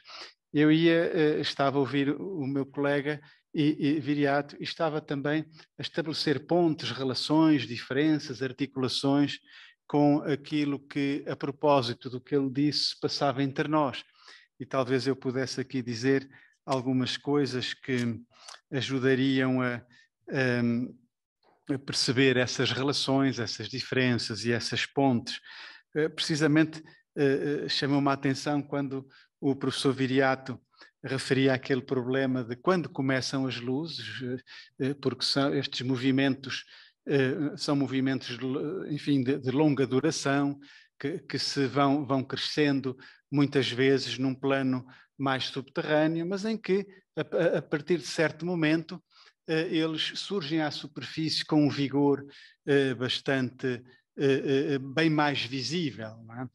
eu ia, eh, estava a ouvir o meu colega e, e Viriato e estava também a estabelecer pontes, relações, diferenças, articulações com aquilo que, a propósito do que ele disse, passava entre nós e talvez eu pudesse aqui dizer algumas coisas que ajudariam a, a, hum, a perceber essas relações, essas diferenças e essas pontes. Eh, precisamente eh, eh, chamou-me a atenção quando o professor Viriato referia aquele problema de quando começam as luzes, porque são estes movimentos são movimentos, enfim, de, de longa duração, que, que, se vão, vão crescendo muitas vezes num plano mais subterrâneo, mas em que, a, a partir de certo momento, eh, eles surgem à superfície com um vigor eh, bastante eh, bem mais visível. É?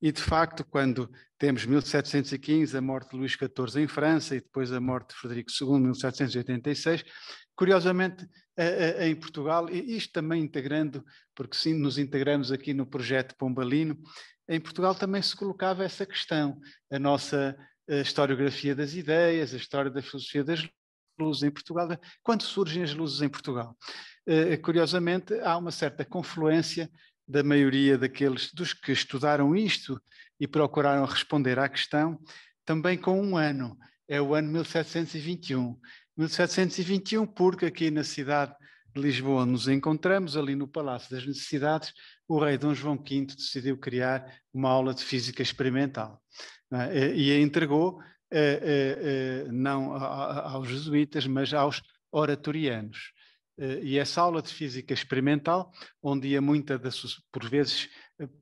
E, de facto, quando temos 1715, a morte de Luís XIV em França, e depois a morte de Frederico II, 1786, curiosamente, em Portugal, e isto também integrando, porque sim, nos integramos aqui no projeto Pombalino, em Portugal também se colocava essa questão, a nossa a historiografia das ideias, a história da filosofia das luzes em Portugal, quando surgem as luzes em Portugal. Uh, curiosamente, há uma certa confluência da maioria daqueles dos que estudaram isto e procuraram responder à questão, também com um ano, é o ano 1721. 1721, porque aqui na cidade de Lisboa nos encontramos, ali no Palácio das Necessidades, o rei Dom João V decidiu criar uma aula de física experimental é? e eh, eh, eh, a entregou não aos jesuítas, mas aos oratorianos. E essa aula de física experimental, onde ia muita, da, por vezes,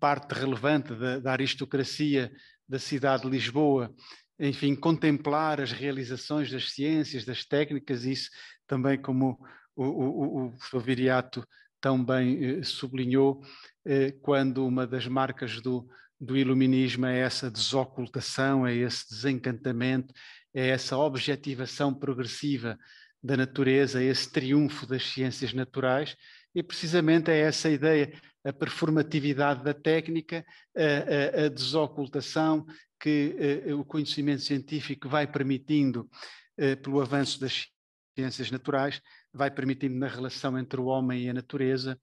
parte relevante da, da aristocracia da cidade de Lisboa enfim, contemplar as realizações das ciências, das técnicas, isso também como o, o, o eh, sublinhou, eh, quando uma das marcas do, do iluminismo é essa desocultação, é esse desencantamento, é essa objetivação progressiva da natureza, é esse triunfo das ciências naturais, e precisamente é essa ideia, a performatividade da técnica, a, a, a desocultação que a, eh, o conhecimento científico vai permitindo eh, pelo avanço das ciências naturais, vai permitindo na relação entre o homem e a natureza.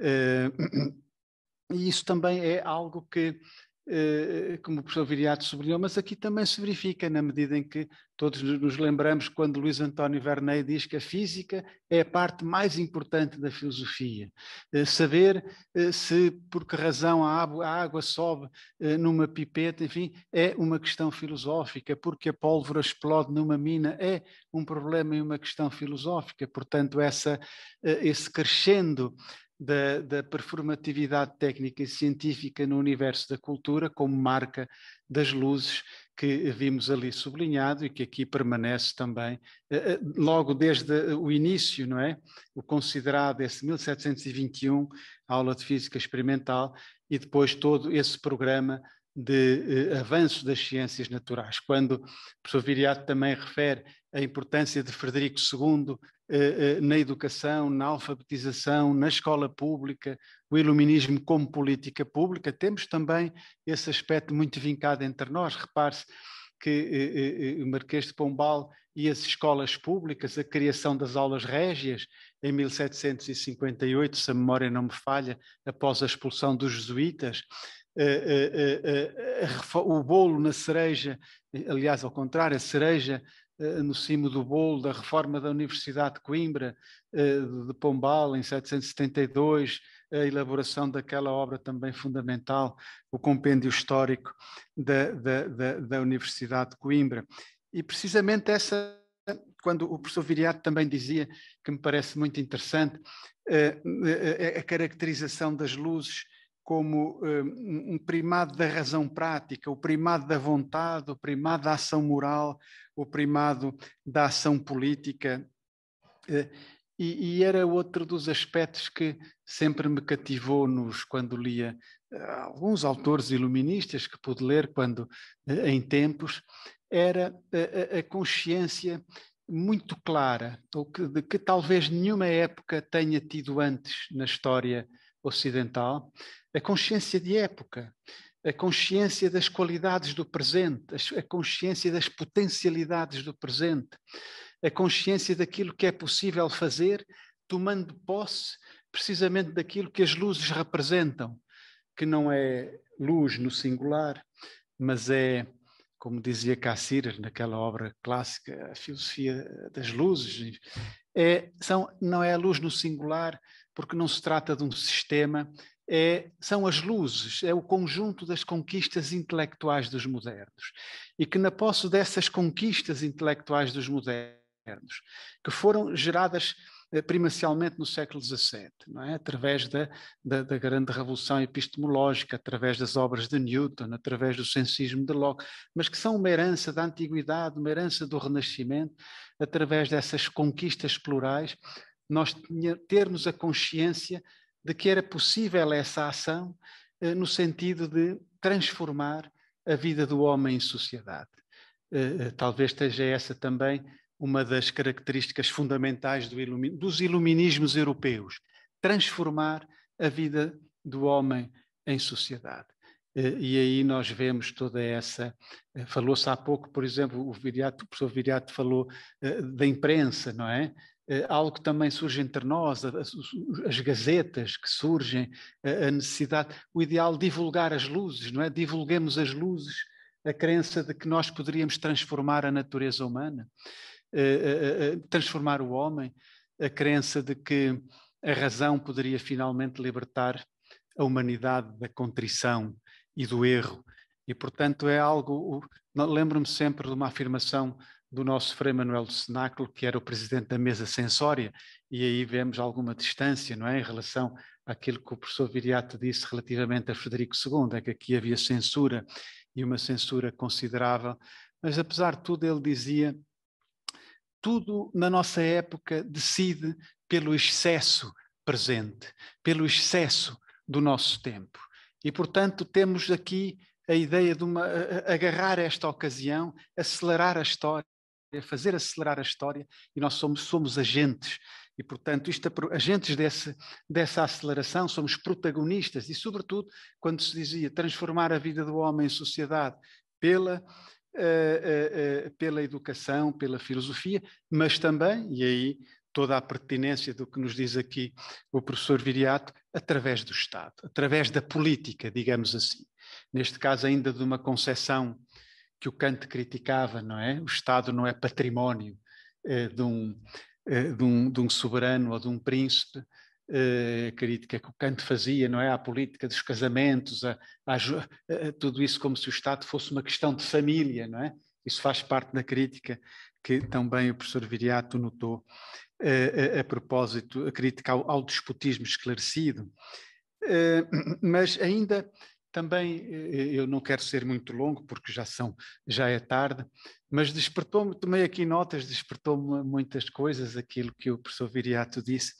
Eh, [clears throat] e isso também é algo que eh, eh, como o professor Viriato sublinhou, mas aqui também se verifica na medida em que todos nos lembramos quando Luís António Vernei diz que a física é a parte mais importante da filosofia. Eh, saber se por que razão a água sobe numa pipeta, enfim, é uma questão filosófica, porque a pólvora explode numa mina é um problema e uma questão filosófica. Portanto, essa, esse crescendo da, da, performatividade técnica e científica no universo da cultura, como marca das luzes que vimos ali sublinhado e que aqui permanece também, eh, eh, logo desde o início, não é? O considerado esse 1721, aula de física experimental, e depois todo esse programa de eh, avanço das ciências naturais. Quando o professor Viriato também refere a importância de Frederico II eh, eh, na educação, na alfabetização, na escola pública, o iluminismo como política pública. Temos também esse aspecto muito vincado entre nós. Repare-se que eh, o Marquês de Pombal e as escolas públicas, a criação das aulas régias em 1758, se a memória não me falha, após a expulsão dos jesuítas, o bolo na cereja, aliás, ao contrário, a cereja eh, no cimo do bolo da reforma da Universidade de Coimbra, eh, de Pombal, em 772, a elaboração daquela obra também fundamental, o Compêndio Histórico da, da, da, da Universidade de Coimbra. E precisamente essa, quando o professor Viriato também dizia, que me parece muito interessante, eh, a caracterização das luzes como eh, um, primado da razão prática, o primado da vontade, o primado da ação moral, o primado da ação política. Eh, e, e, era outro dos aspectos que sempre me cativou nos quando lia eh, alguns autores iluministas que pude ler quando em tempos era a, a consciência muito clara ou que, de que talvez nenhuma época tenha tido antes na história ocidental a consciência de época, a consciência das qualidades do presente, a consciência das potencialidades do presente, a consciência daquilo que é possível fazer, tomando posse precisamente daquilo que as luzes representam, que não é luz no singular, mas é, como dizia Cassirer naquela obra clássica, a filosofia das luzes, é, são, não é a luz no singular, porque não se trata de um sistema, é, são as luzes, é o conjunto das conquistas intelectuais dos modernos. E que, na posse dessas conquistas intelectuais dos modernos, que foram geradas eh, primacialmente no século XVII, não é? através da, da, da, grande revolução epistemológica, através das obras de Newton, através do sensismo de Locke, mas que são uma herança da antiguidade, uma herança do Renascimento, através dessas conquistas plurais, nós termos a consciência de que era possível essa ação eh, no sentido de transformar a vida do homem em sociedade. Eh, eh, talvez esteja essa também uma das características fundamentais do dos iluminismos europeus transformar a vida do homem em sociedade. E aí nós vemos toda essa. Falou-se há pouco, por exemplo, o, Viriato, o professor Viriato falou da imprensa, não é? Eh, algo que também surge entre nós, as, gazetas que surgem, a, necessidade, o ideal divulgar as luzes, não é? Divulguemos as luzes, a crença de que nós poderíamos transformar a natureza humana, eh, eh, transformar o homem, a crença de que a razão poderia finalmente libertar a humanidade da contrição e do erro. E, portanto, é algo. Lembro-me sempre de uma afirmação do nosso Frei Manuel do Senaclo, que era o presidente da mesa sensória, e aí vemos alguma distância, não é, em relação àquilo que o professor Viriato disse relativamente a Frederico II, é que aqui havia censura e uma censura considerável, mas apesar de tudo ele dizia tudo na nossa época decide pelo excesso presente, pelo excesso do nosso tempo. E portanto temos aqui a ideia de uma, agarrar esta ocasião, acelerar a história, é fazer acelerar a história e nós somos, somos agentes. E, portanto, isto, agentes desse, dessa aceleração, somos protagonistas e, sobretudo, quando se dizia transformar a vida do homem em sociedade pela, uh, uh, uh, pela educação, pela filosofia, mas também, e aí toda a pertinência do que nos diz aqui o professor Viriato, através do Estado, através da política, digamos assim. Neste caso, ainda de uma concepção que o Kant criticava, não é? O Estado não é património eh, de, um, eh, de, um, de, um, soberano ou de um príncipe, eh, A crítica que o Kant fazia, não é? À política dos casamentos, a, a, a, tudo isso como se o Estado fosse uma questão de família, não é? Isso faz parte da crítica que também o professor Viriato notou eh, eh, a, propósito, a crítica ao, ao despotismo esclarecido. [clears throat] mas ainda também eh, eu não quero ser muito longo porque já são já é tarde, mas despertou-me, tomei aqui notas, despertou-me muitas coisas aquilo que o professor Viriato disse,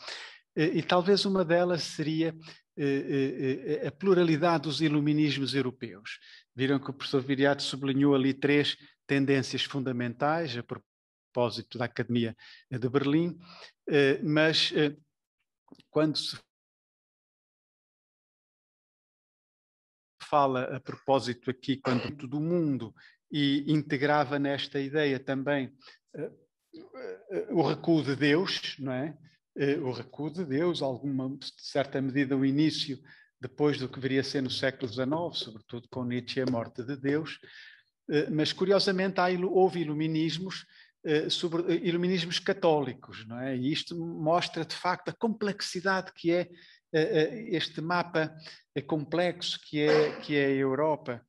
e, talvez uma delas seria eh, eh, a pluralidade dos iluminismos europeus. Viram que o professor Viriato sublinhou ali três tendências fundamentais a propósito da Academia de Berlim, mas quando se fala a propósito aqui quando do mundo e integrava nesta ideia também eh, eh, o recuo de Deus, não é? Eh, o recuo de Deus, alguma de certa medida o início depois do que viria a ser no século XIX, sobretudo com Nietzsche a morte de Deus, mas curiosamente há, houve iluminismos sobre iluminismos católicos, não é? E isto mostra de facto a complexidade que é eh, eh, este mapa eh, complexo que é, que é a Europa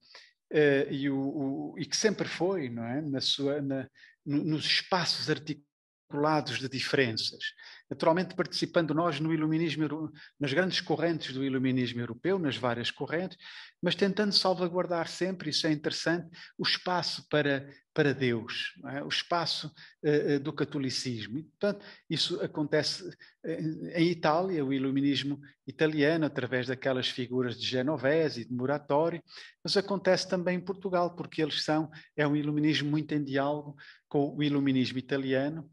e, o, o, e que sempre foi, não é? Na sua, na, nos espaços articulados de diferenças naturalmente participando nós no iluminismo, nas grandes correntes do iluminismo europeu, nas várias correntes, mas tentando salvaguardar sempre, isso é interessante, o espaço para, para Deus, é? o espaço uh, do catolicismo. E, portanto, isso acontece eh, em Itália, o iluminismo italiano, através daquelas figuras de Genovese e de Muratori, mas acontece também em Portugal, porque eles são, é um iluminismo muito em diálogo com o iluminismo italiano,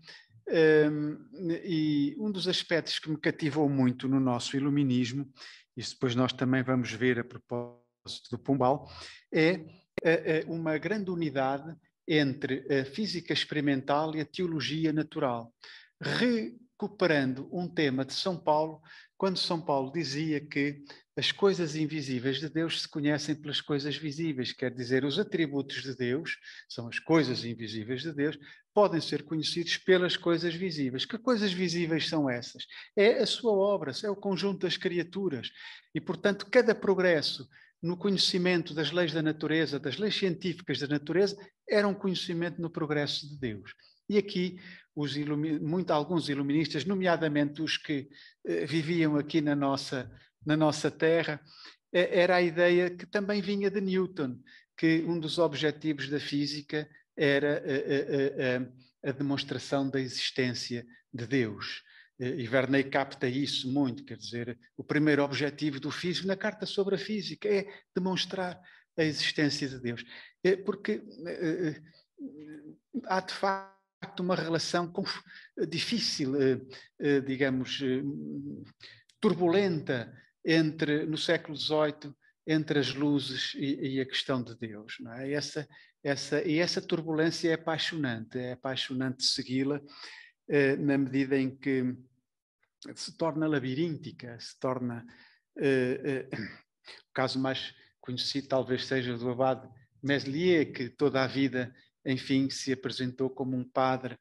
um, ehm, e um dos aspectos que me cativou muito no nosso iluminismo, isso depois nós também vamos ver a propósito do Pombal, é a, a, uma grande unidade entre a física experimental e a teologia natural, recuperando um tema de São Paulo, quando São Paulo dizia que as coisas invisíveis de Deus se conhecem pelas coisas visíveis, quer dizer, os atributos de Deus são as coisas invisíveis de Deus, podem ser conhecidos pelas coisas visíveis. Que coisas visíveis são essas? É a sua obra, é o conjunto das criaturas. E, portanto, cada progresso no conhecimento das leis da natureza, das leis científicas da natureza, era um conhecimento no progresso de Deus. E aqui, os ilumi muito, alguns iluministas, nomeadamente os que eh, viviam aqui na nossa, na nossa terra, eh, era a ideia que também vinha de Newton, que um dos objetivos da física era a, a, a, a demonstração da existência de Deus. Eh, e Verney capta isso muito, quer dizer, o primeiro objetivo do físico na carta sobre a física é demonstrar a existência de Deus. É porque eh, eh, há de facto uma relação difícil, digamos, turbulenta entre, no século XVIII, entre as luzes e, e a questão de Deus. Não é? essa, essa, e essa turbulência é apaixonante, é apaixonante segui-la eh, na medida em que se torna labiríntica, se torna. Eh, eh, o caso mais conhecido talvez seja do abade Meslier, que toda a vida, enfim, se apresentou como um padre,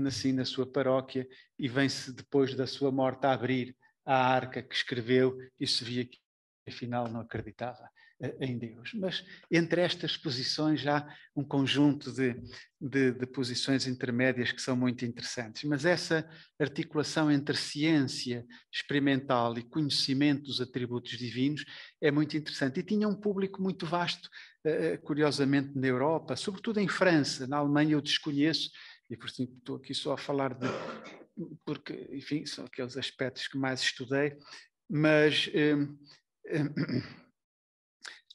nasci na sua paróquia e vem-se depois da sua morte a abrir a arca que escreveu e se via que afinal não acreditava eh, em Deus. Mas entre estas posições há um conjunto de, de, de, posições intermédias que são muito interessantes. Mas essa articulação entre ciência experimental e conhecimento dos atributos divinos é muito interessante. E tinha um público muito vasto, eh, eh, curiosamente, na Europa, sobretudo em França. Na Alemanha eu desconheço, e por isso estou aqui só a falar de. Porque, enfim, são aqueles aspectos que mais estudei, mas. [coughs]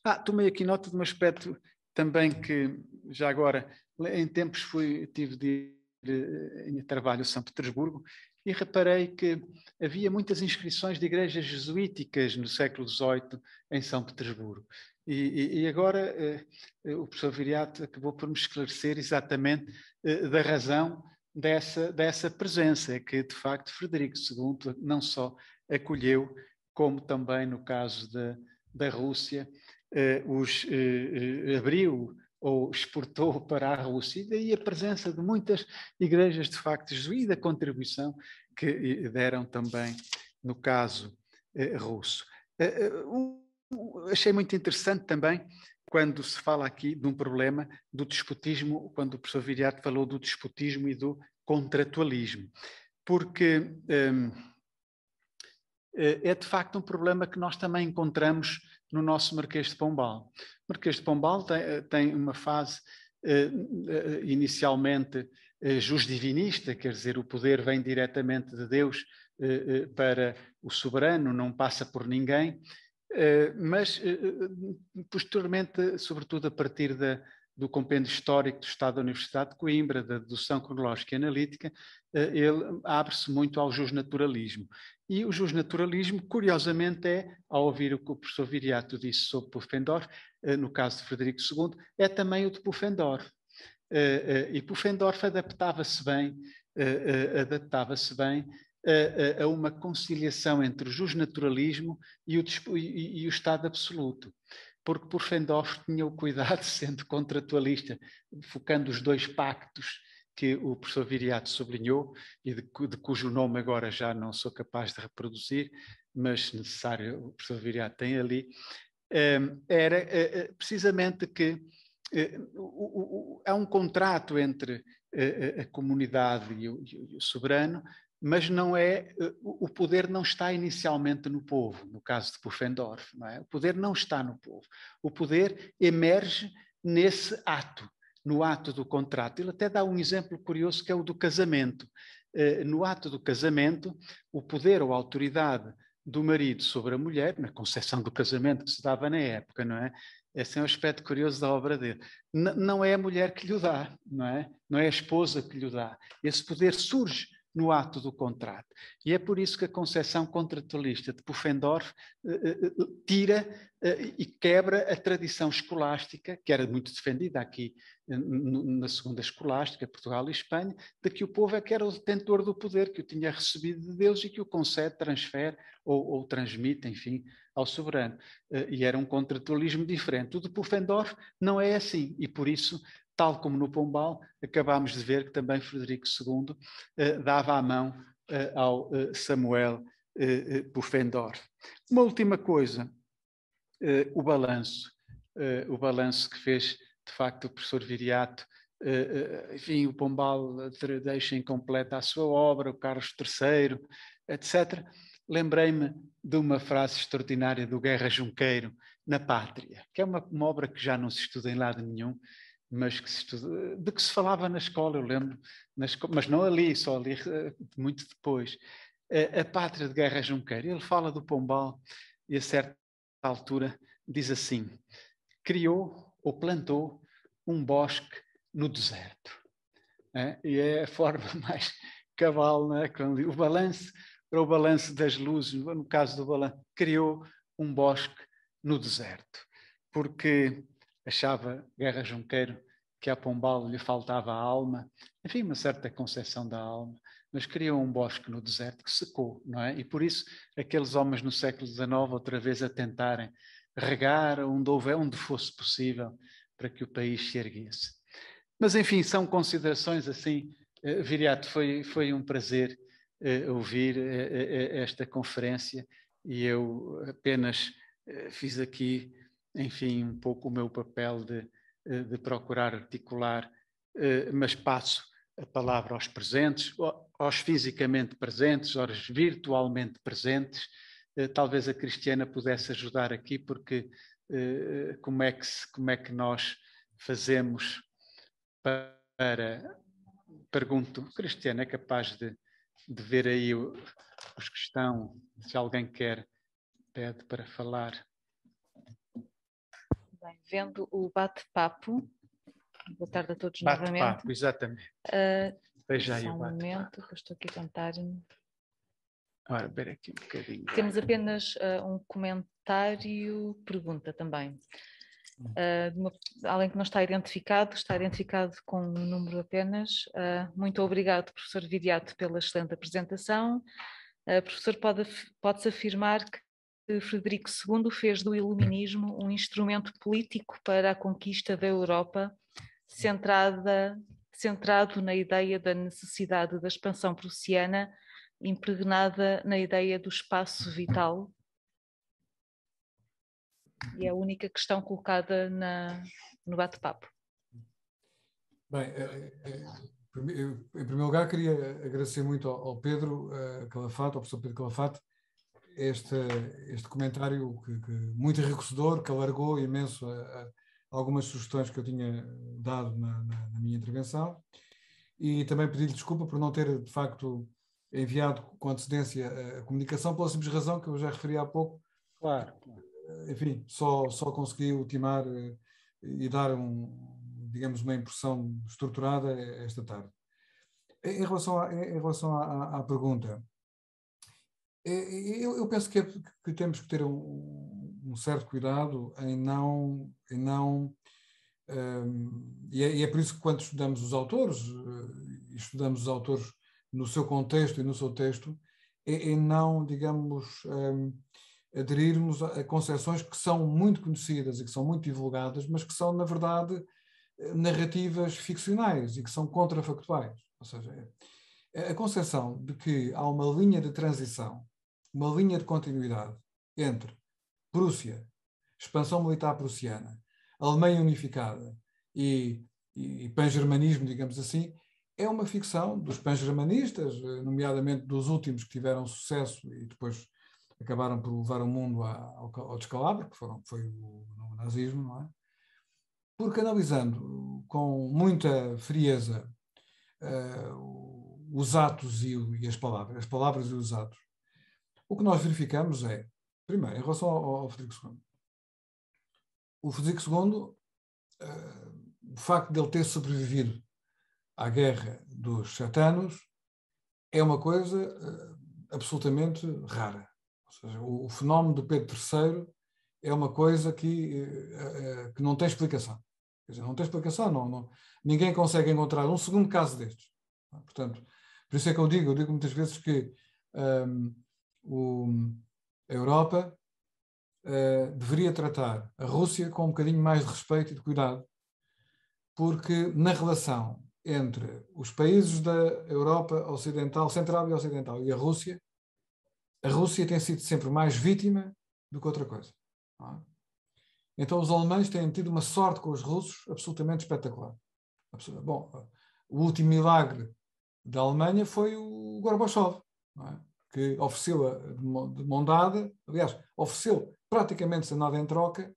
Ah, tomei aqui nota de um aspecto também que, já agora, em tempos fui, tive de ir eh, em trabalho em São Petersburgo e reparei que havia muitas inscrições de igrejas jesuíticas no século XVIII em São Petersburgo. E, e agora eh, o professor Viriato acabou por me esclarecer exatamente eh, da razão dessa, dessa presença, que de facto Frederico II não só acolheu como também no caso da, da Rússia, eh, os eh, eh abriu ou exportou [laughs] para a Rússia, e daí a presença de muitas igrejas de facto jesuíta, a contribuição que eh, deram também no caso eh, russo. Eh, um, achei muito interessante também quando se fala aqui de um problema do despotismo, quando o professor Viriato falou do despotismo e do contratualismo, porque ehm, eh, é de facto um problema que nós também encontramos no nosso Marquês de Pombal. O Marquês de Pombal tem, eh, tem uma fase eh, inicialmente jusdivinista, quer dizer, o poder vem diretamente de Deus para o soberano, não passa por ninguém, mas posteriormente, sobretudo a partir da, do compêndio histórico do Estado da Universidade de Coimbra, da dedução cronológica e analítica, eh, ele abre-se muito ao justnaturalismo. E o justnaturalismo, curiosamente, é, ao ouvir o que o professor Viriato disse sobre Pufendorf, eh, no caso de Frederico II, é também o de Pufendorf. Eh, e Pufendorf adaptava-se bem, adaptava-se bem a, uma conciliação entre o justnaturalismo e o Estado absoluto porque Puxendorf tinha o cuidado, [laughs] sendo contratualista, focando os dois pactos que o professor Viriato sublinhou e de, de, cujo nome agora já não sou capaz de reproduzir, mas se necessário o professor Viriato tem ali, hum, era eh, eh, precisamente que eh, há um contrato entre a comunidade e o, soberano mas não é eh, o poder não está inicialmente no povo, no caso de Pufendorf, não é? O poder não está no povo. O poder emerge nesse ato, no ato do contrato. Ele até dá um exemplo curioso que é o do casamento. Eh, no ato do casamento, o poder ou a autoridade do marido sobre a mulher, na concepção do casamento que se dava na época, não é? Esse é um aspecto curioso da obra dele. N não é a mulher que lhe o dá, não é? Não é a esposa que lhe o dá. Esse poder surge no ato do contrato. E é por isso que a concessão contratualista de Pufendorf eh, eh, eh, tira eh, e quebra a tradição escolástica, que era muito defendida aqui eh, na segunda escolástica, Portugal e Espanha, de que o povo é que era o detentor do poder, que o tinha recebido de Deus e que o concede, transfere ou, ou transmite, enfim, ao soberano. Eh, e era um contratualismo diferente. O de Pufendorf não é assim, e por isso tal como no Pombal, acabámos de ver que também Frederico II eh, dava a mão eh, ao eh, Samuel eh, Pufendorf. Uma última coisa, o balanço, o balanço que fez de facto o professor Viriato, enfim, o Pombal deixa incompleta a sua obra, o Carlos III, etc. Lembrei-me de uma frase extraordinária do Guerra Junqueiro, Na Pátria, que é uma, uma obra que já não se estuda em lado nenhum, mas que de que se falava na escola, eu lembro, escola, mas não ali, só ali, eh, muito depois. A, a Pátria de Guerra é Junqueira, ele fala do Pombal e a certa altura diz assim: criou ou plantou um bosque no deserto. É? E é a forma [laughs] mais cabal, né? o balanço, para o balanço das luzes, no caso do balanço, criou um bosque no deserto. Porque achava Guerra Junqueiro que a Pombal lhe faltava a alma, enfim, uma certa concepção da alma, mas criou um bosque no deserto que secou, não é? E por isso aqueles homens no século XIX outra vez a tentarem regar onde houver, onde fosse possível, para que o país se erguesse. Mas enfim, são considerações assim, eh, Viriato, foi, foi um prazer uh, ouvir uh, uh, esta conferência e eu apenas fiz aqui enfim, um pouco o meu papel de, eh, de procurar articular, eh, mas passo a palavra aos presentes, aos fisicamente presentes, aos virtualmente presentes. Eh, talvez a Cristiana pudesse ajudar aqui, porque como é que, como é que nós fazemos para. Pergunto, Cristiana, é capaz de, de ver aí os que estão, se alguém quer, pede para falar bem, vendo o bate-papo, boa tarde a todos bate novamente. Bate-papo, exatamente. Uh, Veja aí o bate-papo. momento, que eu estou aqui a tentar... Ora, ver aqui um bocadinho. Temos vai. apenas uh, um comentário, pergunta também. Uh, uma, além que não está identificado, está identificado com um número apenas. Uh, muito obrigado, professor Vidiato, pela excelente apresentação. Uh, professor, pode, pode-se afirmar que Frederico II fez do iluminismo um instrumento político para a conquista da Europa, centrada, centrado na ideia da necessidade da expansão prussiana, impregnada na ideia do espaço vital. E é a única questão colocada na, no bate-papo. Bem, eh, eh, eh, em primeiro lugar, queria agradecer muito ao Pedro Calafate, ao professor Pedro Calafate, este, este comentário que, que muito enriquecedor, que alargou imenso a, a algumas sugestões que eu tinha dado na, na, na minha intervenção e também pedir desculpa por não ter, de facto, enviado com antecedência a comunicação, pela simples razão que eu já referi há pouco. Claro. Enfim, só, só consegui ultimar eh, e dar, um, digamos, uma impressão estruturada esta tarde. Em relação, a, em relação à, à pergunta, é, é, eu, eu penso que, é, que, temos que ter um, um, certo cuidado em não. Em não um, e, é, e, é, por isso que, quando estudamos os autores, eh, estudamos os autores no seu contexto e no seu texto, em é, é, não, digamos, um, aderirmos a concepções que são muito conhecidas e que são muito divulgadas, mas que são, na verdade, eh, narrativas ficcionais e que são contrafactuais. Ou seja, a concepção de que há uma linha de transição uma linha de continuidade entre Prússia, expansão militar prussiana, Alemanha unificada e, e, e pan-germanismo, digamos assim, é uma ficção dos pan-germanistas, eh, nomeadamente dos últimos que tiveram sucesso e depois acabaram por levar o mundo ao, ao descalabro, que foram, foi o, o nazismo, não é? Porque analisando com muita frieza uh, os atos e, e, as palavras, as palavras e os atos, o que nós verificamos é, primeiro, em relação ao, ao Frederico II, o Frederico II, uh, eh, o facto de ele ter sobrevivido à guerra dos sete anos é uma coisa uh, absolutamente rara. Ou seja, o, o, fenómeno do Pedro III é uma coisa que, uh, que não tem explicação. Quer dizer, não tem explicação, não, não, ninguém consegue encontrar um segundo caso destes. Portanto, por isso é que eu digo, eu digo muitas vezes que ehm, o, a Europa uh, deveria tratar a Rússia com um bocadinho mais de respeito e de cuidado, porque na relação entre os países da Europa Ocidental, Central e Ocidental e a Rússia, a Rússia tem sido sempre mais vítima do que outra coisa. É? Então os alemães têm tido uma sorte com os russos absolutamente espetacular. Bom, o último milagre da Alemanha foi o Gorbachev. É? que ofereceu-a de mão dada, aliás, ofereceu praticamente sem nada em troca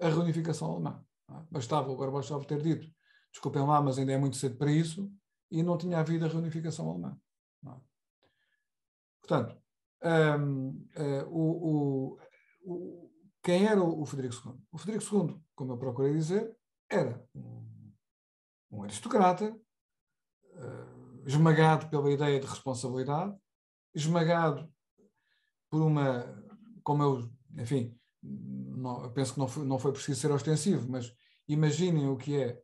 a reunificação alemã. É? Bastava o Gorbachev ter dito, desculpem lá, mas ainda é muito cedo para isso, e não tinha havido a reunificação alemã. É? Portanto, um, eh, o, o, o, quem era o Frederico II? O Frederico II, como eu procurei dizer, era um, um aristocrata, uh, esmagado pela ideia de responsabilidade, esmagado por uma, como eu, enfim, não, penso que não foi, não foi preciso ser ostensivo, mas imaginem o que é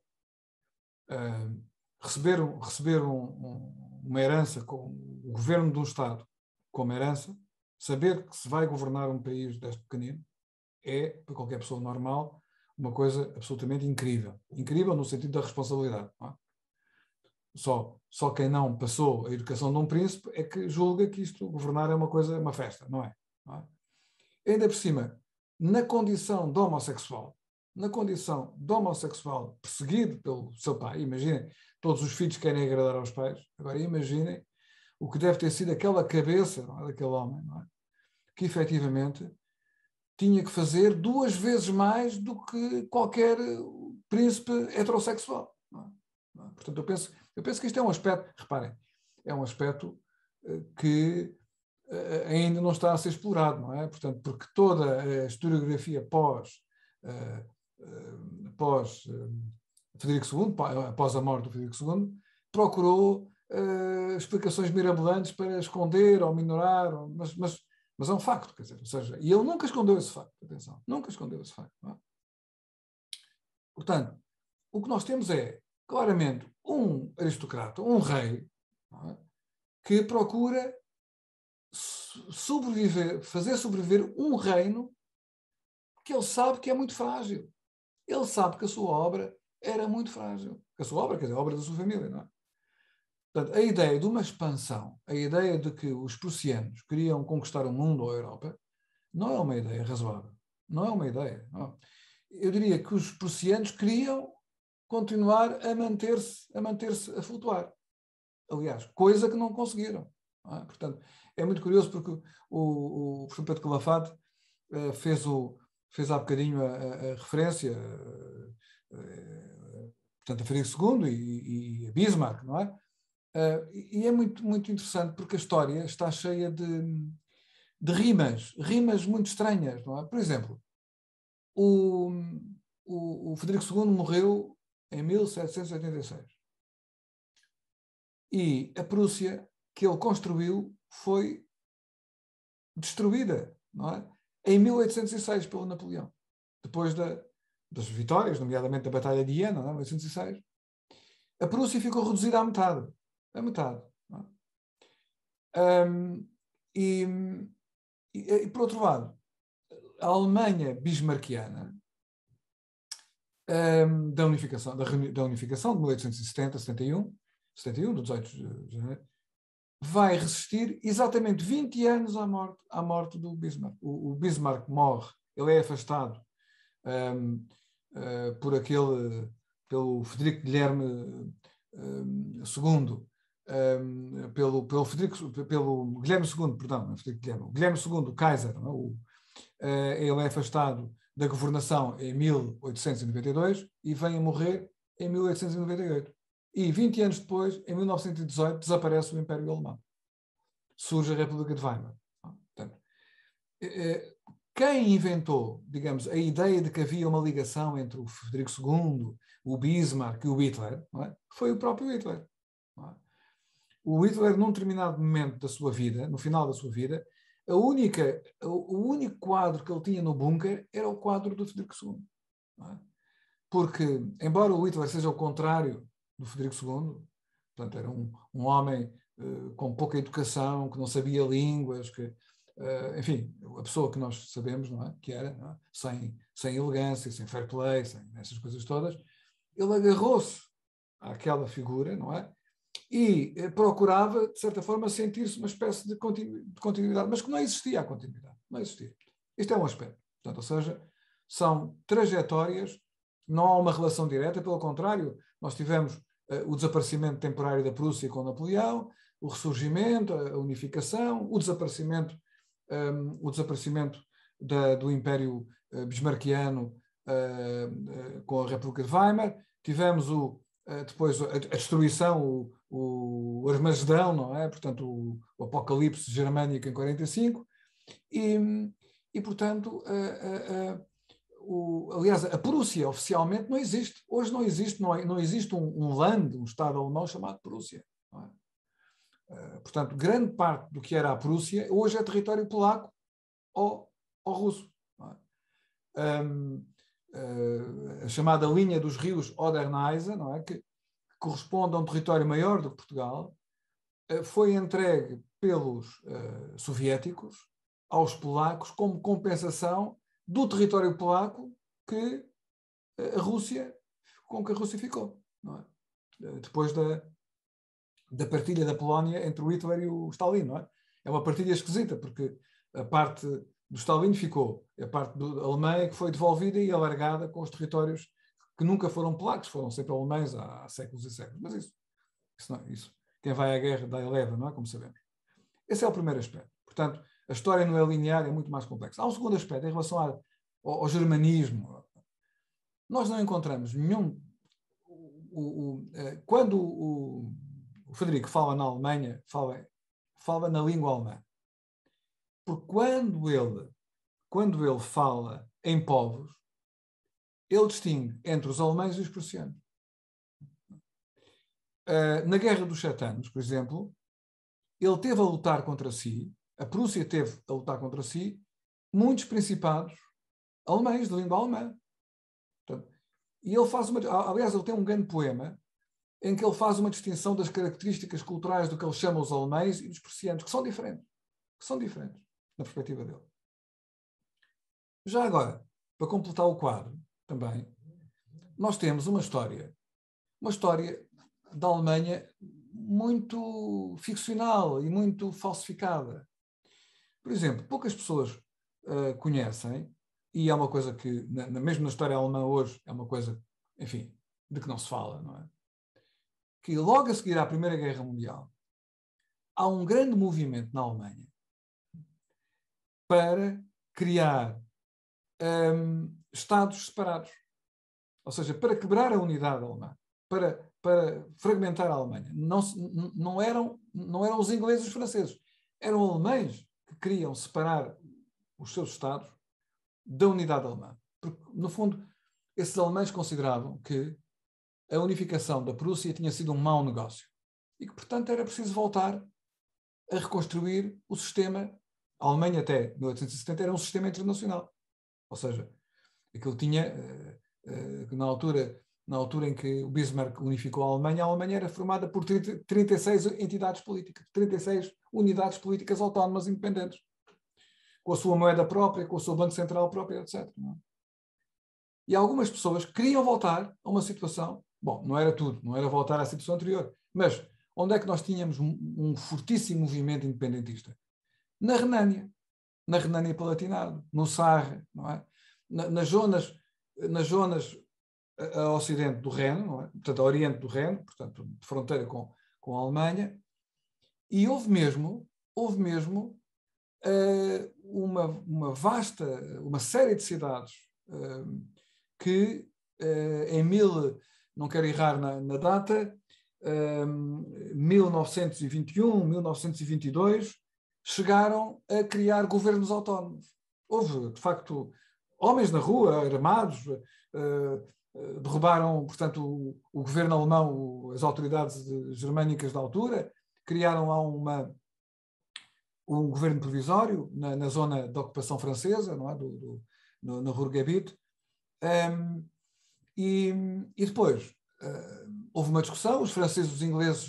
uh, receber, receber um, um, uma herança, com o governo de um Estado como herança, saber que se vai governar um país deste pequenino, é, para qualquer pessoa normal, uma coisa absolutamente incrível. Incrível no sentido da responsabilidade. É? só, só quem não passou a educação de um príncipe é que julga que isto, governar é uma coisa, uma festa, não é? Não é? Ainda por cima, na condição de homossexual, na condição de homossexual perseguido pelo seu pai, imaginem, todos os filhos querem agradar aos pais, agora imaginem o que deve ter sido aquela cabeça é? daquele homem, é? que efetivamente tinha que fazer duas vezes mais do que qualquer príncipe heterossexual. É? é? Portanto, eu penso eu penso que isto é um aspecto, reparem, é um aspecto eh, que eh, ainda não está a ser explorado, não é? Portanto, porque toda a historiografia pós, eh, pós Frederico II, após a morte do Frederico II, procurou explicações mirabolantes para esconder ou minorar, mas, mas, mas é um facto, quer dizer, ou seja, e ele nunca escondeu esse facto, atenção, nunca escondeu esse facto. É? Portanto, o que nós temos é claramente um aristocrata, um rei, é? que procura sobreviver, fazer sobreviver um reino que ele sabe que é muito frágil. Ele sabe que a sua obra era muito frágil. A sua obra, quer dizer, a obra da sua família, não é? Portanto, a ideia de uma expansão, a ideia de que os prussianos queriam conquistar o mundo ou a Europa, não é uma ideia razoável. Não é uma ideia. Não. É? Eu diria que os prussianos queriam continuar a manter-se a, manter a flutuar. Aliás, coisa que não conseguiram. Não é? Portanto, é muito curioso porque o, o, professor Pedro Calafate uh, fez, o, fez há bocadinho a, a, referência, uh, uh, portanto, a Frederico II e, e, a Bismarck, não é? e é muito, muito interessante porque a história está cheia de, de rimas, rimas muito estranhas, não é? Por exemplo, o, o, o Frederico II morreu em 1786. E a Prússia que ele construiu foi destruída, não é? Em 1806 pelo Napoleão, depois da, das vitórias, nomeadamente da Batalha de Iena, não é? 1806, a Prússia ficou reduzida à metade, à metade. É? Um, e, e, e por outro lado, a Alemanha bismarquiana um, da unificação, da, da unificação de 1870, 71, 71, do 18 de janeiro, vai resistir exatamente 20 anos à morte, à morte do Bismarck. O, o Bismarck morre, ele é afastado um, uh, ah, por aquele, pelo Frederico Guilherme um, II, um, pelo, pelo, Frederico, pelo Guilherme II, perdão, é Frederico Guilherme, Guilherme II, o Kaiser, é? o, uh, ele é afastado da governação em 1892 e vem a morrer em 1898. E 20 anos depois, em 1918, desaparece o Império Alemão. Surge a República de Weimar. Portanto, eh, eh, quem inventou, digamos, a ideia de que havia uma ligação entre o Frederico II, o Bismarck e o Hitler, é? foi o próprio Hitler. É? O Hitler, num determinado momento da sua vida, no final da sua vida, a única, o único quadro que ele tinha no bunker era o quadro do Frederico II. É? Porque, embora o Hitler seja o contrário do Frederico II, portanto, era um, um homem uh, com pouca educação, que não sabia línguas, que, uh, enfim, a pessoa que nós sabemos, não é? Que era, é? Sem, sem elegância, sem fair play, sem essas coisas todas, ele agarrou-se àquela figura, não é? e eh, procurava, de certa forma, sentir-se uma espécie de, continu de, continuidade, mas que não existia a continuidade, não existia. Este é um aspecto. Portanto, ou seja, são trajetórias, não há uma relação direta, pelo contrário, nós tivemos uh, o desaparecimento temporário da Prússia com Napoleão, o ressurgimento, a unificação, o desaparecimento, um, ehm, o desaparecimento da, do Império eh, Bismarckiano uh, com a República de Weimar, tivemos o, depois a, a destruição, o, o Armagedão, não é? Portanto, o, o Apocalipse Germânico em 45, e, e portanto, a, a, a, o, aliás, a Prússia oficialmente não existe. Hoje não existe, não, é, não existe um, um, land, um Estado alemão chamado Prússia. É? Uh, portanto, grande parte do que era a Prússia hoje é território polaco ou, ou russo. É? Um, uh, eh, a chamada linha dos rios Oder-Neisse, não é? Que, corresponde a um território maior do que Portugal, eh, foi entregue pelos uh, soviéticos aos polacos como compensação do território polaco que eh, a Rússia, com que a Rússia ficou, é? Depois da, da partilha da Polónia entre o Hitler e o Stalin, não é? É uma partilha esquisita, porque a parte do Stalin ficou, a parte do Alemanha que foi devolvida e alargada com os territórios que nunca foram polacos, foram sempre alemães há, há séculos e séculos. Mas isso, isso, não, é, isso, quem vai à guerra dá eleva, leva, não é? Como sabemos. Esse é o primeiro aspecto. Portanto, a história não é linear, é muito mais complexa. Há um segundo aspecto em relação ao, ao germanismo. Nós não encontramos nenhum. O, o, eh, quando o, o, Frederico fala na Alemanha, fala, fala na língua alemã. Porque quando ele, quando ele fala em povos, ele distingue entre os alemães e os prussianos. Uh, na Guerra dos Sete Anos, por exemplo, ele teve a lutar contra si, a Prússia teve a lutar contra si, muitos principados alemães, de língua alemã. Portanto, e ele faz uma. Aliás, ele tem um grande poema em que ele faz uma distinção das características culturais do que ele chama os alemães e dos prussianos, que são diferentes. Que são diferentes, na perspectiva dele. Já agora, para completar o quadro, também, nós temos uma história, uma história da Alemanha muito ficcional e muito falsificada. Por exemplo, poucas pessoas uh, conhecem, e é uma coisa que, na, na, mesmo na história alemã hoje, é uma coisa, enfim, de que não se fala, não é? Que logo a seguir à Primeira Guerra Mundial, há um grande movimento na Alemanha para criar um, ehm, Estados separados. Ou seja, para quebrar a unidade alemã, para, para fragmentar a Alemanha. Não, não, eram, não eram os ingleses e os franceses. Eram alemães que queriam separar os seus Estados da unidade alemã. Porque, no fundo, esses alemães consideravam que a unificação da Prússia tinha sido um mau negócio e que, portanto, era preciso voltar a reconstruir o sistema. A Alemanha, até 1870, era um sistema internacional. Ou seja, Aquilo tinha, eh, eh, na altura, na altura em que o Bismarck unificou a Alemanha, a Alemanha era formada por 30, 36 entidades políticas, 36 unidades políticas autónomas independentes, com a sua moeda própria, com o seu banco central próprio, etc. É? E algumas pessoas queriam voltar a uma situação, bom, não era tudo, não era voltar à situação anterior, mas onde é que nós tínhamos um, um fortíssimo movimento independentista? Na Renânia, na Renânia Palatinado, no Sarre, não é? na, nas zonas, nas zonas a, a ocidente do Reno, é? portanto, a oriente do Reno, portanto, de fronteira com, com a Alemanha, e houve mesmo, houve mesmo uh, uma, uma vasta, uma série de cidades uh, que uh, em mil, não quero errar na, na data, 1921, 1922, chegaram a criar governos autónomos. Houve, de facto, homens na rua, armados, uh, derrubaram, portanto, o, o governo alemão, o, as autoridades germânicas da altura, criaram lá uma, um governo provisório na, na zona da ocupação francesa, não é? do, do no, no Ruhrgebiet. Um, ehm, e, e, depois uh, houve uma discussão, os franceses, os ingleses,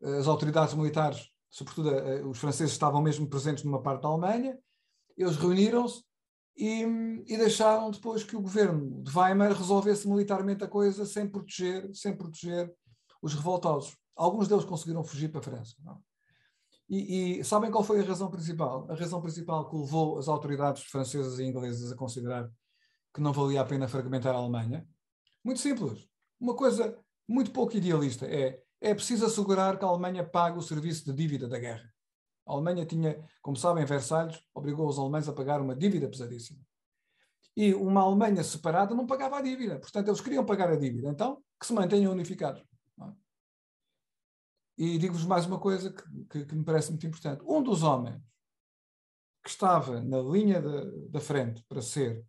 uh, as autoridades militares, sobretudo uh, os franceses estavam mesmo presentes numa parte da Alemanha, eles reuniram-se e, e, deixaram depois que o governo de Weimar resolvesse militarmente a coisa sem proteger, sem proteger os revoltosos. Alguns deles conseguiram fugir para a França. É? E, e, sabem qual foi a razão principal? A razão principal que levou as autoridades francesas e inglesas a considerar que não valia a pena fragmentar a Alemanha? Muito simples. Uma coisa muito pouco idealista é é preciso assegurar que a Alemanha pague o serviço de dívida da guerra. A Alemanha tinha, como sabem, Versalhes obrigou os alemães a pagar uma dívida pesadíssima. E uma Alemanha separada não pagava a dívida. Portanto, eles queriam pagar a dívida. Então, que se mantenham unificados. É? E digo-vos mais uma coisa que, que, que, me parece muito importante. Um dos homens que estava na linha de, da frente para ser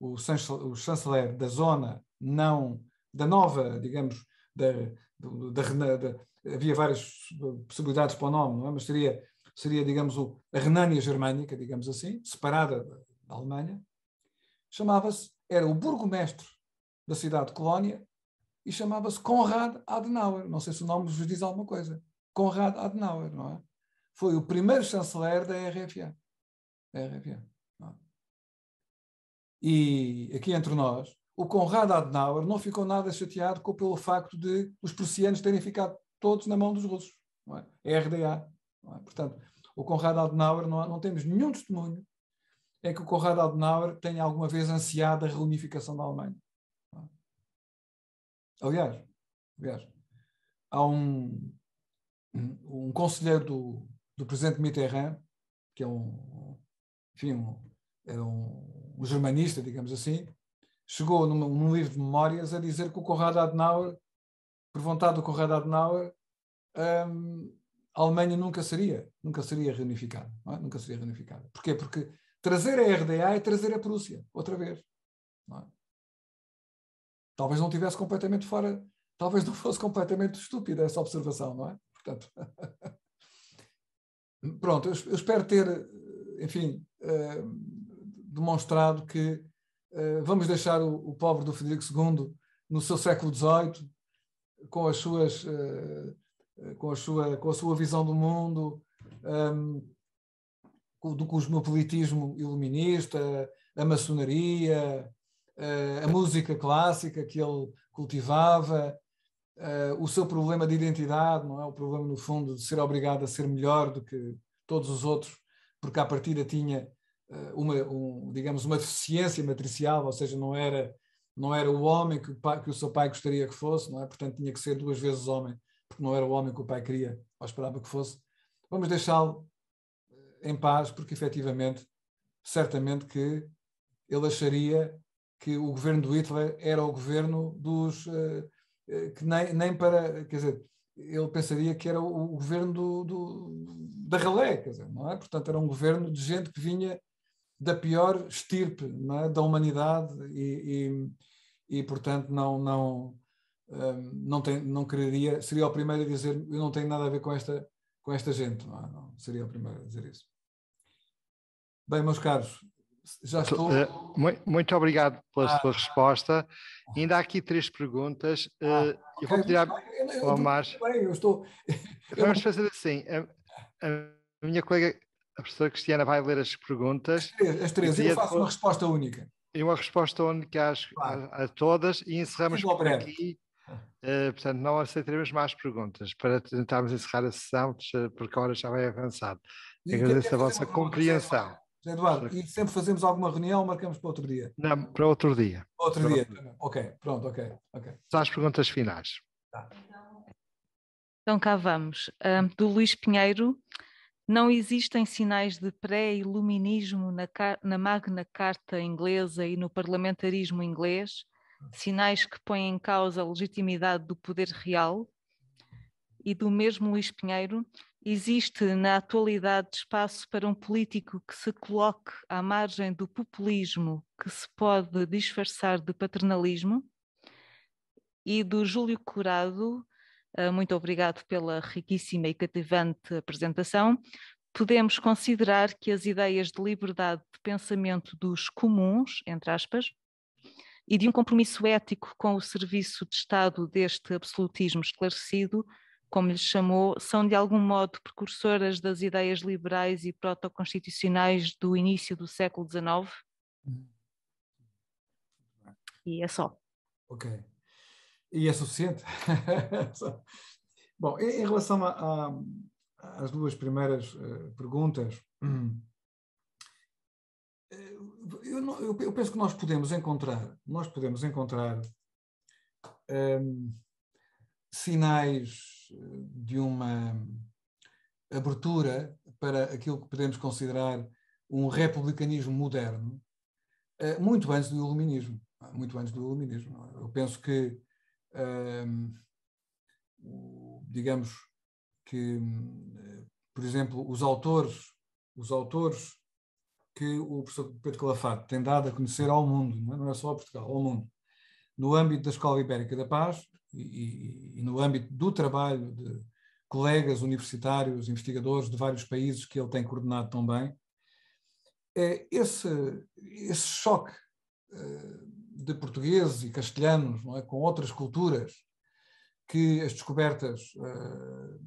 o, o chanceler da zona não, da nova, digamos, da, da, da, da, havia várias possibilidades para o nome, é? mas seria seria, digamos, a Renânia Germânica, digamos assim, separada da Alemanha, chamava-se, era o burgomestre da cidade de Colónia e chamava-se Konrad Adenauer. Não sei se o nome vos diz alguma coisa. Konrad Adenauer, não é? Foi o primeiro chanceler da RFA. Da RFA. É? E aqui entre nós, o Konrad Adenauer não ficou nada chateado com, pelo facto de os prussianos terem ficado todos na mão dos russos. Não é? RDA. É? Portanto, o Conrado Adenauer, não, não, temos nenhum testemunho é que o Conrad Adenauer tenha alguma vez ansiado a reunificação da Alemanha. É? Aliás, aliás, há um, um conselheiro do, do presidente Mitterrand, que é um, enfim, um, era um, um germanista, digamos assim, chegou num, num, livro de memórias a dizer que o Conrado Adenauer, por vontade do Conrado Adenauer, um, a Alemanha nunca seria, nunca seria reunificada. É? Nunca seria reunificada. Porquê? Porque trazer a RDA é trazer a Prússia, outra vez. Não é? Talvez não tivesse completamente fora, talvez não fosse completamente estúpida essa observação, não é? Portanto, [laughs] pronto, eu, eu espero ter, enfim, uh, demonstrado que uh, vamos deixar o, o, pobre do Frederico II no seu século XVIII, com as suas uh, eh, com a sua, com a sua visão do mundo, um, ehm, do cosmopolitismo iluminista, a maçonaria, eh, a música clássica que ele cultivava, eh, o seu problema de identidade, não é? O problema, no fundo, de ser obrigado a ser melhor do que todos os outros, porque à partida tinha uma, um, digamos, uma deficiência matricial, ou seja, não era, não era o homem que o, pai, que o seu pai gostaria que fosse, não é? Portanto, tinha que ser duas vezes homem porque não era o homem que o pai queria ou esperava que fosse, vamos deixá-lo eh, em paz, porque efetivamente, certamente que ele acharia que o governo do Hitler era o governo dos. Eh, eh, que nem, nem para. Quer dizer, ele pensaria que era o, governo do, do, da relé, quer dizer, não é? Portanto, era um governo de gente que vinha da pior estirpe é? da humanidade e, e, e, portanto, não, não, um, não, tem, não quereria, seria o primeiro a dizer eu não tenho nada a ver com esta, com esta gente. Não, é? não seria o primeiro a dizer isso. Bem, meus caros, já estou. Eh, muito obrigado pela ah, sua resposta. Ainda há aqui três perguntas. Eh, ah, eu okay, vou pedir ao Eu estou. [laughs] Vamos fazer assim. A, a, minha colega, a professora Cristiana, vai ler as perguntas. As três, as três. eu faço depois... uma resposta única e uma resposta única a, claro. a, a todas e encerramos por aqui Uh, portanto, não aceitaremos mais perguntas para tentarmos encerrar a sessão, porque a hora já vai avançada. Agradeço a vossa compreensão. Eduardo, e sempre fazemos alguma reunião ou marcamos para outro dia? Não, para outro dia. Outro para dia, outro... ok, pronto, ok. okay. Só as perguntas finais. Tá. Então cá vamos. do Luís Pinheiro, não existem sinais de pré-iluminismo na, na Magna Carta inglesa e no parlamentarismo inglês? sinais que põem em causa a legitimidade do poder real e do mesmo Luís Pinheiro, existe na atualidade espaço para um político que se coloque à margem do populismo que se pode disfarçar de paternalismo e do Júlio Curado, eh, muito obrigado pela riquíssima e cativante apresentação. Podemos considerar que as ideias de liberdade de pensamento dos comuns, entre aspas, e de um compromisso ético com o serviço de Estado deste absolutismo esclarecido, como lhe chamou, são de algum modo precursoras das ideias liberais e protoconstitucionais do início do século XIX? Uhum. E é só. Ok. E é suficiente? [laughs] Bom, em relação às duas primeiras uh, perguntas, [clears throat] eh, eu, não, eu, eu, penso que nós podemos encontrar, nós podemos encontrar um, sinais eh, de uma abertura para aquilo que podemos considerar um republicanismo moderno, eh, muito antes do iluminismo, muito antes do iluminismo. Eu penso que, hum, digamos que, hum, eh, por exemplo, os autores, os autores que o professor Pedro Calafate tem dado a conhecer ao mundo, é? não é, só a Portugal, ao mundo. No âmbito da Escola Ibérica da Paz e, e, e no âmbito do trabalho de colegas universitários, investigadores de vários países que ele tem coordenado tão bem, é esse, esse choque eh, de portugueses e castelhanos é? com outras culturas que as descobertas uh,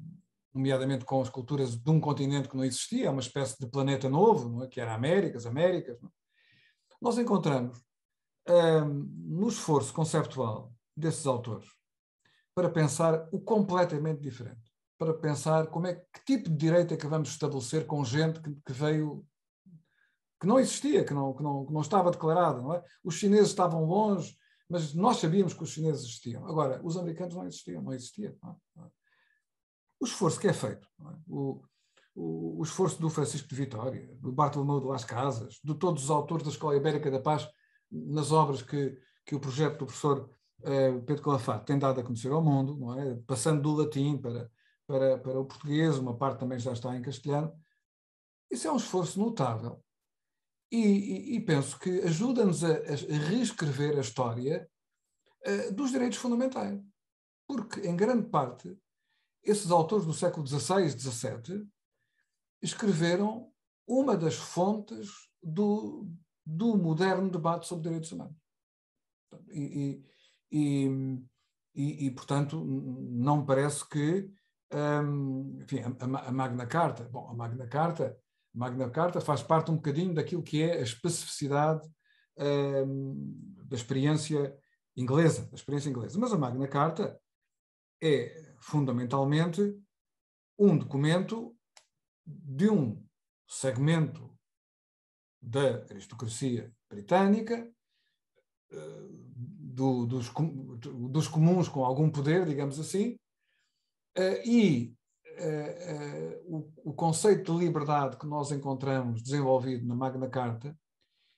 nomeadamente com as culturas de um continente que não existia, é uma espécie de planeta novo, é? que era Américas, Américas. É? Nós encontramos hum, no esforço conceptual desses autores para pensar o completamente diferente, para pensar como é que tipo de direito é que vamos estabelecer com gente que, que veio que não existia, que não, que não, que não estava declarada. é? Os chineses estavam longe, mas nós sabíamos que os chineses existiam. Agora, os americanos não existiam, não existia. Não é? o esforço que é feito, é? O, o, o, esforço do Francisco de Vitória, do Bartolomeu de Las Casas, de todos os autores da Escola Ibérica da Paz, nas obras que, que o projeto do professor uh, Pedro Calafato tem dado a conhecer ao mundo, não é? passando do latim para, para, para o português, uma parte também já está em castelhano. Isso é um esforço notável. E, e, e penso que ajuda-nos a, a, reescrever a história uh, dos direitos fundamentais. Porque, em grande parte, esses autores do século XVI e XVII escreveram uma das fontes do, do moderno debate sobre direitos humanos. E, e, e, e portanto, não parece que. Um, enfim, a, a, Magna Carta. Bom, a Magna Carta, Magna Carta faz parte um bocadinho daquilo que é a especificidade um, da experiência inglesa, da experiência inglesa. Mas a Magna Carta é fundamentalmente um documento de um segmento da aristocracia britânica, eh, do, dos, dos, comuns com algum poder, digamos assim, eh, e eh, o, o conceito de liberdade que nós encontramos desenvolvido na Magna Carta,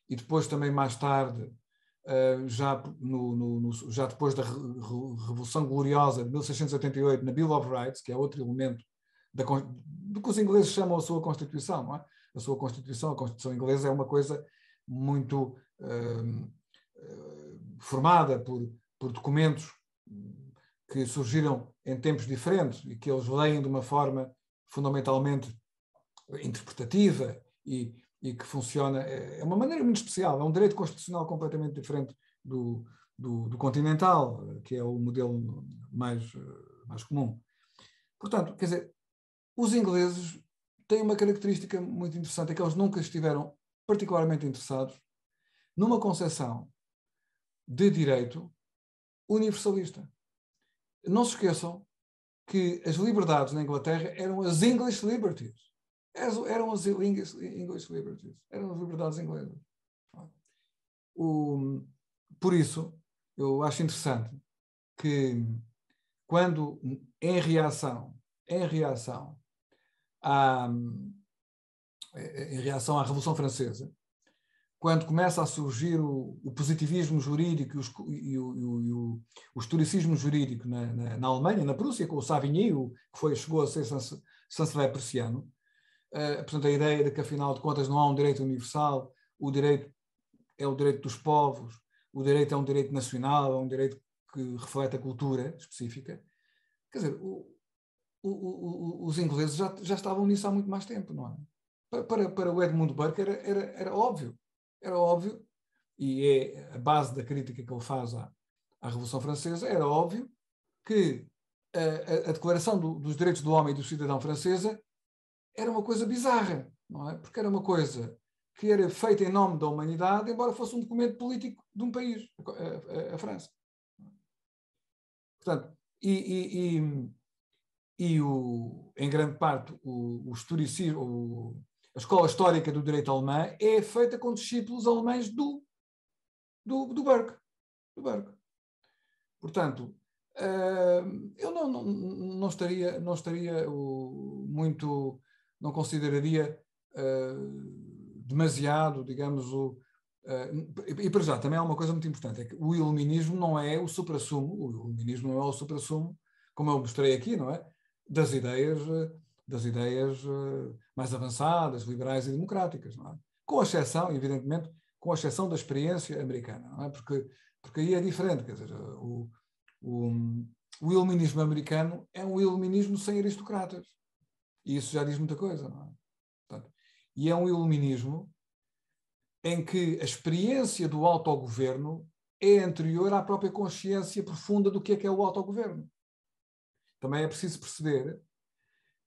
e depois também mais tarde eh, já, no, no, já depois da Revolução Gloriosa de 1688, na Bill of Rights, que é outro elemento da, do que os ingleses chamam a sua Constituição, não é? A sua Constituição, a Constituição inglesa é uma coisa muito ehm, eh, formada por, por documentos que surgiram em tempos diferentes e que eles leem de uma forma fundamentalmente interpretativa e e que funciona. É, é uma maneira muito especial, é um direito constitucional completamente diferente do, do, do continental, que é o modelo mais, mais comum. Portanto, quer dizer, os ingleses têm uma característica muito interessante, é que eles nunca estiveram particularmente interessados numa concepção de direito universalista. Não se esqueçam que as liberdades na Inglaterra eram as English liberties eram as English liberties, eram as liberdades inglesas. O, por isso, eu acho interessante que quando, em reação, em reação à, em reação à Revolução Francesa, quando começa a surgir o, o positivismo jurídico e, os, e, o, e, o, o historicismo jurídico na, na, na, Alemanha, na Prússia, com o Savigny, que foi, chegou a ser chanceler prussiano, Uh, portanto, a ideia de que, afinal de contas, não há um direito universal, o direito é o direito dos povos, o direito é um direito nacional, é um direito que reflete a cultura específica. Quer dizer, o, o, o, os ingleses já, já estavam nisso há muito mais tempo, não é? Para, para, para o Edmund Burke era, era, era óbvio, era óbvio, e é a base da crítica que ele faz à, à Revolução Francesa, era óbvio que a, a, a Declaração do, dos Direitos do Homem e do Cidadão Francesa era uma coisa bizarra, não é? Porque era uma coisa que era feita em nome da humanidade, embora fosse um documento político de um país, a, a, a França. Portanto, e, e, e, e o, em grande parte o, o historicismo, o, a escola histórica do direito alemã é feita com discípulos alemães do, do, do Burke. Do Burke. Portanto, uh, eu não, não, não, estaria, não estaria ah, muito não consideraria uh, demasiado, digamos, o. Uh, e, para já, também há uma coisa muito importante, é que o iluminismo não é o suprassumo, o iluminismo não é o suprassumo, como eu mostrei aqui, não é? Das ideias, eh, das ideias mais avançadas, liberais e democráticas, não é? Com exceção, evidentemente, com exceção da experiência americana, não é? Porque, porque aí é diferente, quer dizer, o, o, o iluminismo americano é um iluminismo sem aristocratas, e isso já diz muita coisa, não é? Portanto, e é um iluminismo em que a experiência do autogoverno é anterior à própria consciência profunda do que é que é o autogoverno. Também é preciso perceber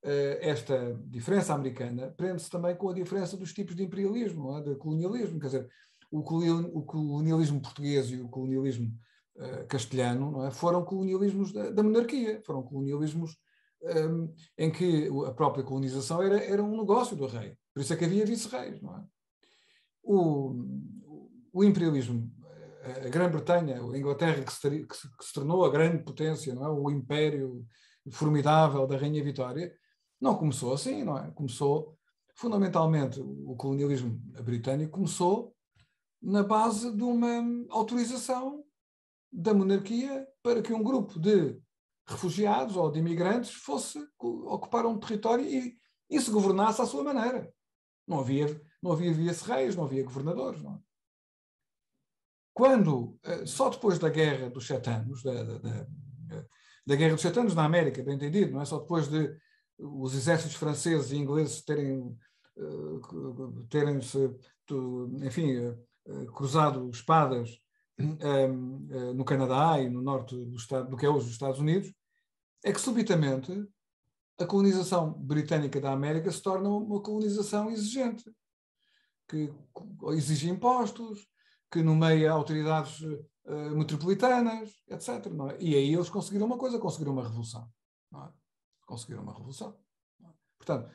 eh, esta diferença americana prende-se também com a diferença dos tipos de imperialismo, é? de colonialismo. Quer dizer, o, colonialismo português e o colonialismo uh, castelhano é? foram colonialismos da, da, monarquia, foram colonialismos um, em que a própria colonização era, era um negócio do rei. Por isso é que havia vice-reis, não é? O, o imperialismo, a Grã-Bretanha, a Inglaterra, que se, que, se, que se, tornou a grande potência, não é? o império formidável da Rainha Vitória, não começou assim, não é? Começou, fundamentalmente, o colonialismo britânico começou na base de uma autorização da monarquia para que um grupo de refugiados ou de imigrantes fosse ocupar um território e, e se governasse à sua maneira. Não havia, não havia vias reis, não havia governadores. Não. É? Quando, eh, só depois da guerra dos sete anos, da, da, da, da guerra dos sete anos na América, bem entendido, não é? Só depois de os exércitos franceses e ingleses terem, eh, terem se, enfim, eh, cruzado espadas no Canadá e no norte do, estado, do que é hoje os Estados Unidos, é que subitamente a colonização britânica da América se torna uma colonização exigente, que exige impostos, que nomeia autoridades uh, metropolitanas, etc. É? E aí eles conseguiram uma coisa, conseguiram uma revolução. É? Conseguiram uma revolução. É? Portanto,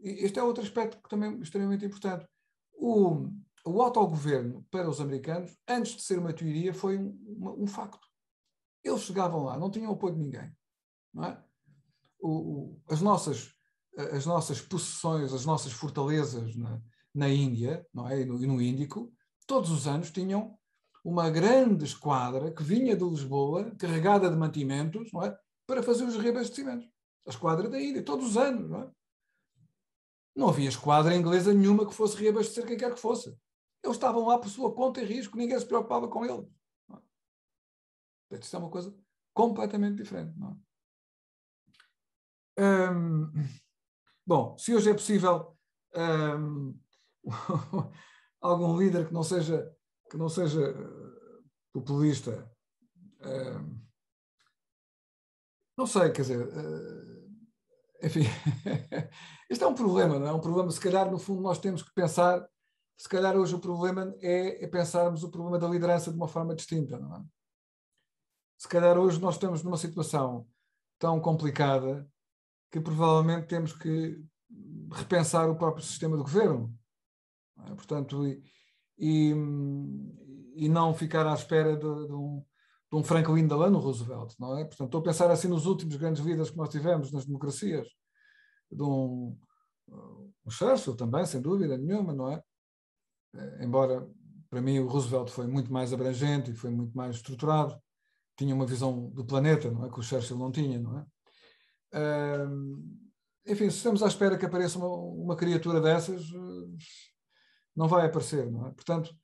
este é outro aspecto que também é extremamente importante. O, o autogoverno para os americanos, antes de ser uma teoria, foi um, uma, um facto. Eles chegavam lá, não tinham apoio de ninguém é? O, o, as, nossas, as nossas possessões, as nossas fortalezas na, é? na Índia não é? e, no, e no Índico, todos os anos tinham uma grande esquadra que vinha de Lisboa, carregada de mantimentos, não é? para fazer os reabastecimentos. A esquadra da Índia, todos os anos. Não, é? não havia esquadra inglesa nenhuma que fosse reabastecer quem quer que fosse. Eles estavam lá por sua conta e risco, ninguém se preocupava com eles. Portanto, é? é uma coisa completamente diferente. Não é? bom, se hoje é possível [laughs] algum líder que não seja, que não seja eh, populista, não sei, quer dizer, eh, enfim, [laughs] este é um problema, não é? Um problema, se calhar, no fundo, nós temos que pensar, se calhar hoje o problema é, é pensarmos o problema da liderança de uma forma distinta, não é? Se calhar hoje nós estamos numa situação tão complicada que provavelmente temos que repensar o próprio sistema de governo. É? Portanto, e, e, e, não ficar à espera de, de, um, de um Franklin Delano Roosevelt, não é? Portanto, estou a pensar assim nos últimos grandes vidas que nós tivemos nas democracias, de um, um Churchill também, sem dúvida nenhuma, não é? Eh, embora, para mim, o Roosevelt foi muito mais abrangente e foi muito mais estruturado, tinha uma visão do planeta, não é? Que o Churchill não tinha, não é? enfim, se estamos à espera que apareça uma, uma criatura dessas, eh, não vai aparecer, não é? Portanto,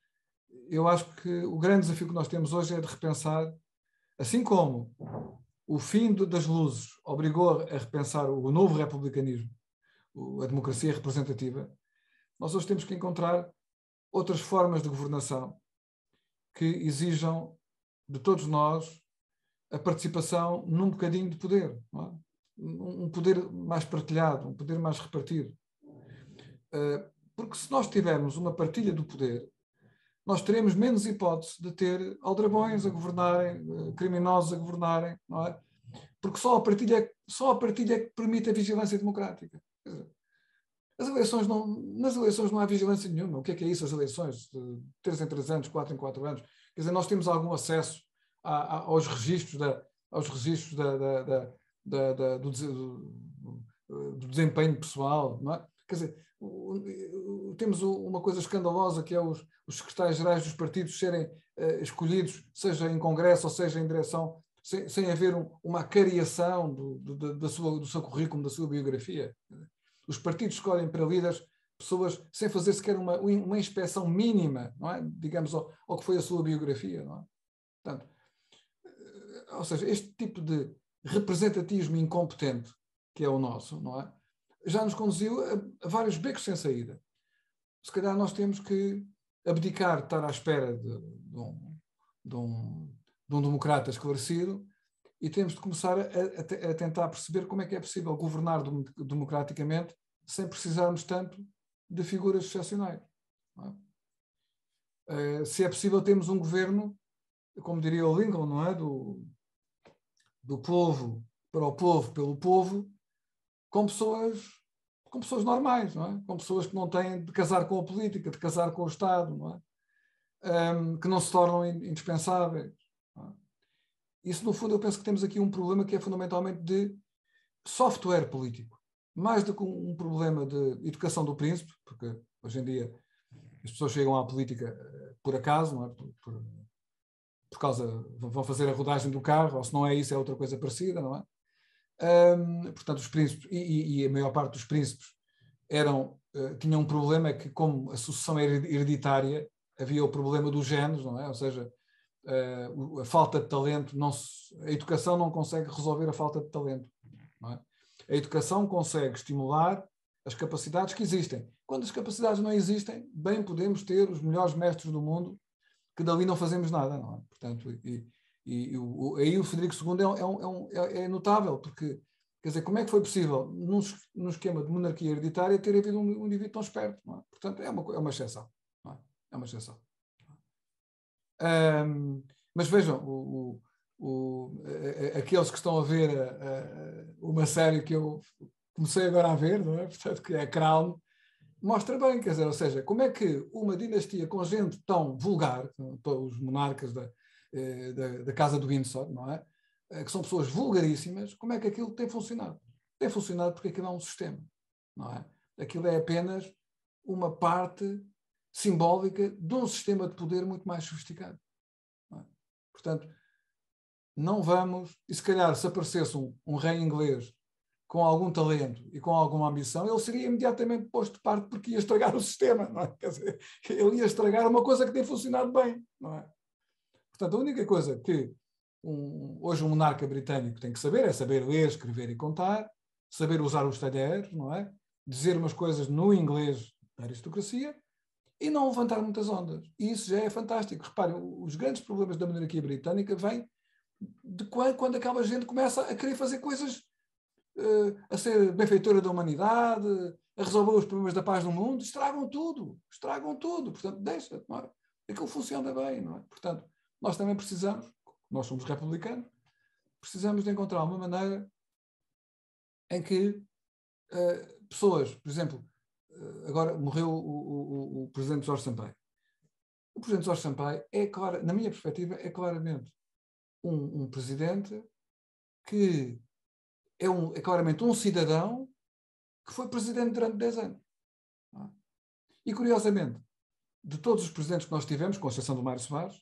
eu acho que o grande desafio que nós temos hoje é de repensar, assim como o fim das luzes obrigou a repensar o novo republicanismo, a democracia representativa, nós hoje temos que encontrar outras formas de governação que exijam de todos nós a participação num bocadinho de poder. É? um poder mais partilhado, um poder mais repartido. Eh, porque se nós tivermos uma partilha do poder, nós teremos menos hipótese de ter aldrabões a governarem, eh, criminosos a governarem, não é? Porque só a partilha, só a partilha é que permite a vigilância democrática. As eleições não, nas eleições não há vigilância nenhuma. O que é que é isso, as eleições? De 3 em 3 anos, 4 em 4 anos. Quer dizer, nós temos algum acesso a, a, aos registros, da, aos registros da, da, da da, da, do, do, desempenho pessoal, não é? Quer dizer, temos uma coisa escandalosa que é os, os secretários-gerais dos partidos serem uh, escolhidos, seja em congresso ou seja em direção, sem, sem haver um, uma cariação do, do, sua, do seu currículo, da sua biografia. Os partidos escolhem para líderes pessoas sem fazer sequer uma, uma inspeção mínima, não é? digamos, ao, ao que foi a sua biografia. Não é? Portanto, eh, ou seja, este tipo de, representatismo incompetente, que é o nosso, não é? Já nos conduziu a, a vários becos sem saída. Se calhar nós temos que abdicar de estar à espera de, de, um, de, um, de um, democrata esclarecido e temos de começar a, a, a tentar perceber como é que é possível governar democraticamente sem precisarmos tanto de figuras excepcionais. É? Uh, se é possível temos um governo, como diria o Lincoln, não é? Do, do povo para o povo, pelo povo, com pessoas com pessoas normais, não é? Com pessoas que não têm de casar com a política, de casar com o Estado, não é? Um, que não se tornam indispensáveis. É? Isso, no fundo, eu penso que temos aqui um problema que é fundamentalmente de software político, mais do que um problema de educação do príncipe, porque hoje em dia as pessoas chegam à política eh, por acaso, não é? Por, por, por causa, vão fazer a rodagem do carro, ou se não é isso, é outra coisa parecida, não é? Um, portanto, os príncipes, e, e, a maior parte dos príncipes eram, uh, tinham um problema é que, como a sucessão hereditária, havia o problema dos genes, não é? Ou seja, uh, a falta de talento, não se, a educação não consegue resolver a falta de talento, não é? A educação consegue estimular as capacidades que existem. Quando as capacidades não existem, bem podemos ter os melhores mestres do mundo que dali não fazemos nada, não é? Portanto, e, e, e o, aí o Frederico II é, é, um, é, é, é, é, notável, porque, quer dizer, como é que foi possível, num, num esquema de monarquia hereditária, ter havido um, um indivíduo tão esperto, não é? Portanto, é uma, é uma exceção, não é? É uma exceção. Um, mas vejam, o, o, aqueles que estão a ver a, uma série que eu comecei agora a ver, não é? [laughs] Portanto, que é Crown, mostra bem, quer dizer, ou seja, como é que uma dinastia com gente tão vulgar, os monarcas da, eh, da, da Casa do Windsor, não é? Eh, que são pessoas vulgaríssimas, como é que aquilo tem funcionado? Tem funcionado porque aquilo é um sistema, não é? Aquilo é apenas uma parte simbólica de um sistema de poder muito mais sofisticado. Não é? Portanto, não vamos, e se calhar se aparecesse um, um rei inglês com algum talento e com alguma ambição, ele seria imediatamente posto de parte porque ia estragar o sistema, não é? Quer dizer, ele ia estragar uma coisa que tem funcionado bem, não é? Portanto, a única coisa que um, hoje um monarca britânico tem que saber é saber ler, escrever e contar, saber usar os talheres, não é? Dizer umas coisas no inglês da aristocracia e não levantar muitas ondas. E isso já é fantástico. Reparem, os grandes problemas da monarquia britânica vêm de quando, quando acaba a gente começa a querer fazer coisas eh, a ser benfeitora da humanidade, a resolver os problemas da paz no mundo, estragam tudo, estragam tudo. Portanto, deixa, não é? Aquilo funciona bem, não é? Portanto, nós também precisamos, nós somos republicanos, precisamos de encontrar uma maneira em que uh, pessoas, por exemplo, uh, agora morreu o, o, o, presidente Jorge Sampaio. O presidente Jorge Sampaio é, claro, na minha perspectiva, é claramente um, um presidente que é, um, é claramente um cidadão que foi presidente durante 10 anos. É? E, curiosamente, de todos os presidentes que nós tivemos, com exceção do Mário Soares,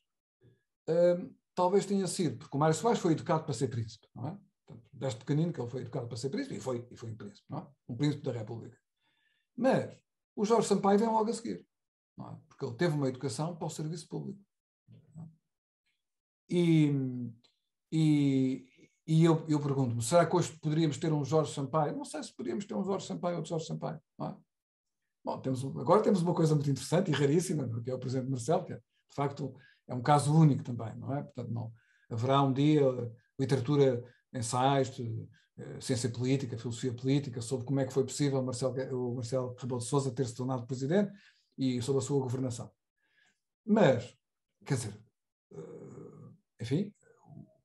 hum, talvez tenha sido, porque o Mário Soares foi educado para ser príncipe, não é? Portanto, desde pequenino que ele foi educado para ser príncipe, e foi, e foi um príncipe, não é? Um príncipe da República. Mas o Jorge Sampaio vem logo a seguir, não é? Porque ele teve uma educação para o serviço público. É? E, e, e eu, eu pergunto-me, será que hoje poderíamos ter um Jorge Sampaio? Não sei se poderíamos ter um Jorge Sampaio ou outro Jorge Sampaio. É? Bom, temos, agora temos uma coisa muito interessante e raríssima, porque é o Presidente Marcelo, que é, de facto é um caso único também, não é? Portanto, não, haverá um dia literatura, ensaios, de, eh, ciência política, filosofia política, sobre como é que foi possível Marcelo, o Marcelo Rebelo de Sousa ter se tornado Presidente e sobre a sua governação. Mas, quer dizer, eh, enfim,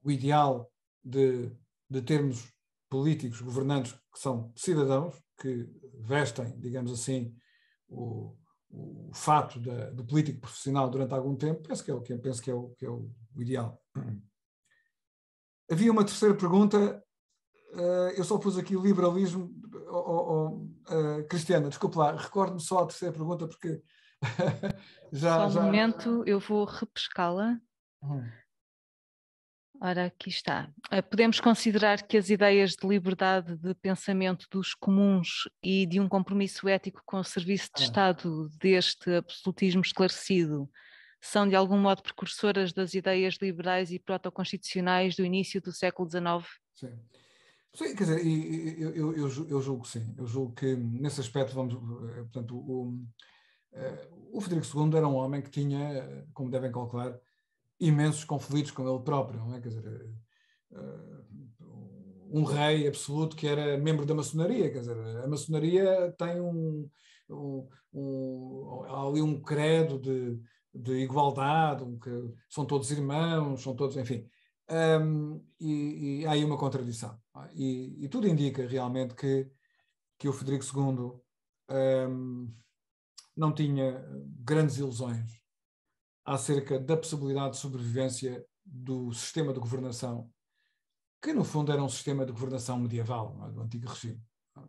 o ideal de, de termos políticos, governantes que são cidadãos, que vestem, digamos assim, o, o fato da, do político profissional durante algum tempo, penso que é o, que, penso que é o, que é o ideal. Havia uma terceira pergunta, uh, eu só pus aqui liberalismo, oh, oh, uh, Cristiana, desculpe lá, recordo-me só a terceira pergunta porque [laughs] já... Só um já... momento, eu vou repescá-la. Hum. Ora, aqui está. Eh, podemos considerar que as ideias de liberdade de pensamento dos comuns e de um compromisso ético com o serviço de ah. Estado deste absolutismo esclarecido são de algum modo precursoras das ideias liberais e protoconstitucionais do início do século XIX? Sim. Sim, quer dizer, eu, eu, eu, eu julgo que sim. Eu julgo que nesse aspecto vamos, eh, portanto, o, eh, o Frederico II era um homem que tinha, como devem calcular, imensos conflitos com ele próprio, não é? Quer dizer, eh, eh, um rei absoluto que era membro da maçonaria, quer dizer, a maçonaria tem um, um, um ali um credo de, de igualdade, um, que são todos irmãos, são todos, enfim, um, ehm, e, e, há aí uma contradição. É? E, e, tudo indica realmente que, que o Frederico II ehm, não tinha grandes ilusões acerca da possibilidade de sobrevivência do sistema de governação, que no fundo era um sistema de governação medieval, é? do antigo regime.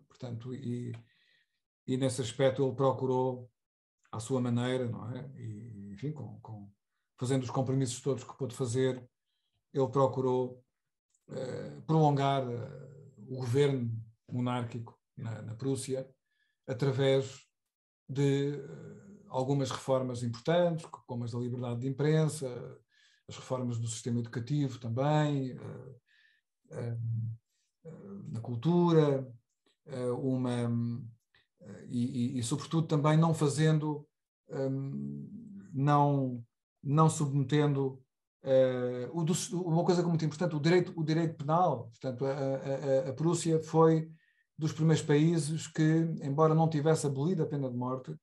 Portanto, e, e, nesse aspecto ele procurou, à sua maneira, não é? E, enfim, com, com, fazendo os compromissos todos que pôde fazer, ele procurou eh, prolongar eh, o governo monárquico na, na Prússia através de eh, algumas reformas importantes, como as da liberdade de imprensa, as reformas do sistema educativo também, na eh, eh, eh, cultura, uma e, e, e, sobretudo também não fazendo, não não submetendo uma coisa que é muito importante, o direito o direito penal. Portanto, a, a, a Prússia foi dos primeiros países que, embora não tivesse abolido a pena de morte,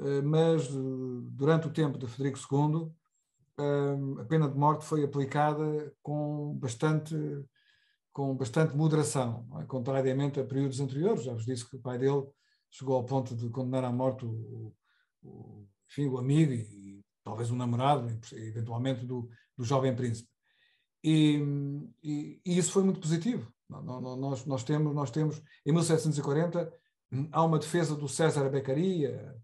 eh, mas eh, durante o tempo de Frederico II, eh, a pena de morte foi aplicada com bastante, com bastante moderação, é? contrariamente a períodos anteriores. Já vos disse que o pai dele chegou ao ponto de condenar à morte o, o, enfim, o amigo e, talvez um namorado, eventualmente, do, do jovem príncipe. E, e, e isso foi muito positivo. Nós, nós, temos, nós temos, em 1740, hum, há uma defesa do César Beccaria,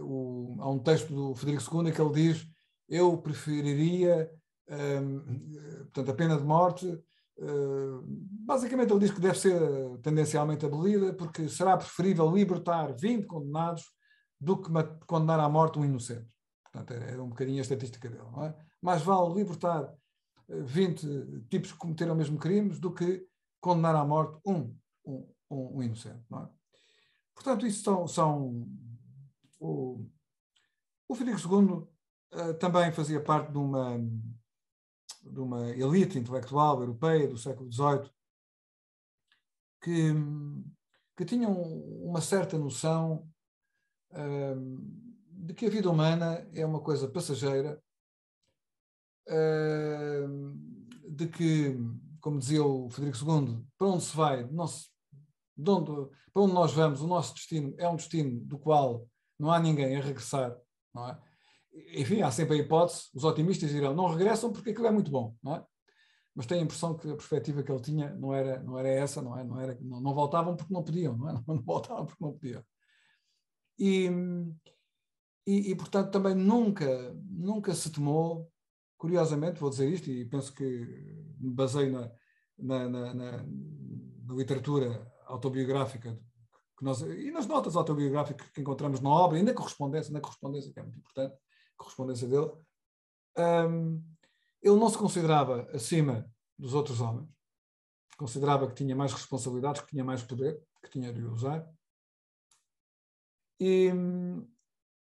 o, há um texto do Frederico II que ele diz: Eu preferiria portanto, a pena de morte. Uh, basicamente, ele diz que deve ser tendencialmente abolida, porque será preferível libertar 20 condenados do que condenar à morte um inocente. Portanto, era é, é um bocadinho a estatística dele, não é? Mais vale libertar 20 ah, tipos que cometeram o mesmo crime do que condenar à morte um, um, um, um inocente, não é? Portanto, isso são. são o, o Frederico II uh, eh, também fazia parte de uma, de uma elite intelectual europeia do século XVIII que, que tinham uma certa noção uh, de que a vida humana é uma coisa passageira, uh, de que, como dizia o Frederico II, para onde se vai não se onde, para onde nós vamos, o nosso destino é um destino do qual não há ninguém a regressar, não é? Enfim, há sempre a hipótese, os otimistas dirão, não regressam porque aquilo é muito bom, não é? Mas tenho a impressão que a perspectiva que ele tinha não era, não era essa, não é? Não, era, não, não voltavam porque não podiam, não é? [laughs] Não voltavam porque não podiam. E, e, e, portanto, também nunca, nunca se tomou, curiosamente, vou dizer isto, e penso que me baseio na, na, na, na literatura autobiográfica que nós, e nas notas autobiográficas que encontramos na obra e na correspondência, na correspondência que é muito importante, correspondência dele, um, ele não se considerava acima dos outros homens, considerava que tinha mais responsabilidades, que tinha mais poder, que tinha de usar, e,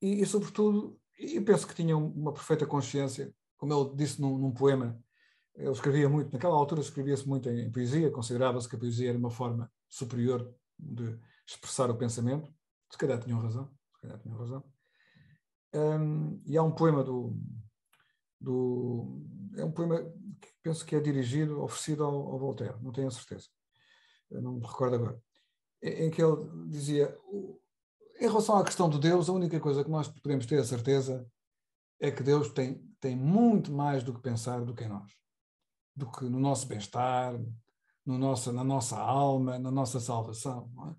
e, e sobretudo, e penso que tinha uma perfeita consciência, como ele disse num, num poema, ele escrevia muito, naquela altura escrevia-se muito em, em poesia, considerava-se que a poesia era uma forma superior de expressar o pensamento. Se calhar tinham razão, se calhar tinham razão. Um, e há um poema do, do, É um poema que penso que é dirigido, oferecido ao, ao Voltaire, não tenho a certeza. Eu não me recordo agora. Em que ele dizia: em relação à questão de Deus, a única coisa que nós podemos ter a certeza é que Deus tem, tem muito mais do que pensar do que em nós, do que no nosso bem-estar, no nosso, na nossa alma, na nossa salvação. É?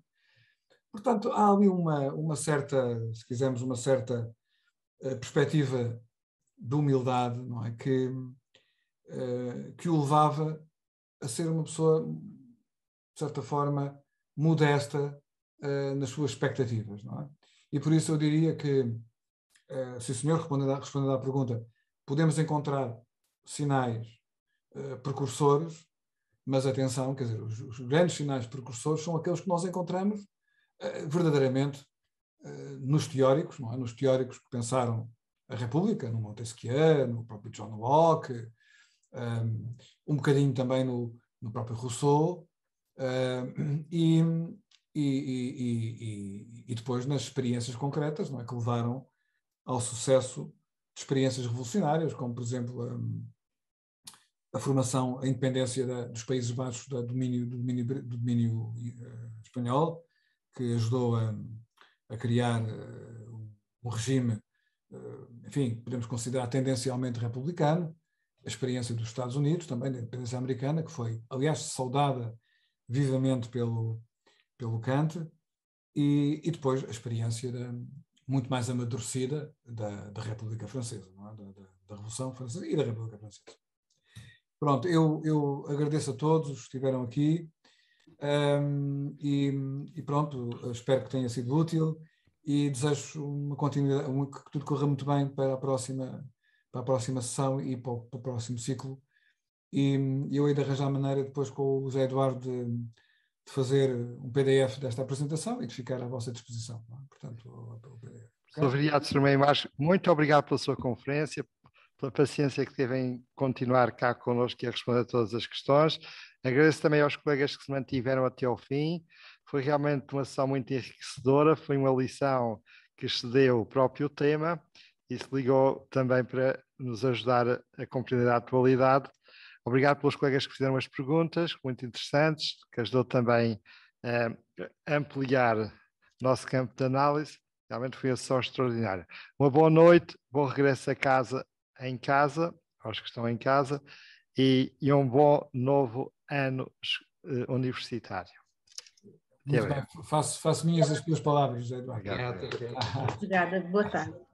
Portanto, há ali uma, uma certa, se quisermos, uma certa eh, perspectiva de humildade, não é? Que, eh, que o levava a ser uma pessoa, de certa forma, modesta eh, nas suas expectativas, não é? E por isso eu diria que, se o senhor responder à, respondendo à pergunta, podemos encontrar sinais precursores mas atenção, quer dizer, os, os grandes sinais precursores são aqueles que nós encontramos eh, verdadeiramente eh, nos teóricos, não é? nos teóricos que pensaram a República, no Montesquieu, no próprio John Locke, um, ehm, um bocadinho também no, no próprio Rousseau, ehm, e, e, e, e, depois nas experiências concretas não é, que levaram ao sucesso de experiências revolucionárias, como por exemplo um, ehm, a formação, a independência da, dos Países Baixos do domínio, do domínio, do domínio uh, espanhol, que ajudou a, a criar uh, um regime, uh, enfim, podemos considerar tendencialmente republicano, a experiência dos Estados Unidos, também da independência americana, que foi, aliás, saudada vivamente pelo, pelo Kant, e, e depois a experiência da, muito mais amadurecida da, da República Francesa, é? da, da Revolução Francesa e da República Francesa. Pronto, eu, eu agradeço a todos que estiveram aqui um, e, e, pronto, espero que tenha sido útil e desejo uma continuidade, um, que tudo corra muito bem para a próxima, para a próxima sessão e para o, para o próximo ciclo. E eu hei de arranjar maneira depois com o José Eduardo de, de, fazer um PDF desta apresentação e de ficar à vossa disposição. É? Portanto, o, o PDF. Sr. Vereador de muito obrigado pela sua conferência, pela paciência que teve em continuar cá connosco e a responder a todas as questões. Agradeço também aos colegas que se mantiveram até ao fim. Foi realmente uma sessão muito enriquecedora, foi uma lição que excedeu o próprio tema e se ligou também para nos ajudar a compreender a atualidade. Obrigado pelos colegas que fizeram as perguntas, muito interessantes, que ajudou também a ampliar nosso campo de análise. Realmente foi uma sessão extraordinária. Uma boa noite, bom regresso a casa em casa, aos que estão em casa, e, e um bom novo ano uh, universitário. Bem, faço, faço minhas as tuas palavras, Eduardo. Obrigado. Obrigada, boa tarde.